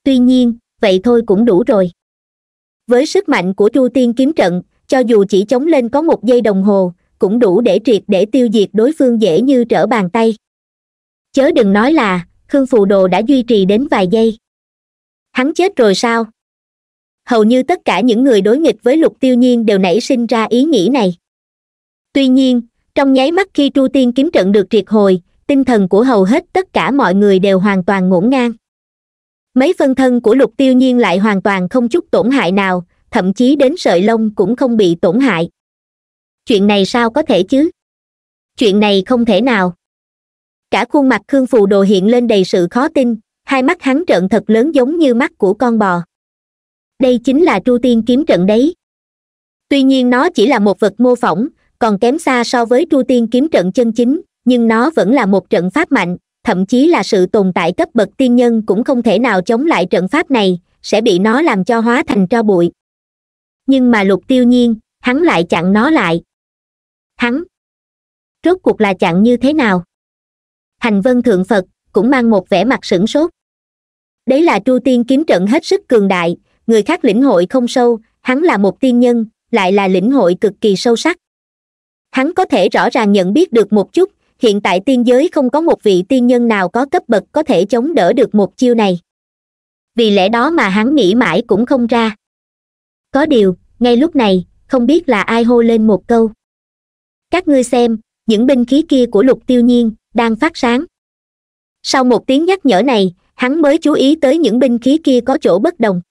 tuy nhiên vậy thôi cũng đủ rồi với sức mạnh của chu tiên kiếm trận cho dù chỉ chống lên có một giây đồng hồ cũng đủ để triệt để tiêu diệt đối phương dễ như trở bàn tay chớ đừng nói là khương phù đồ đã duy trì đến vài giây hắn chết rồi sao hầu như tất cả những người đối nghịch với lục tiêu nhiên đều nảy sinh ra ý nghĩ này tuy nhiên trong nháy mắt khi tru tiên kiếm trận được triệt hồi tinh thần của hầu hết tất cả mọi người đều hoàn toàn ngổn ngang mấy phân thân của lục tiêu nhiên lại hoàn toàn không chút tổn hại nào thậm chí đến sợi lông cũng không bị tổn hại chuyện này sao có thể chứ chuyện này không thể nào cả khuôn mặt khương phù đồ hiện lên đầy sự khó tin hai mắt hắn trợn thật lớn giống như mắt của con bò đây chính là tru tiên kiếm trận đấy tuy nhiên nó chỉ là một vật mô phỏng còn kém xa so với tru tiên kiếm trận chân chính nhưng nó vẫn là một trận pháp mạnh thậm chí là sự tồn tại cấp bậc tiên nhân cũng không thể nào chống lại trận pháp này sẽ bị nó làm cho hóa thành tro bụi nhưng mà lục tiêu nhiên hắn lại chặn nó lại hắn rốt cuộc là chặn như thế nào thành vân thượng phật cũng mang một vẻ mặt sửng sốt đấy là chu tiên kiếm trận hết sức cường đại người khác lĩnh hội không sâu hắn là một tiên nhân lại là lĩnh hội cực kỳ sâu sắc hắn có thể rõ ràng nhận biết được một chút hiện tại tiên giới không có một vị tiên nhân nào có cấp bậc có thể chống đỡ được một chiêu này vì lẽ đó mà hắn nghĩ mãi cũng không ra có điều ngay lúc này không biết là ai hô lên một câu các ngươi xem những binh khí kia của lục tiêu nhiên đang phát sáng sau một tiếng nhắc nhở này hắn mới chú ý tới những binh khí kia có chỗ bất đồng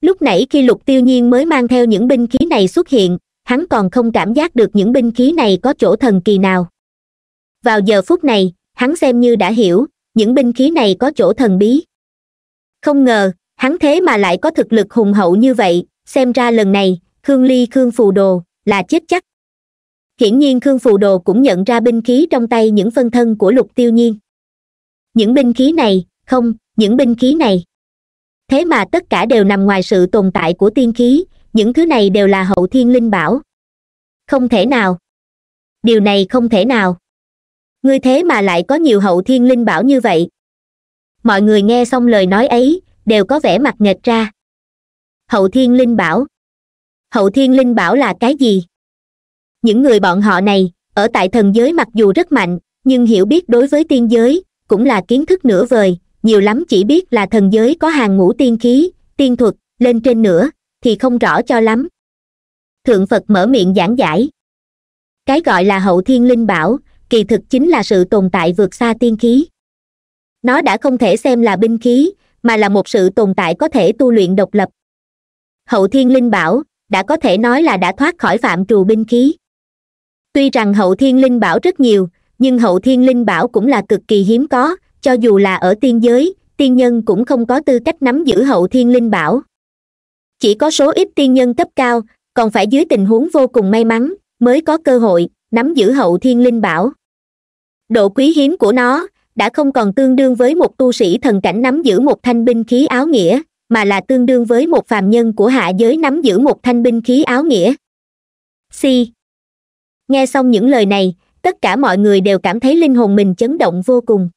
lúc nãy khi lục tiêu nhiên mới mang theo những binh khí này xuất hiện hắn còn không cảm giác được những binh khí này có chỗ thần kỳ nào vào giờ phút này hắn xem như đã hiểu những binh khí này có chỗ thần bí không ngờ hắn thế mà lại có thực lực hùng hậu như vậy xem ra lần này khương ly khương phù đồ là chết chắc hiển nhiên khương phù đồ cũng nhận ra binh khí trong tay những phân thân của lục tiêu nhiên những binh khí này không những binh khí này thế mà tất cả đều nằm ngoài sự tồn tại của tiên khí những thứ này đều là hậu thiên linh bảo không thể nào điều này không thể nào ngươi thế mà lại có nhiều hậu thiên linh bảo như vậy mọi người nghe xong lời nói ấy đều có vẻ mặt nghệch ra hậu thiên linh bảo hậu thiên linh bảo là cái gì những người bọn họ này ở tại thần giới mặc dù rất mạnh nhưng hiểu biết đối với tiên giới cũng là kiến thức nửa vời nhiều lắm chỉ biết là thần giới có hàng ngũ tiên khí tiên thuật lên trên nữa thì không rõ cho lắm thượng phật mở miệng giảng giải cái gọi là hậu thiên linh bảo kỳ thực chính là sự tồn tại vượt xa tiên khí nó đã không thể xem là binh khí mà là một sự tồn tại có thể tu luyện độc lập hậu thiên linh bảo đã có thể nói là đã thoát khỏi phạm trù binh khí tuy rằng hậu thiên linh bảo rất nhiều nhưng hậu thiên linh bảo cũng là cực kỳ hiếm có cho dù là ở tiên giới tiên nhân cũng không có tư cách nắm giữ hậu thiên linh bảo chỉ có số ít tiên nhân cấp cao còn phải dưới tình huống vô cùng may mắn mới có cơ hội nắm giữ hậu thiên linh bảo độ quý hiếm của nó đã không còn tương đương với một tu sĩ thần cảnh nắm giữ một thanh binh khí áo nghĩa mà là tương đương với một phàm nhân của hạ giới nắm giữ một thanh binh khí áo nghĩa si nghe xong những lời này tất cả mọi người đều cảm thấy linh hồn mình chấn động vô cùng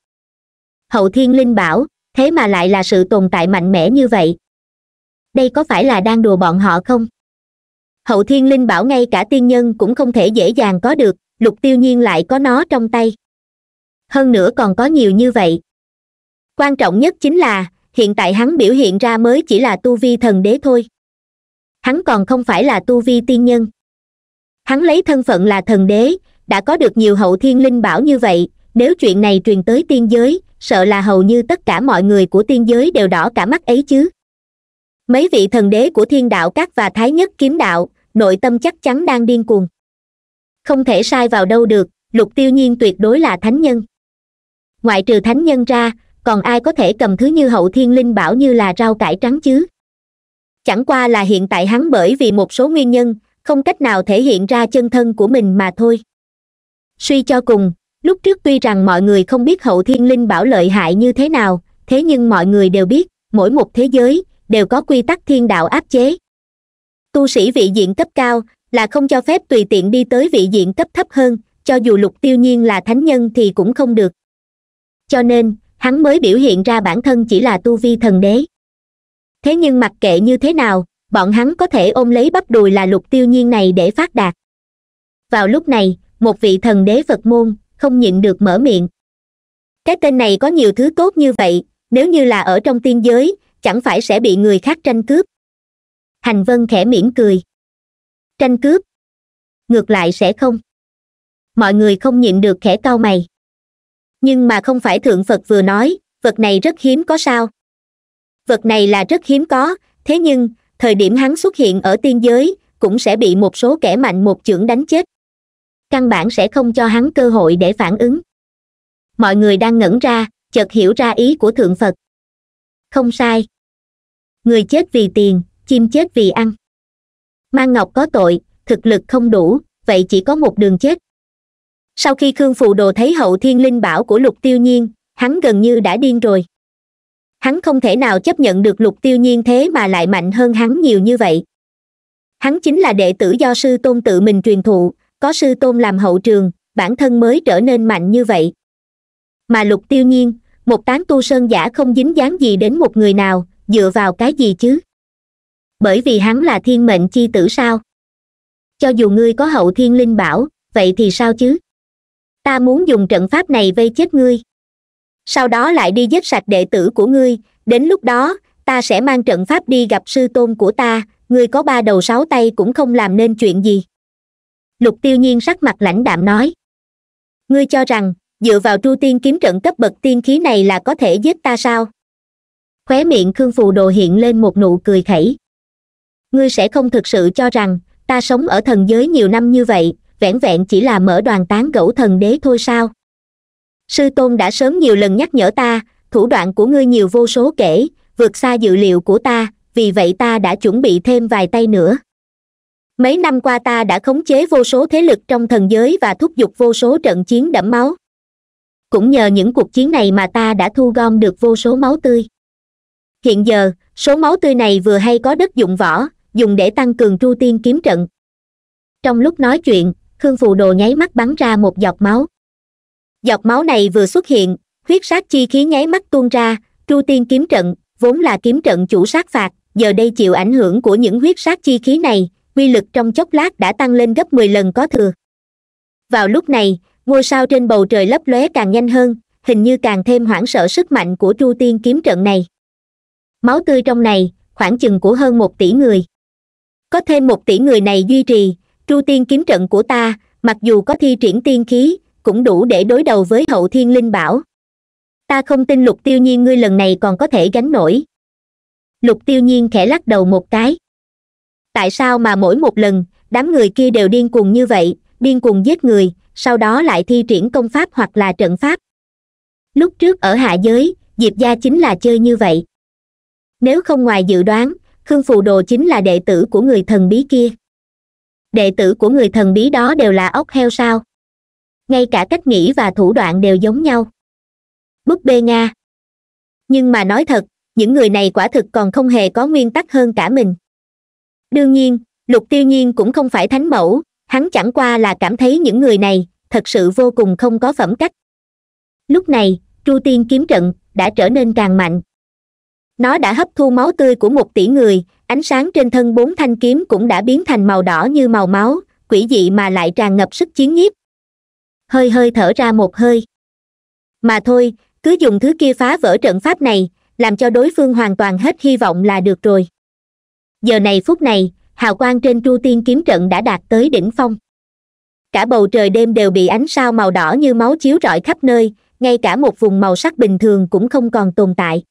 hậu thiên linh bảo thế mà lại là sự tồn tại mạnh mẽ như vậy đây có phải là đang đùa bọn họ không hậu thiên linh bảo ngay cả tiên nhân cũng không thể dễ dàng có được lục tiêu nhiên lại có nó trong tay hơn nữa còn có nhiều như vậy quan trọng nhất chính là hiện tại hắn biểu hiện ra mới chỉ là tu vi thần đế thôi hắn còn không phải là tu vi tiên nhân hắn lấy thân phận là thần đế đã có được nhiều hậu thiên linh bảo như vậy nếu chuyện này truyền tới tiên giới sợ là hầu như tất cả mọi người của tiên giới đều đỏ cả mắt ấy chứ mấy vị thần đế của thiên đạo các và thái nhất kiếm đạo nội tâm chắc chắn đang điên cuồng không thể sai vào đâu được lục tiêu nhiên tuyệt đối là thánh nhân ngoại trừ thánh nhân ra còn ai có thể cầm thứ như hậu thiên linh bảo như là rau cải trắng chứ chẳng qua là hiện tại hắn bởi vì một số nguyên nhân không cách nào thể hiện ra chân thân của mình mà thôi suy cho cùng lúc trước tuy rằng mọi người không biết hậu thiên linh bảo lợi hại như thế nào thế nhưng mọi người đều biết mỗi một thế giới đều có quy tắc thiên đạo áp chế tu sĩ vị diện cấp cao là không cho phép tùy tiện đi tới vị diện cấp thấp hơn cho dù lục tiêu nhiên là thánh nhân thì cũng không được cho nên hắn mới biểu hiện ra bản thân chỉ là tu vi thần đế thế nhưng mặc kệ như thế nào bọn hắn có thể ôm lấy bắp đùi là lục tiêu nhiên này để phát đạt vào lúc này một vị thần đế phật môn không nhịn được mở miệng cái tên này có nhiều thứ tốt như vậy nếu như là ở trong tiên giới chẳng phải sẽ bị người khác tranh cướp hành vân khẽ mỉm cười tranh cướp ngược lại sẽ không mọi người không nhịn được khẽ cau mày nhưng mà không phải thượng phật vừa nói vật này rất hiếm có sao vật này là rất hiếm có thế nhưng thời điểm hắn xuất hiện ở tiên giới cũng sẽ bị một số kẻ mạnh một chưởng đánh chết căn bản sẽ không cho hắn cơ hội để phản ứng mọi người đang ngẩn ra chợt hiểu ra ý của thượng phật không sai người chết vì tiền chim chết vì ăn mang ngọc có tội thực lực không đủ vậy chỉ có một đường chết sau khi khương phụ đồ thấy hậu thiên linh bảo của lục tiêu nhiên hắn gần như đã điên rồi hắn không thể nào chấp nhận được lục tiêu nhiên thế mà lại mạnh hơn hắn nhiều như vậy hắn chính là đệ tử do sư tôn tự mình truyền thụ có sư tôn làm hậu trường bản thân mới trở nên mạnh như vậy mà lục tiêu nhiên một tán tu sơn giả không dính dáng gì đến một người nào dựa vào cái gì chứ bởi vì hắn là thiên mệnh chi tử sao cho dù ngươi có hậu thiên linh bảo vậy thì sao chứ ta muốn dùng trận pháp này vây chết ngươi sau đó lại đi giết sạch đệ tử của ngươi đến lúc đó ta sẽ mang trận pháp đi gặp sư tôn của ta ngươi có ba đầu sáu tay cũng không làm nên chuyện gì lục tiêu nhiên sắc mặt lãnh đạm nói ngươi cho rằng dựa vào tru tiên kiếm trận cấp bậc tiên khí này là có thể giết ta sao khóe miệng khương phù đồ hiện lên một nụ cười khẩy ngươi sẽ không thực sự cho rằng ta sống ở thần giới nhiều năm như vậy vẻn vẹn chỉ là mở đoàn tán gẫu thần đế thôi sao sư tôn đã sớm nhiều lần nhắc nhở ta thủ đoạn của ngươi nhiều vô số kể vượt xa dự liệu của ta vì vậy ta đã chuẩn bị thêm vài tay nữa mấy năm qua ta đã khống chế vô số thế lực trong thần giới và thúc giục vô số trận chiến đẫm máu cũng nhờ những cuộc chiến này mà ta đã thu gom được vô số máu tươi hiện giờ số máu tươi này vừa hay có đất dụng võ dùng để tăng cường tru tiên kiếm trận trong lúc nói chuyện khương phù đồ nháy mắt bắn ra một giọt máu giọt máu này vừa xuất hiện huyết sát chi khí nháy mắt tuôn ra tru tiên kiếm trận vốn là kiếm trận chủ sát phạt giờ đây chịu ảnh hưởng của những huyết sát chi khí này uy lực trong chốc lát đã tăng lên gấp mười lần có thừa vào lúc này ngôi sao trên bầu trời lấp lóe càng nhanh hơn hình như càng thêm hoảng sợ sức mạnh của tru tiên kiếm trận này máu tươi trong này khoảng chừng của hơn một tỷ người có thêm một tỷ người này duy trì tru tiên kiếm trận của ta mặc dù có thi triển tiên khí cũng đủ để đối đầu với hậu thiên linh bảo ta không tin lục tiêu nhiên ngươi lần này còn có thể gánh nổi lục tiêu nhiên khẽ lắc đầu một cái tại sao mà mỗi một lần đám người kia đều điên cuồng như vậy điên cuồng giết người sau đó lại thi triển công pháp hoặc là trận pháp lúc trước ở hạ giới diệp gia chính là chơi như vậy nếu không ngoài dự đoán khương phù đồ chính là đệ tử của người thần bí kia đệ tử của người thần bí đó đều là ốc heo sao ngay cả cách nghĩ và thủ đoạn đều giống nhau búp bê nga nhưng mà nói thật những người này quả thực còn không hề có nguyên tắc hơn cả mình đương nhiên lục tiêu nhiên cũng không phải thánh mẫu hắn chẳng qua là cảm thấy những người này thật sự vô cùng không có phẩm cách lúc này chu tiên kiếm trận đã trở nên càng mạnh nó đã hấp thu máu tươi của một tỷ người ánh sáng trên thân bốn thanh kiếm cũng đã biến thành màu đỏ như màu máu quỷ dị mà lại tràn ngập sức chiến nhiếp hơi hơi thở ra một hơi mà thôi cứ dùng thứ kia phá vỡ trận pháp này làm cho đối phương hoàn toàn hết hy vọng là được rồi giờ này phút này hào quang trên tru tiên kiếm trận đã đạt tới đỉnh phong cả bầu trời đêm đều bị ánh sao màu đỏ như máu chiếu rọi khắp nơi ngay cả một vùng màu sắc bình thường cũng không còn tồn tại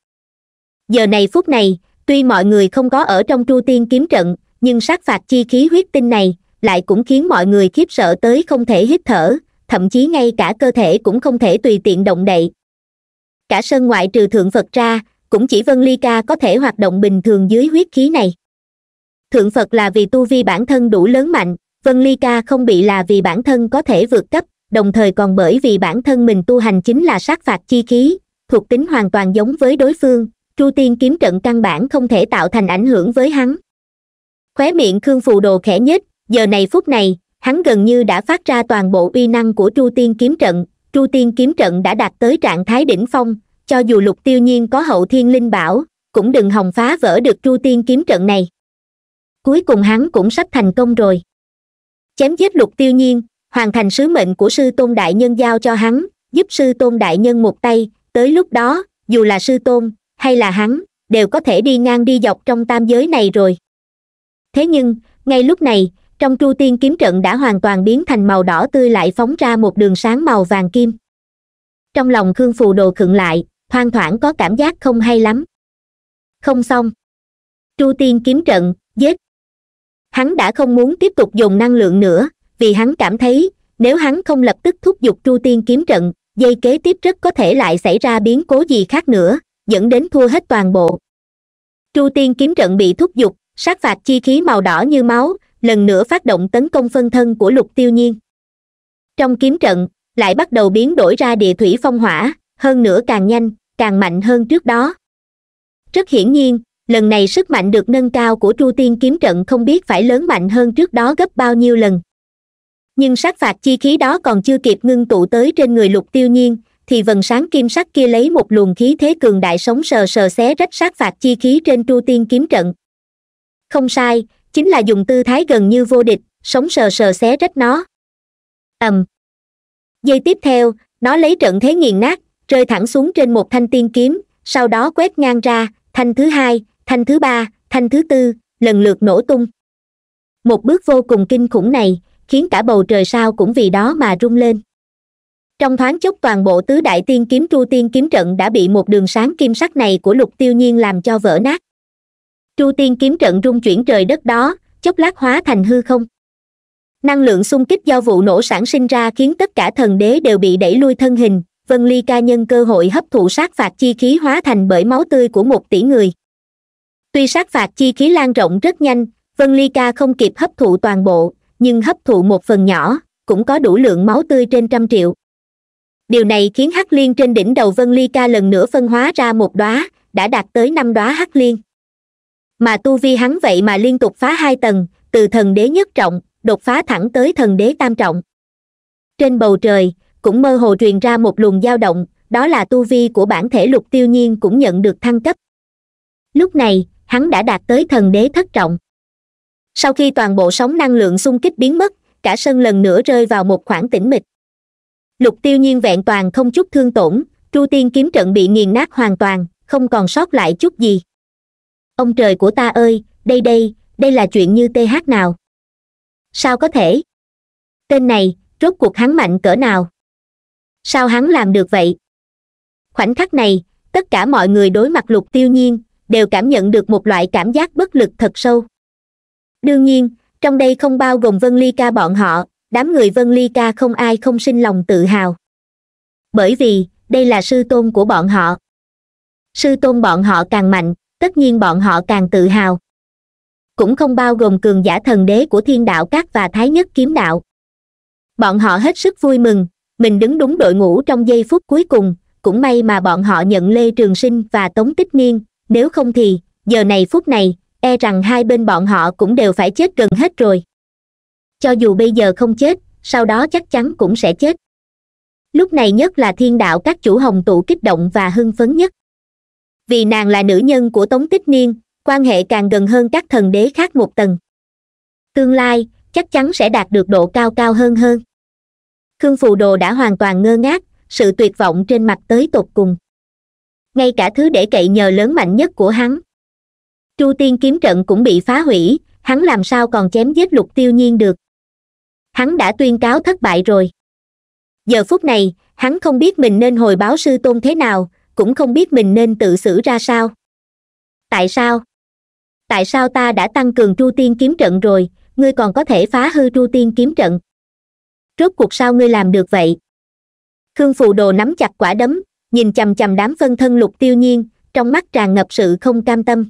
giờ này phút này tuy mọi người không có ở trong tru tiên kiếm trận nhưng sát phạt chi khí huyết tinh này lại cũng khiến mọi người khiếp sợ tới không thể hít thở thậm chí ngay cả cơ thể cũng không thể tùy tiện động đậy cả sơn ngoại trừ thượng phật ra cũng chỉ vân ly ca có thể hoạt động bình thường dưới huyết khí này thượng phật là vì tu vi bản thân đủ lớn mạnh vân ly ca không bị là vì bản thân có thể vượt cấp đồng thời còn bởi vì bản thân mình tu hành chính là sát phạt chi khí thuộc tính hoàn toàn giống với đối phương tru tiên kiếm trận căn bản không thể tạo thành ảnh hưởng với hắn khóe miệng khương phù đồ khẽ nhếch giờ này phút này hắn gần như đã phát ra toàn bộ uy năng của chu tiên kiếm trận chu tiên kiếm trận đã đạt tới trạng thái đỉnh phong cho dù lục tiêu nhiên có hậu thiên linh bảo cũng đừng hòng phá vỡ được chu tiên kiếm trận này cuối cùng hắn cũng sắp thành công rồi chém giết lục tiêu nhiên hoàn thành sứ mệnh của sư tôn đại nhân giao cho hắn giúp sư tôn đại nhân một tay tới lúc đó dù là sư tôn hay là hắn đều có thể đi ngang đi dọc trong tam giới này rồi thế nhưng ngay lúc này trong chu tiên kiếm trận đã hoàn toàn biến thành màu đỏ tươi lại phóng ra một đường sáng màu vàng kim trong lòng khương phù đồ khựng lại thoang thoảng có cảm giác không hay lắm không xong chu tiên kiếm trận giết hắn đã không muốn tiếp tục dùng năng lượng nữa vì hắn cảm thấy nếu hắn không lập tức thúc giục chu tiên kiếm trận dây kế tiếp rất có thể lại xảy ra biến cố gì khác nữa dẫn đến thua hết toàn bộ chu tiên kiếm trận bị thúc giục sát phạt chi khí màu đỏ như máu lần nữa phát động tấn công phân thân của lục tiêu nhiên trong kiếm trận lại bắt đầu biến đổi ra địa thủy phong hỏa hơn nữa càng nhanh càng mạnh hơn trước đó rất hiển nhiên lần này sức mạnh được nâng cao của tru tiên kiếm trận không biết phải lớn mạnh hơn trước đó gấp bao nhiêu lần nhưng sát phạt chi khí đó còn chưa kịp ngưng tụ tới trên người lục tiêu nhiên thì vần sáng kim sắc kia lấy một luồng khí thế cường đại sống sờ sờ xé rách sát phạt chi khí trên tru tiên kiếm trận không sai chính là dùng tư thái gần như vô địch sống sờ sờ xé rách nó ầm um. giây tiếp theo nó lấy trận thế nghiền nát rơi thẳng xuống trên một thanh tiên kiếm sau đó quét ngang ra thanh thứ hai thanh thứ ba thanh thứ tư lần lượt nổ tung một bước vô cùng kinh khủng này khiến cả bầu trời sao cũng vì đó mà rung lên trong thoáng chốc toàn bộ tứ đại tiên kiếm tru tiên kiếm trận đã bị một đường sáng kim sắc này của lục tiêu nhiên làm cho vỡ nát chu tiên kiếm trận rung chuyển trời đất đó chốc lát hóa thành hư không năng lượng xung kích do vụ nổ sản sinh ra khiến tất cả thần đế đều bị đẩy lui thân hình vân ly ca nhân cơ hội hấp thụ sát phạt chi khí hóa thành bởi máu tươi của một tỷ người tuy sát phạt chi khí lan rộng rất nhanh vân ly ca không kịp hấp thụ toàn bộ nhưng hấp thụ một phần nhỏ cũng có đủ lượng máu tươi trên trăm triệu điều này khiến hắc liên trên đỉnh đầu vân ly ca lần nữa phân hóa ra một đóa đã đạt tới năm đóa hắc liên mà tu vi hắn vậy mà liên tục phá hai tầng từ thần đế nhất trọng đột phá thẳng tới thần đế tam trọng trên bầu trời cũng mơ hồ truyền ra một luồng dao động đó là tu vi của bản thể lục tiêu nhiên cũng nhận được thăng cấp lúc này hắn đã đạt tới thần đế thất trọng sau khi toàn bộ sóng năng lượng xung kích biến mất cả sân lần nữa rơi vào một khoảng tĩnh mịch lục tiêu nhiên vẹn toàn không chút thương tổn tru tiên kiếm trận bị nghiền nát hoàn toàn không còn sót lại chút gì ông trời của ta ơi đây đây đây là chuyện như th nào sao có thể tên này rốt cuộc hắn mạnh cỡ nào sao hắn làm được vậy khoảnh khắc này tất cả mọi người đối mặt lục tiêu nhiên đều cảm nhận được một loại cảm giác bất lực thật sâu đương nhiên trong đây không bao gồm vân ly ca bọn họ đám người vân ly ca không ai không sinh lòng tự hào bởi vì đây là sư tôn của bọn họ sư tôn bọn họ càng mạnh tất nhiên bọn họ càng tự hào cũng không bao gồm cường giả thần đế của thiên đạo các và thái nhất kiếm đạo bọn họ hết sức vui mừng mình đứng đúng đội ngũ trong giây phút cuối cùng cũng may mà bọn họ nhận lê trường sinh và tống tích niên nếu không thì giờ này phút này e rằng hai bên bọn họ cũng đều phải chết gần hết rồi cho dù bây giờ không chết sau đó chắc chắn cũng sẽ chết lúc này nhất là thiên đạo các chủ hồng tụ kích động và hưng phấn nhất vì nàng là nữ nhân của tống tích niên quan hệ càng gần hơn các thần đế khác một tầng tương lai chắc chắn sẽ đạt được độ cao cao hơn hơn khương phù đồ đã hoàn toàn ngơ ngác sự tuyệt vọng trên mặt tới tột cùng ngay cả thứ để cậy nhờ lớn mạnh nhất của hắn chu tiên kiếm trận cũng bị phá hủy hắn làm sao còn chém giết lục tiêu nhiên được hắn đã tuyên cáo thất bại rồi giờ phút này hắn không biết mình nên hồi báo sư tôn thế nào cũng không biết mình nên tự xử ra sao tại sao tại sao ta đã tăng cường tru tiên kiếm trận rồi ngươi còn có thể phá hư tru tiên kiếm trận rốt cuộc sao ngươi làm được vậy khương phù đồ nắm chặt quả đấm nhìn chằm chằm đám phân thân lục tiêu nhiên trong mắt tràn ngập sự không cam tâm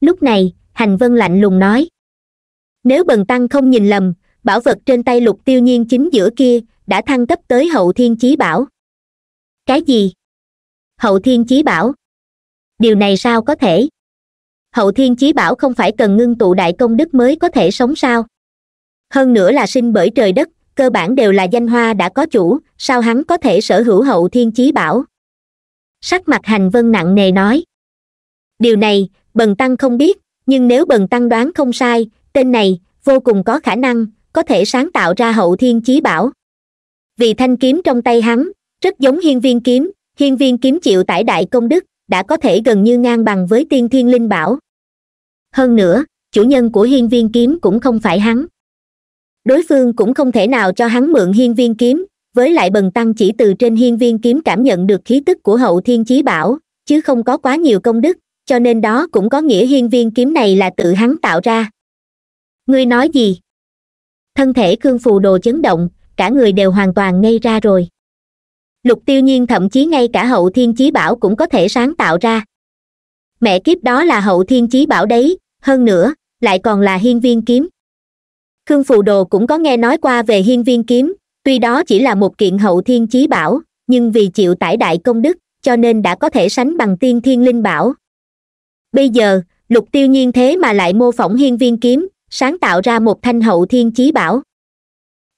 lúc này hành vân lạnh lùng nói nếu bần tăng không nhìn lầm bảo vật trên tay lục tiêu nhiên chính giữa kia đã thăng cấp tới hậu thiên chí bảo cái gì hậu thiên chí bảo điều này sao có thể hậu thiên chí bảo không phải cần ngưng tụ đại công đức mới có thể sống sao hơn nữa là sinh bởi trời đất cơ bản đều là danh hoa đã có chủ sao hắn có thể sở hữu hậu thiên chí bảo sắc mặt hành vân nặng nề nói điều này bần tăng không biết nhưng nếu bần tăng đoán không sai tên này vô cùng có khả năng có thể sáng tạo ra hậu thiên chí bảo vì thanh kiếm trong tay hắn rất giống hiên viên kiếm hiên viên kiếm chịu tải đại công đức đã có thể gần như ngang bằng với tiên thiên linh bảo hơn nữa chủ nhân của hiên viên kiếm cũng không phải hắn đối phương cũng không thể nào cho hắn mượn hiên viên kiếm với lại bần tăng chỉ từ trên hiên viên kiếm cảm nhận được khí tức của hậu thiên chí bảo chứ không có quá nhiều công đức cho nên đó cũng có nghĩa hiên viên kiếm này là tự hắn tạo ra ngươi nói gì thân thể cương phù đồ chấn động cả người đều hoàn toàn ngây ra rồi lục tiêu nhiên thậm chí ngay cả hậu thiên chí bảo cũng có thể sáng tạo ra mẹ kiếp đó là hậu thiên chí bảo đấy hơn nữa lại còn là hiên viên kiếm khương phù đồ cũng có nghe nói qua về hiên viên kiếm tuy đó chỉ là một kiện hậu thiên chí bảo nhưng vì chịu tải đại công đức cho nên đã có thể sánh bằng tiên thiên linh bảo bây giờ lục tiêu nhiên thế mà lại mô phỏng hiên viên kiếm sáng tạo ra một thanh hậu thiên chí bảo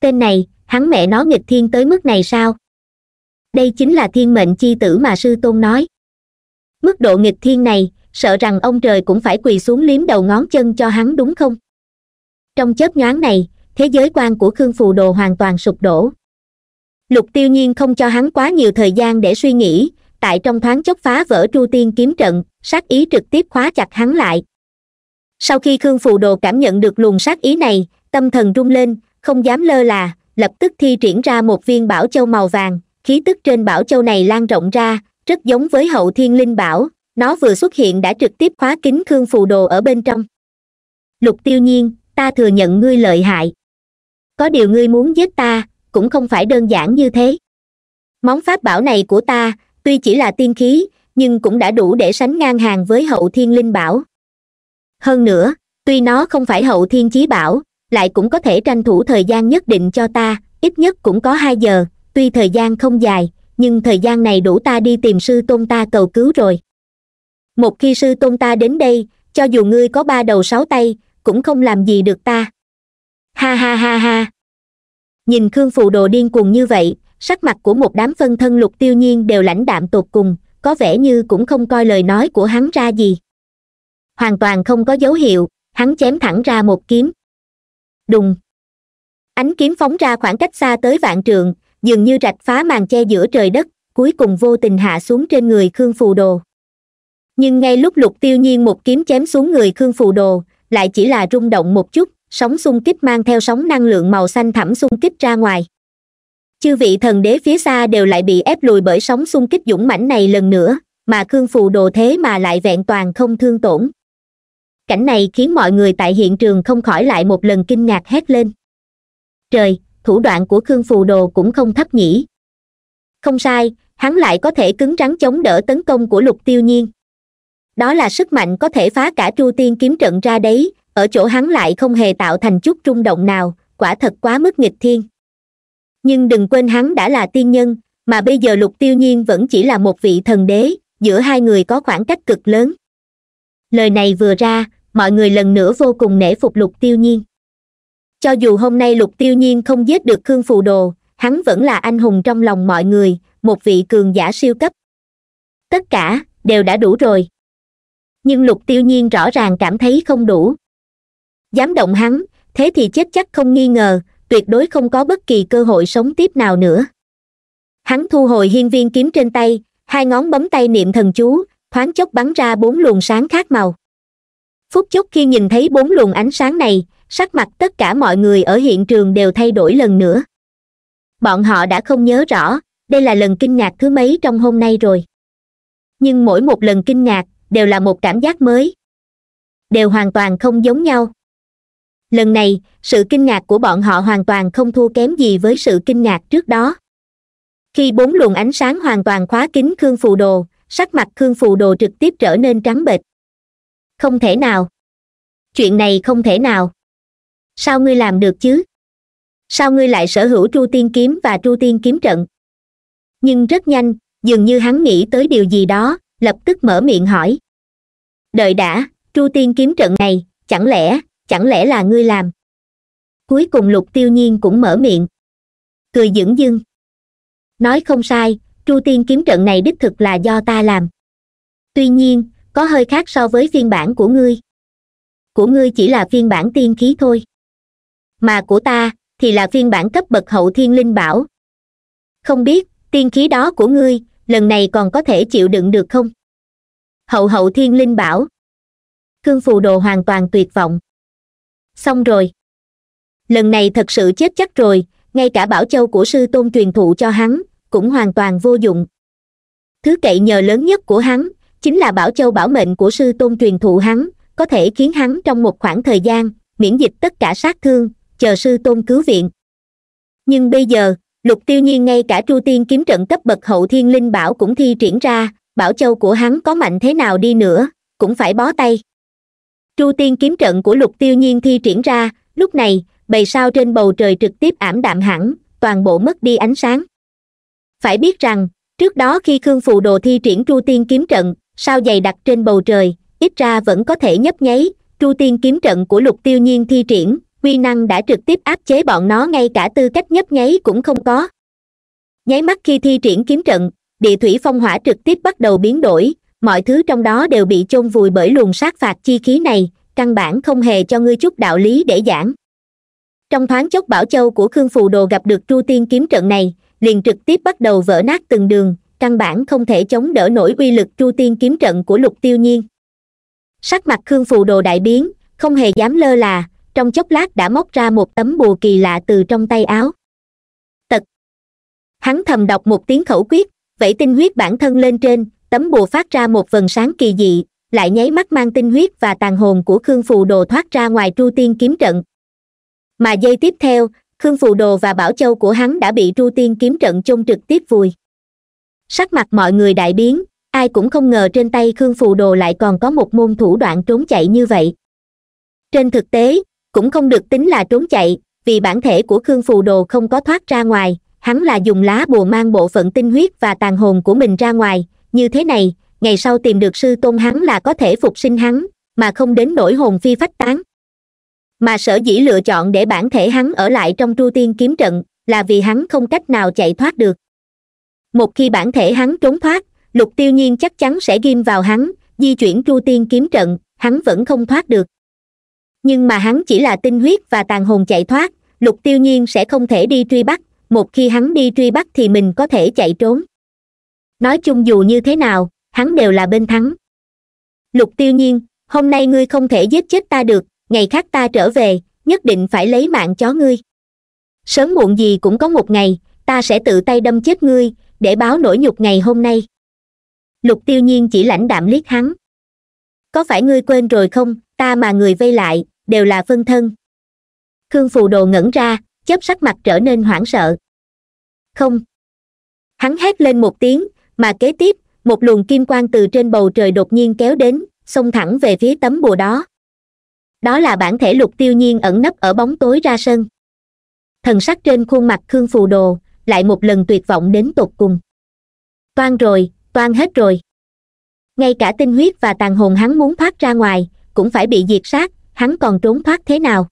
tên này hắn mẹ nó nghịch thiên tới mức này sao đây chính là thiên mệnh chi tử mà sư tôn nói mức độ nghịch thiên này sợ rằng ông trời cũng phải quỳ xuống liếm đầu ngón chân cho hắn đúng không trong chớp nhoáng này thế giới quan của khương phù đồ hoàn toàn sụp đổ lục tiêu nhiên không cho hắn quá nhiều thời gian để suy nghĩ tại trong thoáng chốc phá vỡ tru tiên kiếm trận sát ý trực tiếp khóa chặt hắn lại sau khi khương phù đồ cảm nhận được luồng sát ý này tâm thần rung lên không dám lơ là lập tức thi triển ra một viên bảo châu màu vàng khí tức trên bảo châu này lan rộng ra rất giống với hậu thiên linh bảo nó vừa xuất hiện đã trực tiếp khóa kín khương phù đồ ở bên trong lục tiêu nhiên ta thừa nhận ngươi lợi hại có điều ngươi muốn giết ta cũng không phải đơn giản như thế món pháp bảo này của ta tuy chỉ là tiên khí nhưng cũng đã đủ để sánh ngang hàng với hậu thiên linh bảo hơn nữa tuy nó không phải hậu thiên chí bảo lại cũng có thể tranh thủ thời gian nhất định cho ta ít nhất cũng có hai giờ tuy thời gian không dài nhưng thời gian này đủ ta đi tìm sư tôn ta cầu cứu rồi một khi sư tôn ta đến đây cho dù ngươi có ba đầu sáu tay cũng không làm gì được ta ha ha ha ha nhìn khương phù đồ điên cuồng như vậy sắc mặt của một đám phân thân lục tiêu nhiên đều lãnh đạm tột cùng có vẻ như cũng không coi lời nói của hắn ra gì hoàn toàn không có dấu hiệu hắn chém thẳng ra một kiếm đùng ánh kiếm phóng ra khoảng cách xa tới vạn trường dường như rạch phá màn che giữa trời đất cuối cùng vô tình hạ xuống trên người khương phù đồ nhưng ngay lúc lục tiêu nhiên một kiếm chém xuống người khương phù đồ lại chỉ là rung động một chút sóng xung kích mang theo sóng năng lượng màu xanh thẳm xung kích ra ngoài chư vị thần đế phía xa đều lại bị ép lùi bởi sóng xung kích dũng mãnh này lần nữa mà khương phù đồ thế mà lại vẹn toàn không thương tổn cảnh này khiến mọi người tại hiện trường không khỏi lại một lần kinh ngạc hét lên trời thủ đoạn của khương phù đồ cũng không thấp nhỉ không sai hắn lại có thể cứng rắn chống đỡ tấn công của lục tiêu nhiên đó là sức mạnh có thể phá cả chu tiên kiếm trận ra đấy ở chỗ hắn lại không hề tạo thành chút rung động nào quả thật quá mức nghịch thiên nhưng đừng quên hắn đã là tiên nhân mà bây giờ lục tiêu nhiên vẫn chỉ là một vị thần đế giữa hai người có khoảng cách cực lớn lời này vừa ra mọi người lần nữa vô cùng nể phục lục tiêu nhiên cho dù hôm nay lục tiêu nhiên không giết được khương phù đồ hắn vẫn là anh hùng trong lòng mọi người một vị cường giả siêu cấp tất cả đều đã đủ rồi nhưng lục tiêu nhiên rõ ràng cảm thấy không đủ dám động hắn thế thì chết chắc không nghi ngờ tuyệt đối không có bất kỳ cơ hội sống tiếp nào nữa hắn thu hồi hiên viên kiếm trên tay hai ngón bấm tay niệm thần chú thoáng chốc bắn ra bốn luồng sáng khác màu phút chốc khi nhìn thấy bốn luồng ánh sáng này sắc mặt tất cả mọi người ở hiện trường đều thay đổi lần nữa bọn họ đã không nhớ rõ đây là lần kinh ngạc thứ mấy trong hôm nay rồi nhưng mỗi một lần kinh ngạc đều là một cảm giác mới đều hoàn toàn không giống nhau lần này sự kinh ngạc của bọn họ hoàn toàn không thua kém gì với sự kinh ngạc trước đó khi bốn luồng ánh sáng hoàn toàn khóa kín khương phù đồ sắc mặt khương phù đồ trực tiếp trở nên trắng bệch không thể nào chuyện này không thể nào sao ngươi làm được chứ sao ngươi lại sở hữu tru tiên kiếm và tru tiên kiếm trận nhưng rất nhanh dường như hắn nghĩ tới điều gì đó lập tức mở miệng hỏi đợi đã tru tiên kiếm trận này chẳng lẽ chẳng lẽ là ngươi làm cuối cùng lục tiêu nhiên cũng mở miệng cười dửng dưng nói không sai tru tiên kiếm trận này đích thực là do ta làm tuy nhiên có hơi khác so với phiên bản của ngươi của ngươi chỉ là phiên bản tiên khí thôi mà của ta thì là phiên bản cấp bậc hậu thiên linh bảo không biết tiên khí đó của ngươi lần này còn có thể chịu đựng được không hậu hậu thiên linh bảo cương phù đồ hoàn toàn tuyệt vọng xong rồi lần này thật sự chết chắc rồi ngay cả bảo châu của sư tôn truyền thụ cho hắn cũng hoàn toàn vô dụng thứ cậy nhờ lớn nhất của hắn chính là bảo châu bảo mệnh của sư tôn truyền thụ hắn có thể khiến hắn trong một khoảng thời gian miễn dịch tất cả sát thương chờ sư tôn cứu viện nhưng bây giờ lục tiêu nhiên ngay cả chu tiên kiếm trận cấp bậc hậu thiên linh bảo cũng thi triển ra bảo châu của hắn có mạnh thế nào đi nữa cũng phải bó tay chu tiên kiếm trận của lục tiêu nhiên thi triển ra lúc này bầy sao trên bầu trời trực tiếp ảm đạm hẳn toàn bộ mất đi ánh sáng phải biết rằng trước đó khi khương phù đồ thi triển chu tiên kiếm trận sao dày đặc trên bầu trời ít ra vẫn có thể nhấp nháy chu tiên kiếm trận của lục tiêu nhiên thi triển quy năng đã trực tiếp áp chế bọn nó ngay cả tư cách nhấp nháy cũng không có nháy mắt khi thi triển kiếm trận địa thủy phong hỏa trực tiếp bắt đầu biến đổi mọi thứ trong đó đều bị chôn vùi bởi luồng sát phạt chi khí này căn bản không hề cho ngươi chút đạo lý để giảng trong thoáng chốc bảo châu của khương phù đồ gặp được tru tiên kiếm trận này liền trực tiếp bắt đầu vỡ nát từng đường căn bản không thể chống đỡ nổi uy lực tru tiên kiếm trận của lục tiêu nhiên sắc mặt khương phù đồ đại biến không hề dám lơ là trong chốc lát đã móc ra một tấm bùa kỳ lạ từ trong tay áo tật hắn thầm đọc một tiếng khẩu quyết vẫy tinh huyết bản thân lên trên tấm bùa phát ra một vần sáng kỳ dị lại nháy mắt mang tinh huyết và tàn hồn của khương phù đồ thoát ra ngoài tru tiên kiếm trận mà giây tiếp theo khương phù đồ và bảo châu của hắn đã bị tru tiên kiếm trận chôn trực tiếp vùi sắc mặt mọi người đại biến ai cũng không ngờ trên tay khương phù đồ lại còn có một môn thủ đoạn trốn chạy như vậy trên thực tế cũng không được tính là trốn chạy vì bản thể của khương phù đồ không có thoát ra ngoài hắn là dùng lá bùa mang bộ phận tinh huyết và tàn hồn của mình ra ngoài như thế này ngày sau tìm được sư tôn hắn là có thể phục sinh hắn mà không đến nỗi hồn phi phách tán mà sở dĩ lựa chọn để bản thể hắn ở lại trong tru tiên kiếm trận là vì hắn không cách nào chạy thoát được một khi bản thể hắn trốn thoát lục tiêu nhiên chắc chắn sẽ ghim vào hắn di chuyển tru tiên kiếm trận hắn vẫn không thoát được nhưng mà hắn chỉ là tinh huyết và tàn hồn chạy thoát lục tiêu nhiên sẽ không thể đi truy bắt một khi hắn đi truy bắt thì mình có thể chạy trốn nói chung dù như thế nào hắn đều là bên thắng lục tiêu nhiên hôm nay ngươi không thể giết chết ta được ngày khác ta trở về nhất định phải lấy mạng chó ngươi sớm muộn gì cũng có một ngày ta sẽ tự tay đâm chết ngươi để báo nỗi nhục ngày hôm nay lục tiêu nhiên chỉ lãnh đạm liếc hắn có phải ngươi quên rồi không ta mà người vây lại đều là phân thân khương phù đồ ngẩn ra chớp sắc mặt trở nên hoảng sợ không hắn hét lên một tiếng mà kế tiếp một luồng kim quang từ trên bầu trời đột nhiên kéo đến xông thẳng về phía tấm bùa đó đó là bản thể lục tiêu nhiên ẩn nấp ở bóng tối ra sân thần sắc trên khuôn mặt khương phù đồ lại một lần tuyệt vọng đến tột cùng toan rồi toan hết rồi ngay cả tinh huyết và tàn hồn hắn muốn thoát ra ngoài cũng phải bị diệt sát hắn còn trốn thoát thế nào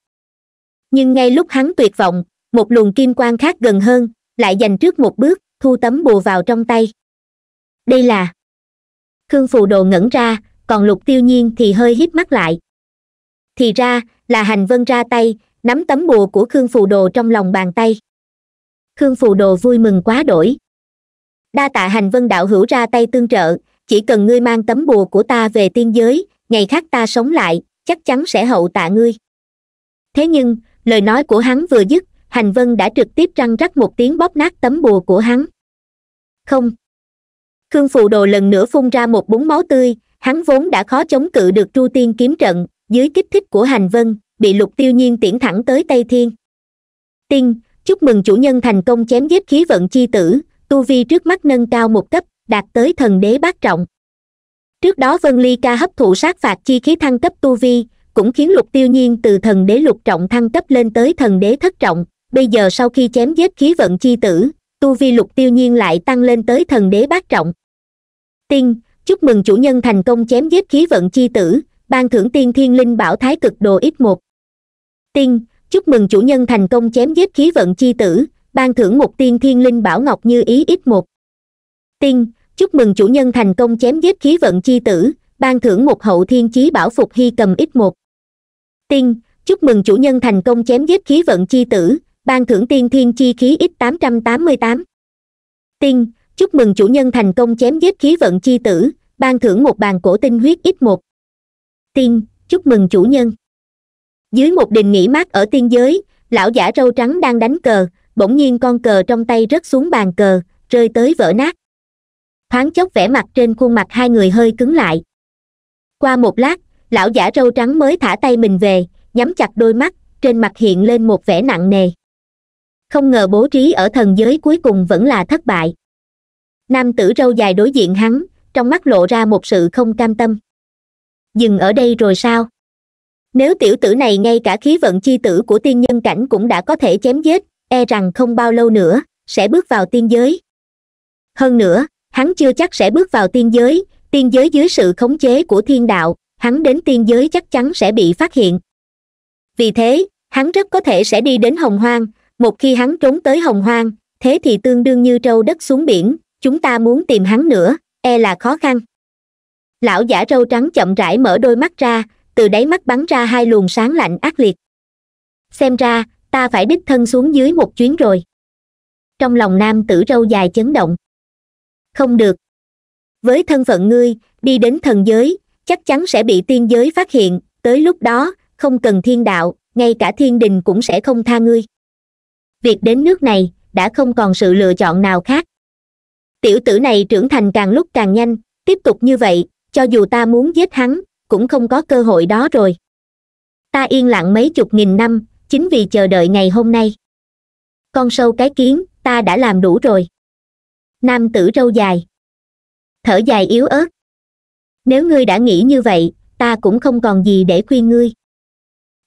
nhưng ngay lúc hắn tuyệt vọng một luồng kim quang khác gần hơn lại giành trước một bước thu tấm bùa vào trong tay đây là khương phù đồ ngẩn ra còn lục tiêu nhiên thì hơi híp mắt lại thì ra là hành vân ra tay nắm tấm bùa của khương phù đồ trong lòng bàn tay khương phù đồ vui mừng quá đổi đa tạ hành vân đạo hữu ra tay tương trợ chỉ cần ngươi mang tấm bùa của ta về tiên giới ngày khác ta sống lại chắc chắn sẽ hậu tạ ngươi thế nhưng lời nói của hắn vừa dứt hành vân đã trực tiếp răng rắc một tiếng bóp nát tấm bùa của hắn không khương phù đồ lần nữa phun ra một búng máu tươi hắn vốn đã khó chống cự được tru tiên kiếm trận dưới kích thích của hành vân bị lục tiêu nhiên tiễn thẳng tới tây thiên tiên chúc mừng chủ nhân thành công chém giết khí vận chi tử tu vi trước mắt nâng cao một cấp đạt tới thần đế bát trọng trước đó vân ly ca hấp thụ sát phạt chi khí thăng cấp tu vi cũng khiến lục tiêu nhiên từ thần đế lục trọng thăng cấp lên tới thần đế thất trọng bây giờ sau khi chém giết khí vận chi tử tu vi lục tiêu nhiên lại tăng lên tới thần đế bát trọng tiên chúc mừng chủ nhân thành công chém giết khí vận chi tử ban thưởng tiên thiên linh bảo thái cực đồ ít một tiên chúc mừng chủ nhân thành công chém giết khí vận chi tử ban thưởng một tiên thiên linh bảo ngọc như ý ít một tiên chúc mừng chủ nhân thành công chém giết khí vận chi tử ban thưởng một hậu thiên chí bảo phục hy cầm ít một tiên chúc mừng chủ nhân thành công chém giết khí vận chi tử ban thưởng tiên thiên chi khí ít tám trăm tám mươi tám tiên chúc mừng chủ nhân thành công chém giết khí vận chi tử ban thưởng một bàn cổ tinh huyết ít một tiên chúc mừng chủ nhân dưới một đình nghỉ mát ở tiên giới lão giả râu trắng đang đánh cờ bỗng nhiên con cờ trong tay rớt xuống bàn cờ rơi tới vỡ nát thoáng chốc vẻ mặt trên khuôn mặt hai người hơi cứng lại qua một lát lão giả râu trắng mới thả tay mình về nhắm chặt đôi mắt trên mặt hiện lên một vẻ nặng nề không ngờ bố trí ở thần giới cuối cùng vẫn là thất bại nam tử râu dài đối diện hắn trong mắt lộ ra một sự không cam tâm dừng ở đây rồi sao nếu tiểu tử này ngay cả khí vận chi tử của tiên nhân cảnh cũng đã có thể chém giết e rằng không bao lâu nữa sẽ bước vào tiên giới hơn nữa hắn chưa chắc sẽ bước vào tiên giới tiên giới dưới sự khống chế của thiên đạo hắn đến tiên giới chắc chắn sẽ bị phát hiện vì thế hắn rất có thể sẽ đi đến hồng hoang một khi hắn trốn tới hồng hoang thế thì tương đương như trâu đất xuống biển chúng ta muốn tìm hắn nữa e là khó khăn lão giả râu trắng chậm rãi mở đôi mắt ra từ đáy mắt bắn ra hai luồng sáng lạnh ác liệt xem ra ta phải đích thân xuống dưới một chuyến rồi trong lòng nam tử râu dài chấn động không được với thân phận ngươi đi đến thần giới chắc chắn sẽ bị tiên giới phát hiện tới lúc đó không cần thiên đạo ngay cả thiên đình cũng sẽ không tha ngươi việc đến nước này đã không còn sự lựa chọn nào khác tiểu tử này trưởng thành càng lúc càng nhanh tiếp tục như vậy cho dù ta muốn giết hắn cũng không có cơ hội đó rồi ta yên lặng mấy chục nghìn năm chính vì chờ đợi ngày hôm nay con sâu cái kiến ta đã làm đủ rồi nam tử râu dài thở dài yếu ớt nếu ngươi đã nghĩ như vậy ta cũng không còn gì để khuyên ngươi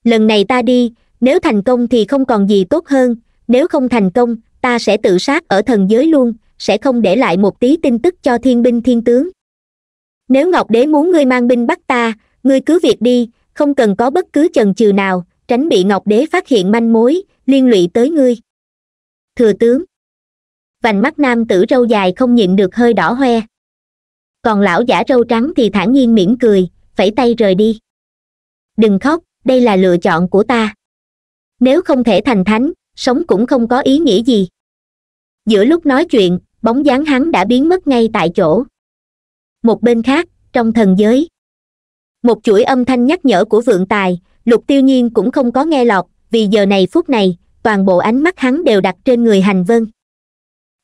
lần này ta đi nếu thành công thì không còn gì tốt hơn nếu không thành công ta sẽ tự sát ở thần giới luôn sẽ không để lại một tí tin tức cho thiên binh thiên tướng nếu ngọc đế muốn ngươi mang binh bắt ta ngươi cứ việc đi không cần có bất cứ chần chừ nào tránh bị ngọc đế phát hiện manh mối liên lụy tới ngươi thừa tướng vành mắt nam tử râu dài không nhịn được hơi đỏ hoe còn lão giả râu trắng thì thản nhiên mỉm cười phẩy tay rời đi đừng khóc đây là lựa chọn của ta nếu không thể thành thánh sống cũng không có ý nghĩa gì giữa lúc nói chuyện bóng dáng hắn đã biến mất ngay tại chỗ một bên khác trong thần giới một chuỗi âm thanh nhắc nhở của vượng tài lục tiêu nhiên cũng không có nghe lọt vì giờ này phút này toàn bộ ánh mắt hắn đều đặt trên người hành vân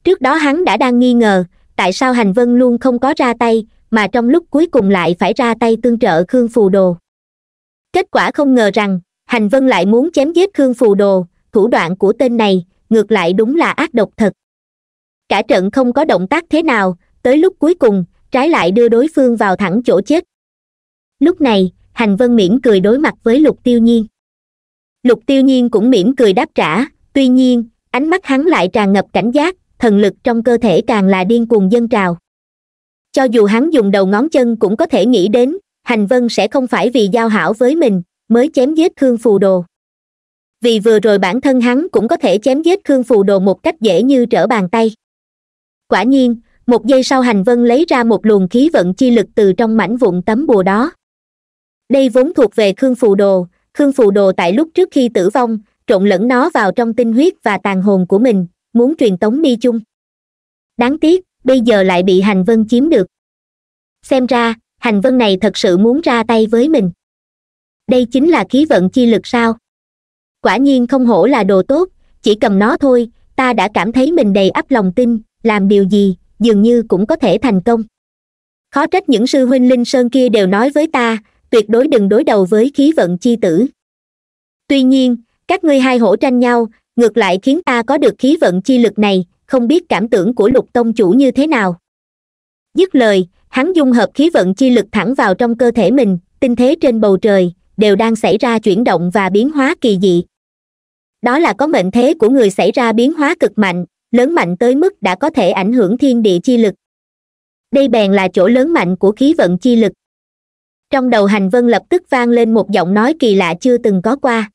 trước đó hắn đã đang nghi ngờ tại sao hành vân luôn không có ra tay mà trong lúc cuối cùng lại phải ra tay tương trợ khương phù đồ kết quả không ngờ rằng hành vân lại muốn chém giết khương phù đồ thủ đoạn của tên này ngược lại đúng là ác độc thật cả trận không có động tác thế nào tới lúc cuối cùng trái lại đưa đối phương vào thẳng chỗ chết lúc này hành vân mỉm cười đối mặt với lục tiêu nhiên lục tiêu nhiên cũng mỉm cười đáp trả tuy nhiên ánh mắt hắn lại tràn ngập cảnh giác thần lực trong cơ thể càng là điên cuồng dân trào cho dù hắn dùng đầu ngón chân cũng có thể nghĩ đến hành vân sẽ không phải vì giao hảo với mình mới chém giết khương phù đồ vì vừa rồi bản thân hắn cũng có thể chém giết khương phù đồ một cách dễ như trở bàn tay quả nhiên một giây sau hành vân lấy ra một luồng khí vận chi lực từ trong mảnh vụn tấm bùa đó đây vốn thuộc về khương phù đồ khương phù đồ tại lúc trước khi tử vong trộn lẫn nó vào trong tinh huyết và tàn hồn của mình muốn truyền tống mi chung đáng tiếc bây giờ lại bị hành vân chiếm được xem ra hành vân này thật sự muốn ra tay với mình đây chính là khí vận chi lực sao quả nhiên không hổ là đồ tốt chỉ cầm nó thôi ta đã cảm thấy mình đầy ắp lòng tin làm điều gì dường như cũng có thể thành công khó trách những sư huynh linh sơn kia đều nói với ta tuyệt đối đừng đối đầu với khí vận chi tử tuy nhiên các ngươi hai hổ tranh nhau ngược lại khiến ta có được khí vận chi lực này không biết cảm tưởng của lục tông chủ như thế nào dứt lời hắn dung hợp khí vận chi lực thẳng vào trong cơ thể mình tinh thế trên bầu trời đều đang xảy ra chuyển động và biến hóa kỳ dị đó là có mệnh thế của người xảy ra biến hóa cực mạnh lớn mạnh tới mức đã có thể ảnh hưởng thiên địa chi lực đây bèn là chỗ lớn mạnh của khí vận chi lực trong đầu hành vân lập tức vang lên một giọng nói kỳ lạ chưa từng có qua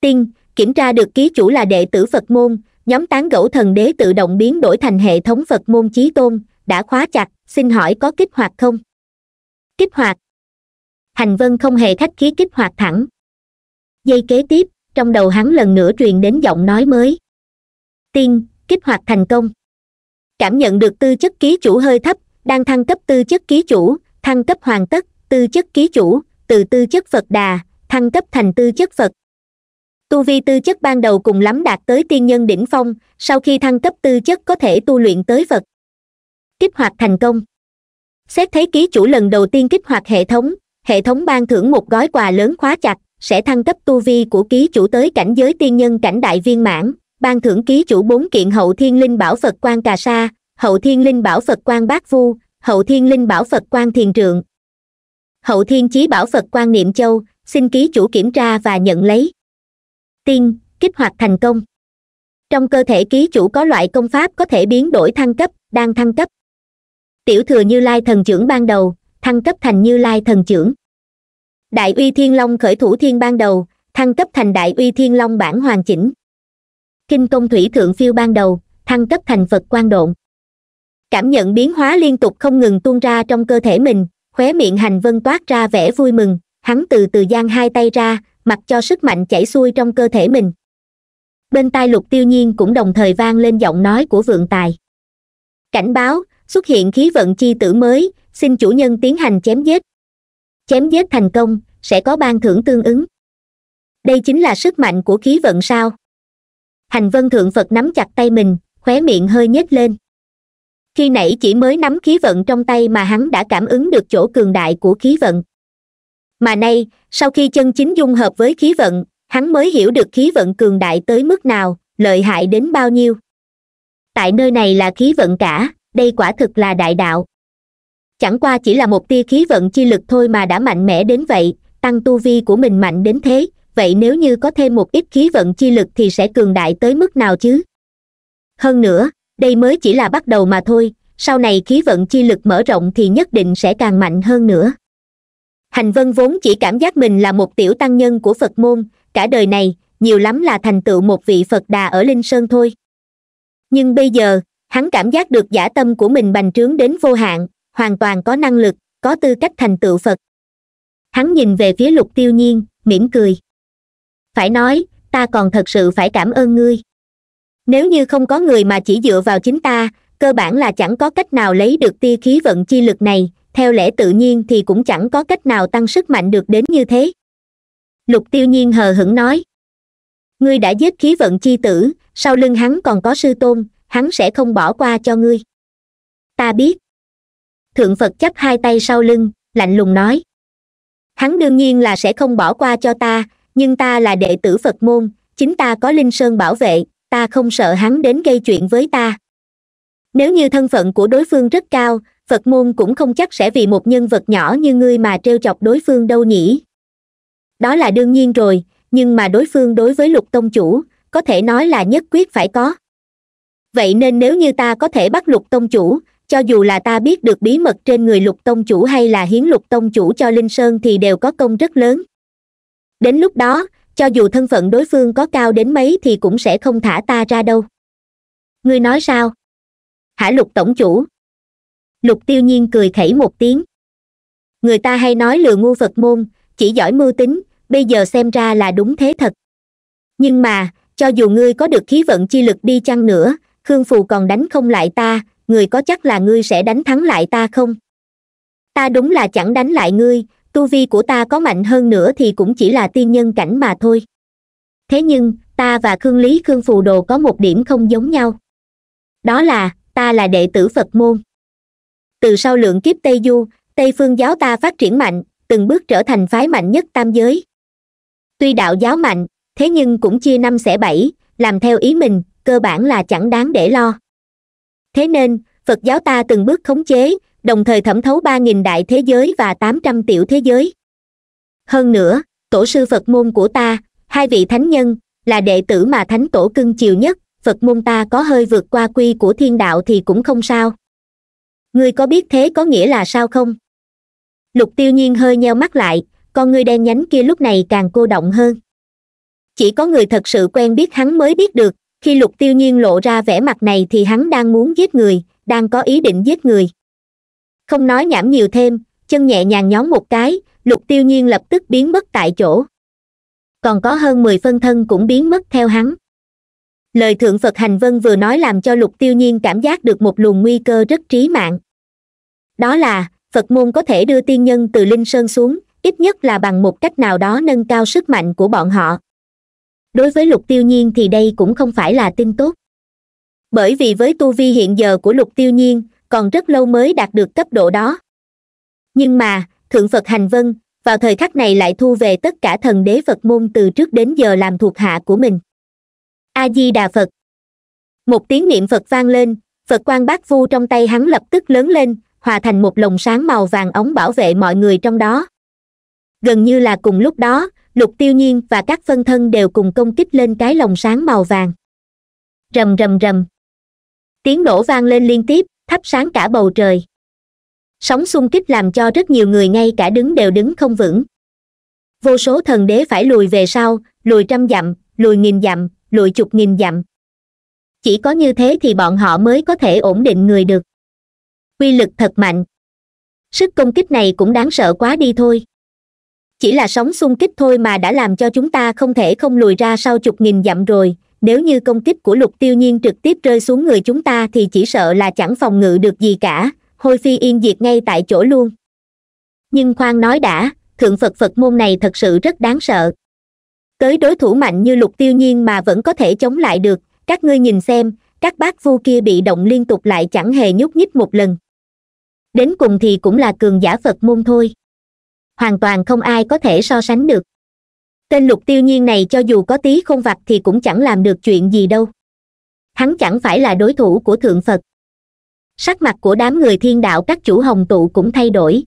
Tinh kiểm tra được ký chủ là đệ tử phật môn nhóm tán gẫu thần đế tự động biến đổi thành hệ thống phật môn chí tôn đã khóa chặt xin hỏi có kích hoạt không kích hoạt hành vân không hề khách khí kích hoạt thẳng dây kế tiếp trong đầu hắn lần nữa truyền đến giọng nói mới tiên kích hoạt thành công cảm nhận được tư chất ký chủ hơi thấp đang thăng cấp tư chất ký chủ thăng cấp hoàn tất tư chất ký chủ từ tư chất phật đà thăng cấp thành tư chất phật tu vi tư chất ban đầu cùng lắm đạt tới tiên nhân đỉnh phong sau khi thăng cấp tư chất có thể tu luyện tới vật kích hoạt thành công xét thấy ký chủ lần đầu tiên kích hoạt hệ thống hệ thống ban thưởng một gói quà lớn khóa chặt sẽ thăng cấp tu vi của ký chủ tới cảnh giới tiên nhân cảnh đại viên mãn ban thưởng ký chủ bốn kiện hậu thiên linh bảo phật quan cà sa hậu thiên linh bảo phật quan bát vu hậu thiên linh bảo phật quan thiền trượng hậu thiên chí bảo phật quan niệm châu xin ký chủ kiểm tra và nhận lấy tiên kích hoạt thành công trong cơ thể ký chủ có loại công pháp có thể biến đổi thăng cấp đang thăng cấp tiểu thừa như lai thần trưởng ban đầu thăng cấp thành như lai thần trưởng đại uy thiên long khởi thủ thiên ban đầu thăng cấp thành đại uy thiên long bản hoàn chỉnh kinh công thủy thượng phiêu ban đầu thăng cấp thành phật quan độn cảm nhận biến hóa liên tục không ngừng tuôn ra trong cơ thể mình khóe miệng hành vân toát ra vẻ vui mừng hắn từ từ giang hai tay ra mặc cho sức mạnh chảy xuôi trong cơ thể mình bên tai lục tiêu nhiên cũng đồng thời vang lên giọng nói của vượng tài cảnh báo xuất hiện khí vận chi tử mới xin chủ nhân tiến hành chém giết chém giết thành công sẽ có ban thưởng tương ứng đây chính là sức mạnh của khí vận sao hành vân thượng phật nắm chặt tay mình khóe miệng hơi nhếch lên khi nãy chỉ mới nắm khí vận trong tay mà hắn đã cảm ứng được chỗ cường đại của khí vận mà nay sau khi chân chính dung hợp với khí vận hắn mới hiểu được khí vận cường đại tới mức nào lợi hại đến bao nhiêu tại nơi này là khí vận cả đây quả thực là đại đạo chẳng qua chỉ là một tia khí vận chi lực thôi mà đã mạnh mẽ đến vậy tăng tu vi của mình mạnh đến thế vậy nếu như có thêm một ít khí vận chi lực thì sẽ cường đại tới mức nào chứ hơn nữa đây mới chỉ là bắt đầu mà thôi sau này khí vận chi lực mở rộng thì nhất định sẽ càng mạnh hơn nữa hành vân vốn chỉ cảm giác mình là một tiểu tăng nhân của phật môn cả đời này nhiều lắm là thành tựu một vị phật đà ở linh sơn thôi nhưng bây giờ hắn cảm giác được giả tâm của mình bành trướng đến vô hạn hoàn toàn có năng lực có tư cách thành tựu phật hắn nhìn về phía lục tiêu nhiên mỉm cười phải nói ta còn thật sự phải cảm ơn ngươi nếu như không có người mà chỉ dựa vào chính ta cơ bản là chẳng có cách nào lấy được tia khí vận chi lực này theo lẽ tự nhiên thì cũng chẳng có cách nào tăng sức mạnh được đến như thế lục tiêu nhiên hờ hững nói ngươi đã giết khí vận chi tử sau lưng hắn còn có sư tôn hắn sẽ không bỏ qua cho ngươi ta biết thượng phật chắp hai tay sau lưng lạnh lùng nói hắn đương nhiên là sẽ không bỏ qua cho ta nhưng ta là đệ tử phật môn chính ta có linh sơn bảo vệ ta không sợ hắn đến gây chuyện với ta nếu như thân phận của đối phương rất cao phật môn cũng không chắc sẽ vì một nhân vật nhỏ như ngươi mà trêu chọc đối phương đâu nhỉ đó là đương nhiên rồi nhưng mà đối phương đối với lục tông chủ có thể nói là nhất quyết phải có vậy nên nếu như ta có thể bắt lục tông chủ cho dù là ta biết được bí mật trên người lục tông chủ hay là hiến lục tông chủ cho linh sơn thì đều có công rất lớn đến lúc đó cho dù thân phận đối phương có cao đến mấy thì cũng sẽ không thả ta ra đâu ngươi nói sao hả lục tổng chủ lục tiêu nhiên cười khẩy một tiếng người ta hay nói lừa ngu phật môn chỉ giỏi mưu tính bây giờ xem ra là đúng thế thật nhưng mà cho dù ngươi có được khí vận chi lực đi chăng nữa khương phù còn đánh không lại ta người có chắc là ngươi sẽ đánh thắng lại ta không ta đúng là chẳng đánh lại ngươi tu vi của ta có mạnh hơn nữa thì cũng chỉ là tiên nhân cảnh mà thôi thế nhưng ta và khương lý khương phù đồ có một điểm không giống nhau đó là ta là đệ tử phật môn từ sau lượng kiếp tây du tây phương giáo ta phát triển mạnh từng bước trở thành phái mạnh nhất tam giới tuy đạo giáo mạnh thế nhưng cũng chia năm xẻ bảy làm theo ý mình cơ bản là chẳng đáng để lo thế nên phật giáo ta từng bước khống chế đồng thời thẩm thấu ba nghìn đại thế giới và tám trăm tiểu thế giới hơn nữa tổ sư phật môn của ta hai vị thánh nhân là đệ tử mà thánh tổ cưng chiều nhất phật môn ta có hơi vượt qua quy của thiên đạo thì cũng không sao ngươi có biết thế có nghĩa là sao không lục tiêu nhiên hơi nheo mắt lại con ngươi đen nhánh kia lúc này càng cô động hơn chỉ có người thật sự quen biết hắn mới biết được khi lục tiêu nhiên lộ ra vẻ mặt này thì hắn đang muốn giết người đang có ý định giết người không nói nhảm nhiều thêm chân nhẹ nhàng nhón một cái lục tiêu nhiên lập tức biến mất tại chỗ còn có hơn mười phân thân cũng biến mất theo hắn lời thượng phật hành vân vừa nói làm cho lục tiêu nhiên cảm giác được một luồng nguy cơ rất trí mạng đó là phật môn có thể đưa tiên nhân từ linh sơn xuống ít nhất là bằng một cách nào đó nâng cao sức mạnh của bọn họ đối với lục tiêu nhiên thì đây cũng không phải là tin tốt bởi vì với tu vi hiện giờ của lục tiêu nhiên còn rất lâu mới đạt được cấp độ đó nhưng mà thượng phật hành vân vào thời khắc này lại thu về tất cả thần đế phật môn từ trước đến giờ làm thuộc hạ của mình a di đà phật một tiếng niệm phật vang lên phật quan bát vu trong tay hắn lập tức lớn lên hòa thành một lồng sáng màu vàng ống bảo vệ mọi người trong đó gần như là cùng lúc đó lục tiêu nhiên và các phân thân đều cùng công kích lên cái lồng sáng màu vàng rầm rầm rầm tiếng nổ vang lên liên tiếp thắp sáng cả bầu trời sóng xung kích làm cho rất nhiều người ngay cả đứng đều đứng không vững vô số thần đế phải lùi về sau lùi trăm dặm lùi nghìn dặm lụi chục nghìn dặm chỉ có như thế thì bọn họ mới có thể ổn định người được quy lực thật mạnh sức công kích này cũng đáng sợ quá đi thôi chỉ là sóng xung kích thôi mà đã làm cho chúng ta không thể không lùi ra sau chục nghìn dặm rồi nếu như công kích của lục tiêu nhiên trực tiếp rơi xuống người chúng ta thì chỉ sợ là chẳng phòng ngự được gì cả hôi phi yên diệt ngay tại chỗ luôn nhưng khoan nói đã thượng phật phật môn này thật sự rất đáng sợ tới đối thủ mạnh như lục tiêu nhiên mà vẫn có thể chống lại được các ngươi nhìn xem các bác vu kia bị động liên tục lại chẳng hề nhúc nhích một lần đến cùng thì cũng là cường giả phật môn thôi hoàn toàn không ai có thể so sánh được tên lục tiêu nhiên này cho dù có tí không vặt thì cũng chẳng làm được chuyện gì đâu hắn chẳng phải là đối thủ của thượng phật sắc mặt của đám người thiên đạo các chủ hồng tụ cũng thay đổi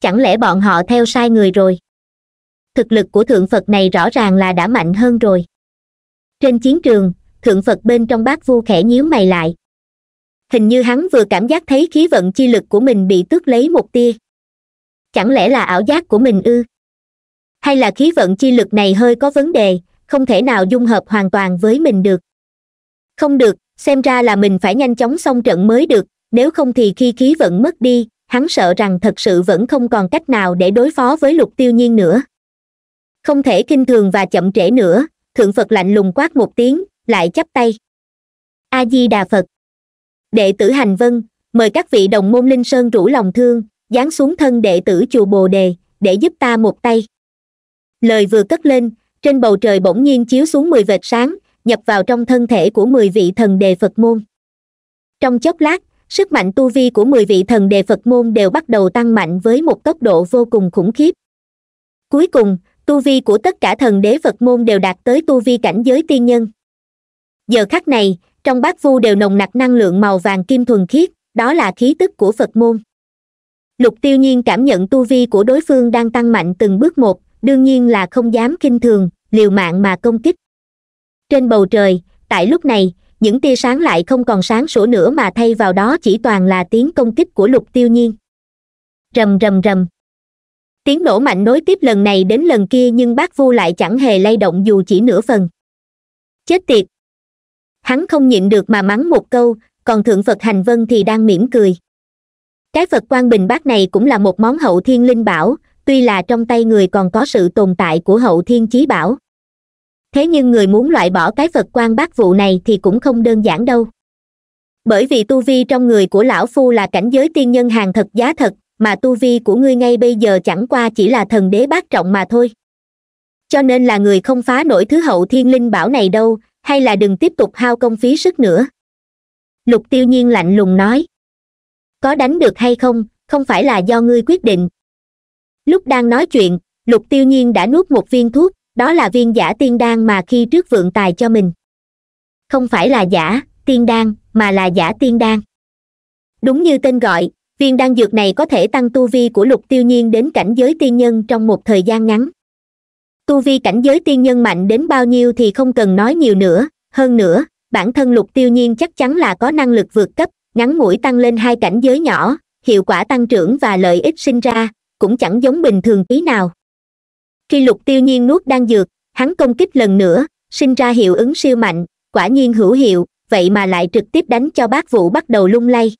chẳng lẽ bọn họ theo sai người rồi thực lực của thượng phật này rõ ràng là đã mạnh hơn rồi trên chiến trường thượng phật bên trong bát vu khẽ nhíu mày lại hình như hắn vừa cảm giác thấy khí vận chi lực của mình bị tước lấy một tia chẳng lẽ là ảo giác của mình ư hay là khí vận chi lực này hơi có vấn đề không thể nào dung hợp hoàn toàn với mình được không được xem ra là mình phải nhanh chóng xong trận mới được nếu không thì khi khí vận mất đi hắn sợ rằng thật sự vẫn không còn cách nào để đối phó với lục tiêu nhiên nữa không thể kinh thường và chậm trễ nữa thượng phật lạnh lùng quát một tiếng lại chắp tay a di đà phật đệ tử hành vân mời các vị đồng môn linh sơn rủ lòng thương giáng xuống thân đệ tử chùa bồ đề để giúp ta một tay lời vừa cất lên trên bầu trời bỗng nhiên chiếu xuống mười vệt sáng nhập vào trong thân thể của mười vị thần đề phật môn trong chốc lát sức mạnh tu vi của mười vị thần đề phật môn đều bắt đầu tăng mạnh với một tốc độ vô cùng khủng khiếp cuối cùng tu vi của tất cả thần đế phật môn đều đạt tới tu vi cảnh giới tiên nhân giờ khắc này trong bát vu đều nồng nặc năng lượng màu vàng kim thuần khiết đó là khí tức của phật môn lục tiêu nhiên cảm nhận tu vi của đối phương đang tăng mạnh từng bước một đương nhiên là không dám kinh thường liều mạng mà công kích trên bầu trời tại lúc này những tia sáng lại không còn sáng sủa nữa mà thay vào đó chỉ toàn là tiếng công kích của lục tiêu nhiên rầm rầm rầm tiếng nổ mạnh nối tiếp lần này đến lần kia nhưng bác vu lại chẳng hề lay động dù chỉ nửa phần chết tiệt hắn không nhịn được mà mắng một câu còn thượng phật hành vân thì đang mỉm cười cái phật quan bình bác này cũng là một món hậu thiên linh bảo tuy là trong tay người còn có sự tồn tại của hậu thiên chí bảo thế nhưng người muốn loại bỏ cái phật quan bác vụ này thì cũng không đơn giản đâu bởi vì tu vi trong người của lão phu là cảnh giới tiên nhân hàng thật giá thật mà tu vi của ngươi ngay bây giờ chẳng qua chỉ là thần đế bát trọng mà thôi cho nên là người không phá nổi thứ hậu thiên linh bảo này đâu hay là đừng tiếp tục hao công phí sức nữa lục tiêu nhiên lạnh lùng nói có đánh được hay không không phải là do ngươi quyết định lúc đang nói chuyện lục tiêu nhiên đã nuốt một viên thuốc đó là viên giả tiên đan mà khi trước vượng tài cho mình không phải là giả tiên đan mà là giả tiên đan đúng như tên gọi viên đan dược này có thể tăng tu vi của lục tiêu nhiên đến cảnh giới tiên nhân trong một thời gian ngắn tu vi cảnh giới tiên nhân mạnh đến bao nhiêu thì không cần nói nhiều nữa hơn nữa bản thân lục tiêu nhiên chắc chắn là có năng lực vượt cấp ngắn ngủi tăng lên hai cảnh giới nhỏ hiệu quả tăng trưởng và lợi ích sinh ra cũng chẳng giống bình thường tí nào khi lục tiêu nhiên nuốt đan dược hắn công kích lần nữa sinh ra hiệu ứng siêu mạnh quả nhiên hữu hiệu vậy mà lại trực tiếp đánh cho bác vũ bắt đầu lung lay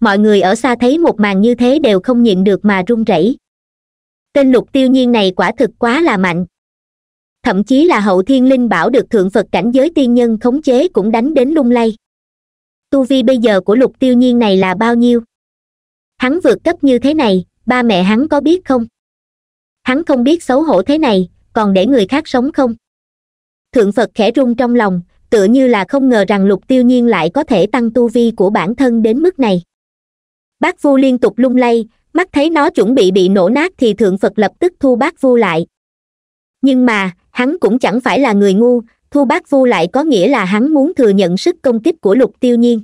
mọi người ở xa thấy một màn như thế đều không nhịn được mà run rẩy tên lục tiêu nhiên này quả thực quá là mạnh thậm chí là hậu thiên linh bảo được thượng phật cảnh giới tiên nhân khống chế cũng đánh đến lung lay tu vi bây giờ của lục tiêu nhiên này là bao nhiêu hắn vượt cấp như thế này ba mẹ hắn có biết không hắn không biết xấu hổ thế này còn để người khác sống không thượng phật khẽ run trong lòng tựa như là không ngờ rằng lục tiêu nhiên lại có thể tăng tu vi của bản thân đến mức này bác vu liên tục lung lay mắt thấy nó chuẩn bị bị nổ nát thì thượng phật lập tức thu bác vu lại nhưng mà hắn cũng chẳng phải là người ngu thu bác vu lại có nghĩa là hắn muốn thừa nhận sức công kích của lục tiêu nhiên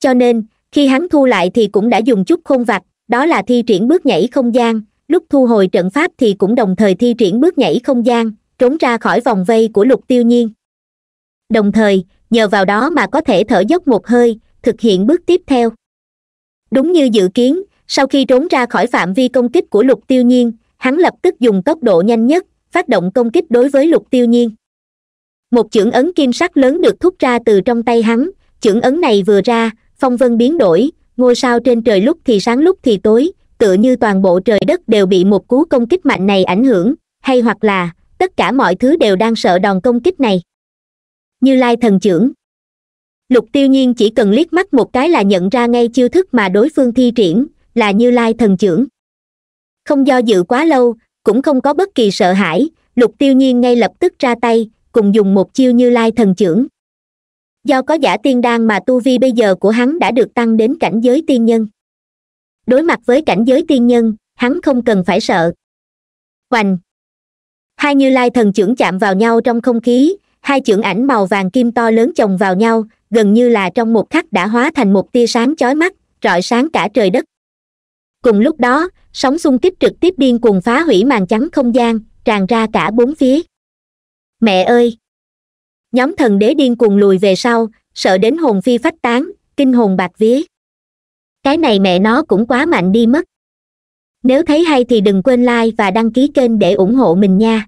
cho nên khi hắn thu lại thì cũng đã dùng chút khôn vặt đó là thi triển bước nhảy không gian lúc thu hồi trận pháp thì cũng đồng thời thi triển bước nhảy không gian trốn ra khỏi vòng vây của lục tiêu nhiên đồng thời nhờ vào đó mà có thể thở dốc một hơi thực hiện bước tiếp theo đúng như dự kiến sau khi trốn ra khỏi phạm vi công kích của lục tiêu nhiên hắn lập tức dùng tốc độ nhanh nhất phát động công kích đối với lục tiêu nhiên một chưởng ấn kim sắc lớn được thúc ra từ trong tay hắn chưởng ấn này vừa ra phong vân biến đổi ngôi sao trên trời lúc thì sáng lúc thì tối tựa như toàn bộ trời đất đều bị một cú công kích mạnh này ảnh hưởng hay hoặc là tất cả mọi thứ đều đang sợ đòn công kích này như lai thần chưởng lục tiêu nhiên chỉ cần liếc mắt một cái là nhận ra ngay chiêu thức mà đối phương thi triển là như lai thần trưởng không do dự quá lâu cũng không có bất kỳ sợ hãi lục tiêu nhiên ngay lập tức ra tay cùng dùng một chiêu như lai thần trưởng do có giả tiên đan mà tu vi bây giờ của hắn đã được tăng đến cảnh giới tiên nhân đối mặt với cảnh giới tiên nhân hắn không cần phải sợ hoành hai như lai thần trưởng chạm vào nhau trong không khí hai chưởng ảnh màu vàng kim to lớn chồng vào nhau gần như là trong một khắc đã hóa thành một tia sáng chói mắt rọi sáng cả trời đất cùng lúc đó sóng xung kích trực tiếp điên cuồng phá hủy màn chắn không gian tràn ra cả bốn phía mẹ ơi nhóm thần đế điên cuồng lùi về sau sợ đến hồn phi phách tán kinh hồn bạc vía cái này mẹ nó cũng quá mạnh đi mất nếu thấy hay thì đừng quên like và đăng ký kênh để ủng hộ mình nha